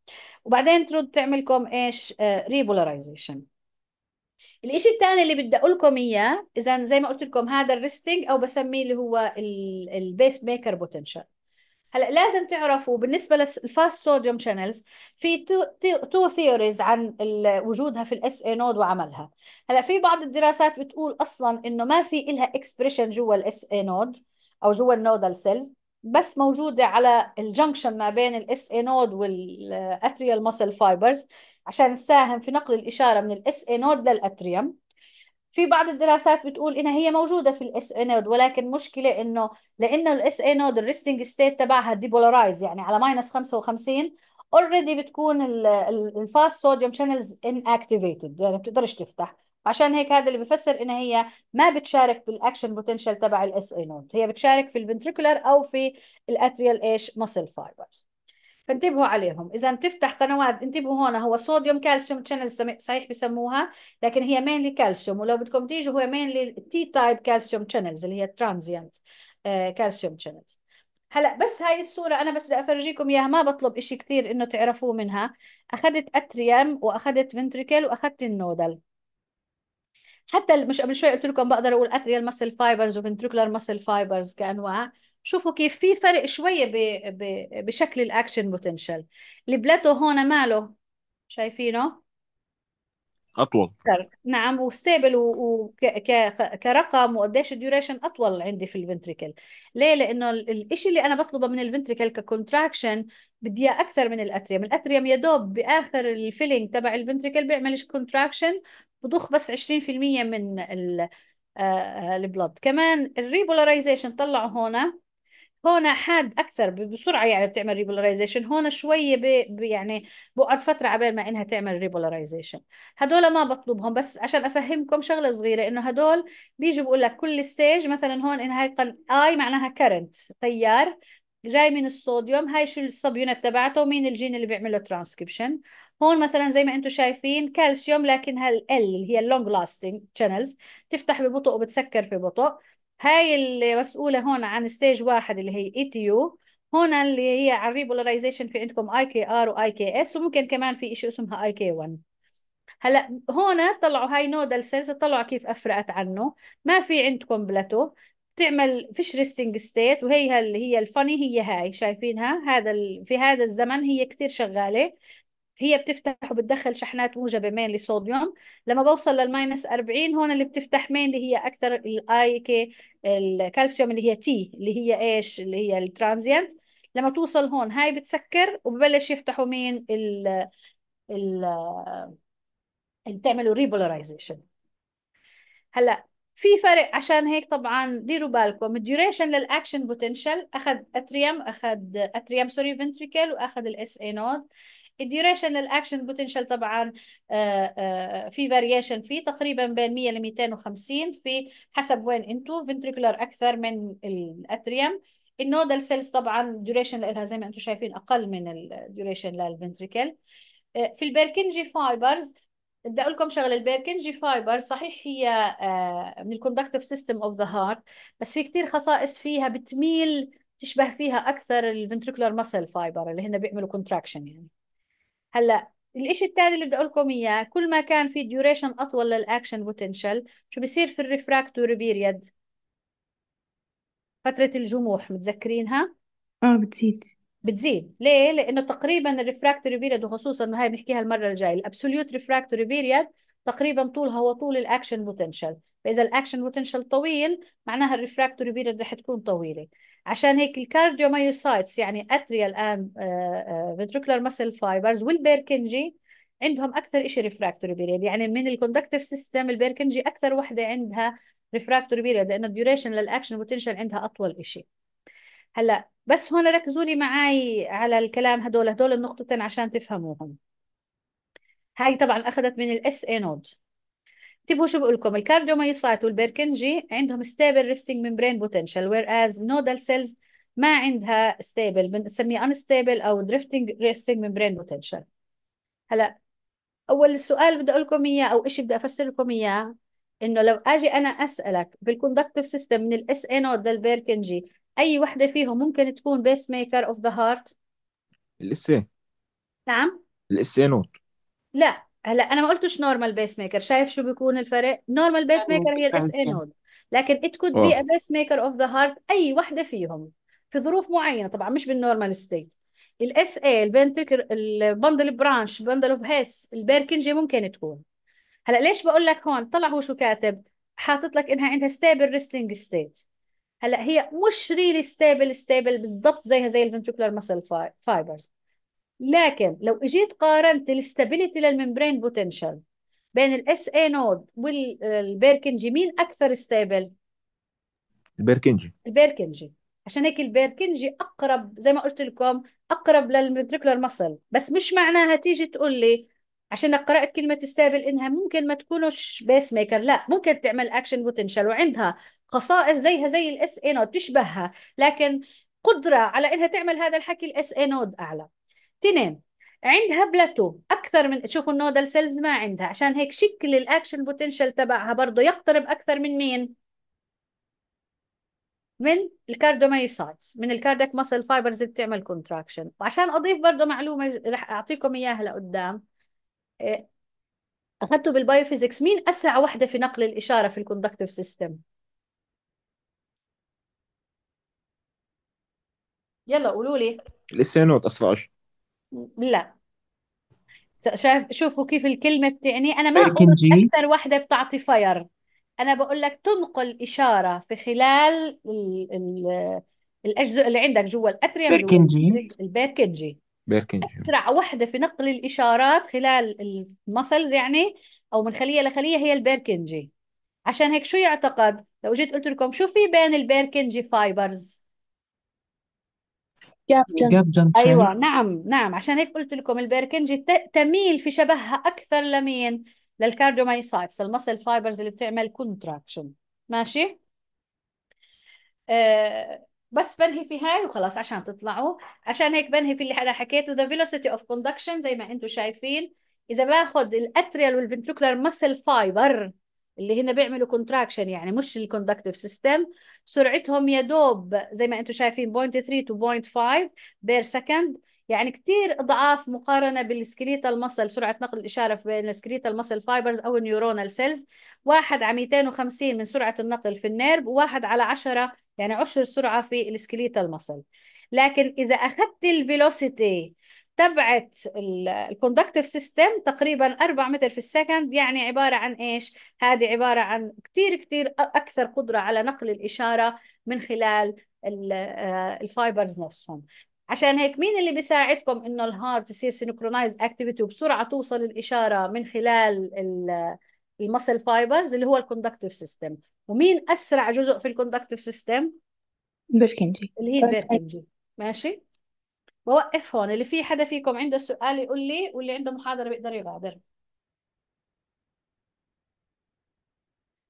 وبعدين ترد تعملكم ايش ريبولرايزيشن آه، الإشي الثاني اللي بدي أقول لكم إياه إذا زي ما قلت لكم هذا الريستنج أو بسميه اللي هو البيس ميكر بوتنشال هلا لازم تعرفوا بالنسبة للفاست صوديوم شانلز في تو ثيوريز عن وجودها في الاس اي نود وعملها هلا في بعض الدراسات بتقول أصلا إنه ما في إلها اكسبريشن جوا الاس اي نود أو جوا النودال سيلز بس موجودة على الجنكشن ما بين الاس اي نود والاثريال ماسل فايبرز عشان تساهم في نقل الإشارة من الاس اي نود للأتريوم في بعض الدراسات بتقول انها هي موجوده في الاس اي نود ولكن مشكله انه لانه الاس اي نود الريستنج ستيت تبعها ديبولارايز يعني على ماينس 55 اوريدي بتكون الفاست صوديوم شانلز ان اكتيفيتد يعني ما بتقدرش تفتح عشان هيك هذا اللي بفسر انها هي ما بتشارك بالاكشن بوتنشال تبع الاس اي نود هي بتشارك في الفنتريكولار او في الاتريال ايش مسل فايبرز فانتبهوا عليهم اذا بتفتح قنوات انتبهوا هون هو صوديوم كالسيوم تشانل صحيح بسموها لكن هي مينلي كالسيوم ولو بدكم تيجوا هو مينلي تي تايب كالسيوم تشانلز اللي هي ترانزيانت كالسيوم تشانلز هلا بس هاي الصورة أنا بس بدي أفرجيكم إياها ما بطلب إشي كثير إنه تعرفوه منها أخذت أتريام وأخذت فنتريكل وأخذت النودل حتى مش قبل شوي قلت لكم بقدر اقول اثريال ماسل فايبرز وفنتريكولار ماسل فايبرز كانواع شوفوا كيف في فرق شويه ب... ب... بشكل الاكشن بوتنشال البلاتو هون ماله شايفينه اطول أكثر نعم وستيبل وكرقم وقديش الديوريشن اطول عندي في الفنتريكل ليه لانه الشيء اللي انا بطلبه من الفنتريكل ككونتراكشن بدي اياه اكثر من الاتريم الاتريم يا دوب باخر الفيلينج تبع الفنتريكل بيعمل كونتراكشن بضخ بس 20% من البلد آه، آه، كمان الريبولاريزيشن طلعوا هون هون حاد اكثر بسرعه يعني بتعمل ريبولاريزيشن هون شويه يعني بقعد فتره عبال ما انها تعمل ريبولاريزيشن هدول ما بطلبهم بس عشان افهمكم شغله صغيره انه هدول بيجي بقول لك كل ستيج مثلا هون انها هاي قل... اي معناها كرنت تيار جاي من الصوديوم هاي شو السبيونت تبعته مين الجين اللي بيعمل له ترانسكريبشن هون مثلا زي ما انتم شايفين كالسيوم لكنها ال اللي هي اللونج لاستنج شانلز تفتح ببطء وبتسكر في بطء هاي المسؤولة هون عن ستيج واحد اللي هي ايتيو e هون اللي هي عن ريبولاريزيشن في عندكم اي كي ار واي كي اس وممكن كمان في شيء اسمها اي كي 1 هلا هون طلعوا هاي نودال سيلز طلعوا كيف افرقت عنه ما في عندكم بلاتو بتعمل فيش ريستنج ستيت وهي اللي هي الفني هي هاي شايفينها هذا في هذا الزمن هي كتير شغاله هي بتفتح وبتدخل شحنات موجبة مين لصوديوم لما بوصل للماينس 40 هون اللي بتفتح مين اللي هي أكثر الاي كي الكالسيوم اللي هي تي اللي هي ايش اللي هي الترانزيانت لما توصل هون هاي بتسكر وببلش يفتحوا مين ال ال اللي بتعملوا ريبولرايزيشن هلا في فرق عشان هيك طبعا ديروا بالكم الديوريشن للاكشن بوتنشال اخذ اتريم اخذ اتريم سوري فنتريكل واخذ الاس اي نود الديوريشن الاكشن بوتنشال طبعا آه، آه، في فاريشن فيه تقريبا بين 100 ل 250 في حسب وين انتم فنتريكولار اكثر من الاتريوم النودال سيلز طبعا الديوريشن لها زي ما انتم شايفين اقل من الديوريشن للفنتريكل آه، في البيركنجي فايبرز بدي اقول لكم شغله البيركنجي فايبر صحيح هي من الكوندكتيف سيستم اوف ذا هارت بس في كثير خصائص فيها بتميل تشبه فيها اكثر الفنتريكولار مسل فايبر اللي هن بيعملوا كونتراكشن يعني هلا الإشي الثاني اللي بدي أقول لكم إياه كل ما كان في ديوريشن أطول للأكشن بوتنشال شو بصير في الريفراكتوري بيريد فترة الجموح متذكرينها؟ اه بتزيد بتزيد ليه؟ لأنه تقريبا الريفراكتوري بيريد وخصوصا هاي بنحكيها المرة الجاية الأبسوليوت ريفراكتوري بيريد تقريبا طولها هو طول الاكشن بوتنشال فاذا الاكشن بوتنشال طويل معناها الريفراكتوري بيريد رح تكون طويله عشان هيك الكارديومايوسايتس يعني اتريال الان فنتريكولار ماسل فايبرز والبيركنجي عندهم اكثر شيء ريفراكتوري بيريد يعني من الكوندكتيف سيستم البيركنجي اكثر وحده عندها ريفراكتوري بيريد لانه الديوريشن للاكشن بوتنشال عندها اطول شيء هلا بس هون ركزوا لي معي على الكلام هدول هدول النقطتين عشان تفهموهم هاي طبعا اخذت من الاس اي طيب، نود انتبهوا شو بقول لكم الكارديومايسايت والبركنجي عندهم ستيبل ريستنج ممبرين بوتنشال وير از نودال سيلز ما عندها ستيبل بنسميه انستيبل او دريفتنج ريستنج ممبرين بوتنشال هلا اول سؤال بدي اقول لكم اياه او شيء بدي افسر لكم اياه انه لو اجي انا اسالك بالكوندكتيف سيستم من الاس اي نود للبيركنجي اي وحده فيهم ممكن تكون بيس ميكر اوف ذا هارت الاس اي نعم الاس اي نود لا هلا انا ما قلتش نورمال بيس ميكر شايف شو بيكون الفرق نورمال بيس ميكر هي الاس اي نود لكن ات كود بي ا بيس ميكر اوف ذا هارت اي وحده فيهم في ظروف معينه طبعا مش بالنورمال ستيت الاس اي الفنتركر البندل برانش بندل اوف هيس البيركنجي ممكن تكون هلا ليش بقول لك هون طلع هو شو كاتب حاطط لك انها عندها ستيبل ريستنج ستيت هلا هي مش ريلي ستيبل ستيبل بالضبط زيها زي الفنتريكولار ماسل فايبرز لكن لو اجيت قارنت الاستابيليتي للممبرين بوتنشال بين الاس اي نود والبيركنجي مين اكثر ستابل؟ البيركنجي البيركنجي عشان هيك البيركنجي اقرب زي ما قلت لكم اقرب للفنتريكولار مسل بس مش معناها تيجي تقول لي عشان قرات كلمه ستابل انها ممكن ما تكونش بيس ميكر لا ممكن تعمل اكشن بوتنشال وعندها خصائص زيها زي الاس اي نود تشبهها لكن قدره على انها تعمل هذا الحكي الاس اي نود اعلى تنين عندها بلاتو اكثر من شوفوا النودل سيلز ما عندها عشان هيك شكل الاكشن بوتنشال تبعها برضه يقترب اكثر من مين من الكاردوميوسايتس من الكاردك ماسل فايبرز اللي بتعمل كونتراكشن وعشان اضيف برضه معلومه رح اعطيكم اياها لقدام إيه، اخذته بالبايوفيزكس مين اسرع وحده في نقل الاشاره في الكوندكتيف سيستم يلا قولوا لي السينوت اسرع شيء لا شايف شوفوا كيف الكلمة بتعني أنا ما إيه، بقول بركنجي أكثر وحدة بتعطي فاير أنا بقول لك تنقل إشارة في خلال الـ الـ الأجزاء اللي عندك جوا الأتريم جوا بركنجي الباكجي بيركنجي أسرع وحدة في نقل الإشارات خلال المسلز يعني أو من خلية لخلية هي البيركنجي عشان هيك شو يعتقد لو جيت قلت لكم شو في بين البيركنجي فايبرز جاب جاب جنسن ايوه نعم نعم عشان هيك قلت لكم البيركنجي تميل في شبهها اكثر لمين للكارديومايسايتس المسل فايبرز اللي بتعمل كونتراكشن ماشي آه بس بنهي في هاي وخلاص عشان تطلعوا عشان هيك بنهي في اللي انا حكيته ذا فيلوسيتي اوف كوندكشن زي ما انتم شايفين اذا باخذ الاتريال والفنتركلر مسل فايبر اللي هنا بيعملوا كونتراكشن يعني مش الكوندكتيف سيستم سرعتهم يا دوب زي ما انتم شايفين 0.3 تو 0.5 بير سكند يعني كثير اضعاف مقارنه بالسكريتال المصل سرعه نقل الاشاره بين السكريتال المصل فايبرز او النيورونال سيلز واحد على 250 من سرعه النقل في النيرف وواحد على 10 يعني عشر سرعه في السكريتال المصل لكن اذا اخذت الفيلوسيتي تبعت الكوندكتيف سيستم تقريبا 4 متر في السكند يعني عبارة عن إيش؟ هذه عبارة عن كتير كتير أكثر قدرة على نقل الإشارة من خلال الفايبرز آه، نفسهم عشان هيك مين اللي بيساعدكم انه الهارت يصير سينكرونايز اكتيفيتي وبسرعه توصل الاشاره من خلال المسل فايبرز اللي هو الكوندكتيف سيستم ومين اسرع جزء في الكوندكتيف سيستم البركنجي اللي هي طيب، البركنجي ماشي بوقف هون اللي في حدا فيكم عنده سؤال يقول لي واللي عنده محاضرة بيقدر يغادر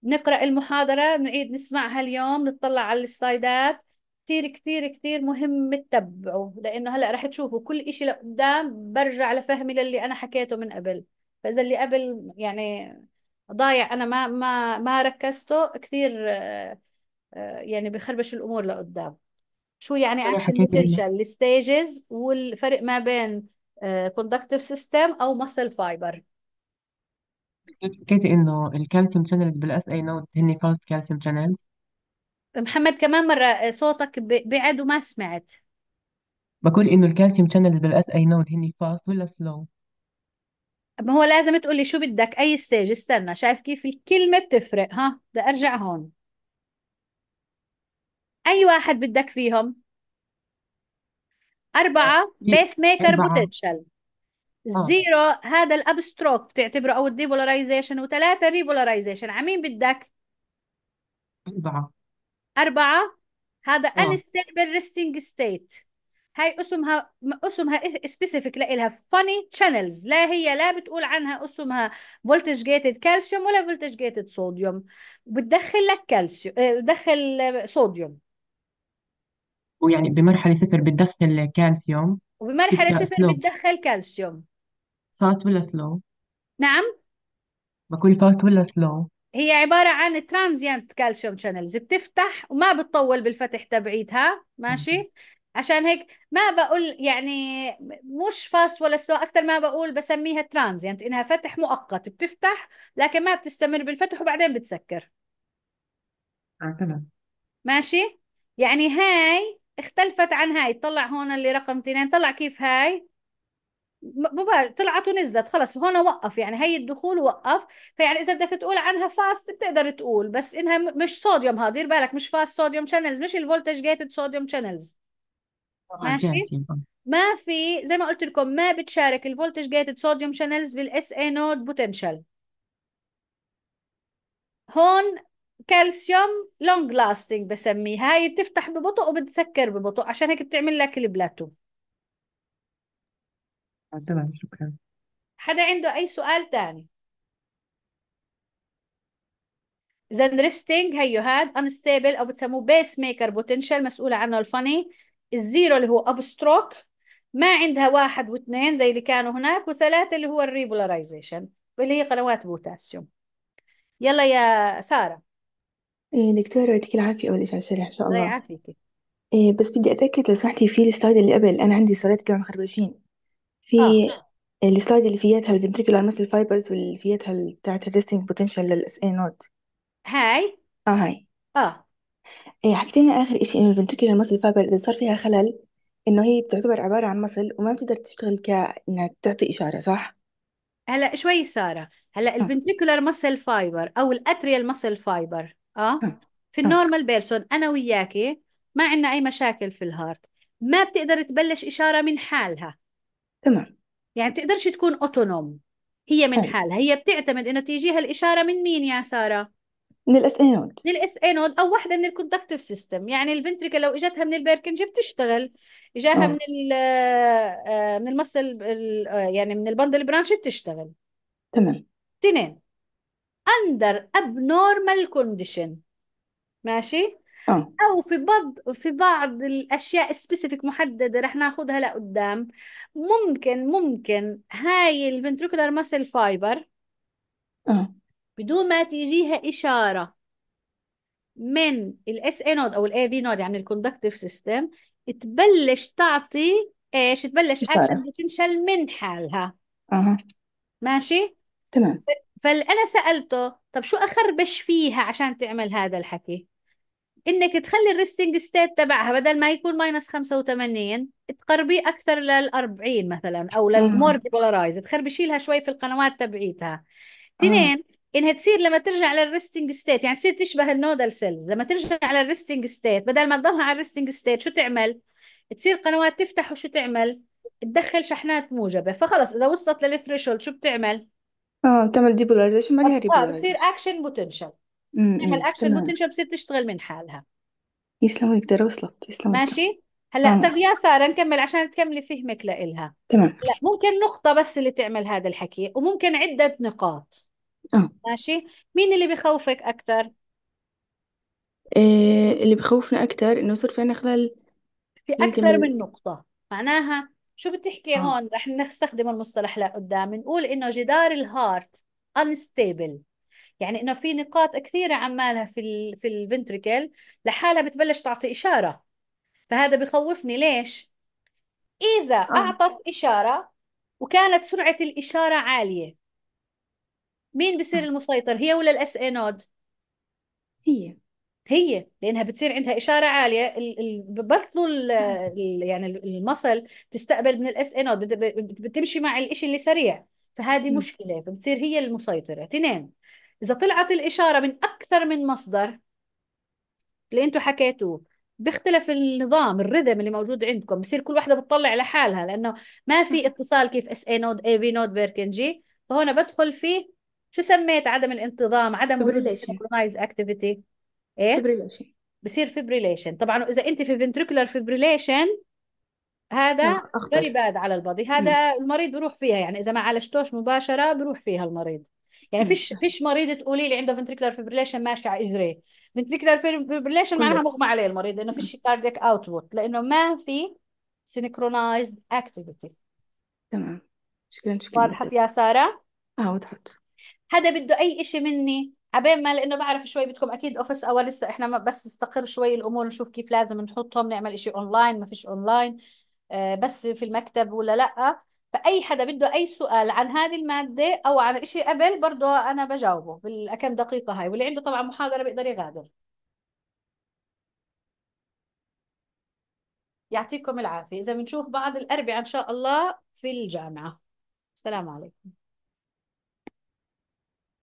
نقرأ المحاضرة نعيد نسمعها اليوم نطلع على السلايدات كتير كتير كتير مهم تتبعوا لأنه هلأ رح تشوفوا كل إشي لقدام برجع لفهمي للي أنا حكيته من قبل فإذا اللي قبل يعني ضايع أنا ما ما ما ركزته كتير آه، آه، يعني بخربش الأمور لقدام شو يعني اكشن بوتنشال الستيجز والفرق ما بين كوندكتيف آه، سيستم او ماسل فايبر حكيتي انه الكالسيوم شانلز بالاس اي نوت هن فاست كالسيوم شانلز محمد كمان مرة آه، صوتك بعد وما سمعت بقول انه الكالسيوم شانلز بالاس اي نود هن فاست ولا سلو ما هو لازم تقولي شو بدك اي ستيج استنى شايف كيف الكلمة بتفرق ها بدي ارجع هون أي واحد بدك فيهم؟ أربعة بيس ميكر أربعة بوتنشال آه. زيرو هذا الأبستروك بتعتبره أو الديبولاريزيشن وثلاثة ريبولاريزيشن عمين بدك؟ أربعة أربعة هذا آه. unstable resting state هاي اسمها اسمها سبيسيفيك لإلها فاني تشانلز لا هي لا بتقول عنها اسمها فولتج جيتد كالسيوم ولا فولتج جيتد صوديوم بتدخل لك كالسيوم آه، بتدخل صوديوم ويعني بمرحلة صفر بتدخل كالسيوم وبمرحلة بتبدأ صفر سلو بتدخل كالسيوم فاست ولا سلو نعم بقول فاست ولا سلو هي عبارة عن ترانزيانت كالسيوم شانلز بتفتح وما بتطول بالفتح تبعيتها ماشي عشان هيك ما بقول يعني مش فاست ولا سلو اكثر ما بقول بسميها ترانزيانت انها فتح مؤقت بتفتح لكن ما بتستمر بالفتح وبعدين بتسكر اه تمام ماشي يعني هاي اختلفت عن هاي طلع هون اللي رقم اثنين طلع كيف هاي طلعت ونزلت خلص هون وقف يعني هي الدخول وقف فيعني اذا بدك تقول عنها فاست بتقدر تقول بس انها مش صوديوم هذا دير بالك مش فاست صوديوم شانلز مش الفولتج جيتد صوديوم شانلز ماشي ما في زي ما قلت لكم ما بتشارك الفولتج جيتد صوديوم شانلز بالاس اي نود بوتنشال هون كالسيوم لونج لاستنج بسميها هاي بتفتح ببطء وبتسكر ببطء عشان هيك بتعمل لك البلاتو آه، تمام شكرا حدا عنده أي سؤال تاني اذا ريستنج هيو هاد انستابل أو بتسموه بيس ميكر بوتنشال مسؤولة عنه الفني الزيرو اللي هو أبستروك ما عندها واحد واثنين زي اللي كانوا هناك وثلاثة اللي هو الريبولاريزيشن واللي هي قنوات بوتاسيوم يلا يا سارة إيه دكتورة يعطيك العافية أول إشي على الشرح إن شاء الله الله يعافيك إيه بس بدي أتأكد لو سمحتي في السلايد اللي قبل أنا عندي سلايد كمان مخربشين في اه السلايد اللي فيها الفنتريكولار مسل فايبرز واللي فيها بتاعت الريستنج بوتنشال للإس اي نوت هاي اه هاي اه إيه حكيت لنا آخر إشي إنه الفنتريكولار مسل فايبر إذا صار فيها خلل إنه هي بتعتبر عبارة عن مصل وما بتقدر تشتغل ك إنها تعطي إشارة صح؟ هلا شوي سارة هلا الفنتريكولار مسل فايبر او الاتريال مسل فايبر اه في النورمال بيرسون انا وياكي ما عندنا اي مشاكل في الهارت ما بتقدر تبلش اشاره من حالها تمام يعني بتقدرش تكون اوتونوم هي من أي. طيب. حالها هي بتعتمد انه تيجيها الاشاره من مين يا ساره من الاس اي نود من الاس اي نود او واحده من الكوندكتيف سيستم يعني الفنتريكا لو اجتها من البيركنج بتشتغل اجاها آه. من ال آه، من المصل آه، يعني من البندل برانش بتشتغل تمام اثنين اندر ابنورمال كونديشن ماشي اه او في بعض في بعض الاشياء سبيسيفيك محدده رح ناخذها لقدام ممكن ممكن هاي الفنتريكولار ماسل فايبر اه بدون ما تيجيها اشاره من الاس اي نود او الاي بي نود يعني الكوندكتيف سيستم تبلش تعطي ايش تبلش اكشن تنشل من حالها اها ماشي تمام فانا سالته طب شو اخربش فيها عشان تعمل هذا الحكي انك تخلي الريستنج ستيت تبعها بدل ما يكون ماينس 85 تقربيه اكثر لل 40 مثلا او آه. للمور بولارايز تخربشي لها شوي في القنوات تبعيتها آه. اثنين انها تصير لما ترجع للريستنج ستيت يعني تصير تشبه النودل سيلز لما ترجع على الريستنج ستيت بدل ما تضلها على الريستنج ستيت شو تعمل تصير قنوات تفتح وشو تعمل تدخل شحنات موجبه فخلص اذا وصلت للثريشولد شو بتعمل اه بتعمل ديبولاريزيشن ما ليها اه بصير ريبولاريزيشن اكشن بوتنشال نعمل اكشن تمام بوتنشال بصير تشتغل من حالها يسلمك ترى وصلت يسلم وصلت ماشي هلا طب يا ساره نكمل عشان تكملي فهمك لإلها تمام لا ممكن نقطه بس اللي تعمل هذا الحكي وممكن عده نقاط اه ماشي مين اللي بخوفك اكثر إيه اللي بخوفنا اكتر انه يصير في عندنا خلل في ممكن اكثر من نقطه معناها شو بتحكي آه. هون رح نستخدم المصطلح لقدام بنقول انه جدار الهارت انستيبل يعني انه في نقاط كثيره عمالها في الـ في الفنتريكل لحالها بتبلش تعطي اشاره فهذا بخوفني ليش اذا آه. اعطت اشاره وكانت سرعه الاشاره عاليه مين بصير آه. المسيطر هي ولا الاس اي نود هي هي لانها بتصير عندها اشاره عاليه ببطلوا يعني المصل تستقبل من الاس ان بتمشي مع الشيء اللي سريع فهذه مشكله فبتصير هي المسيطره اثنين اذا طلعت الاشاره من اكثر من مصدر اللي انتم حكيتوه بيختلف النظام الرذم اللي موجود عندكم بصير كل واحده بتطلع لحالها لانه ما في اتصال كيف اس اي نود اي في نود بيركنجي فهون بدخل في شو سميت عدم الانتظام عدم وجود سنكرونايز اكتيفيتي ايه بصير فيبريليشن طبعا اذا انت في فينتريكولار فيبريليشن هذا فيري اخطر باد على البادي مم. هذا المريض بروح فيها يعني اذا ما عالجتوش مباشره بروح فيها المريض يعني فيش فيش مريض تقولي لي عنده فنتريكولار فيبريليشن ماشي على اجريه فنتريكولار فيبريليشن معناها مغمى عليه المريض لانه فيش كاردياك اوتبوت لانه ما في سينكرونايزد اكتيفيتي تمام شكرا شكرا واضحة يا سارة اه وضحت حدا بده اي اشي مني عبين ما لانه بعرف شوي بدكم اكيد اوفيس او لسه احنا ما بس استقر شوي الامور نشوف كيف لازم نحطهم نعمل إشي اونلاين ما فيش اونلاين آه، بس في المكتب ولا لا فاي حدا بده اي سؤال عن هذه الماده او عن إشي قبل برضه انا بجاوبه بالكم دقيقه هاي واللي عنده طبعا محاضره بيقدر يغادر يعطيكم العافيه اذا بنشوف بعض الاربعاء ان شاء الله في الجامعه السلام عليكم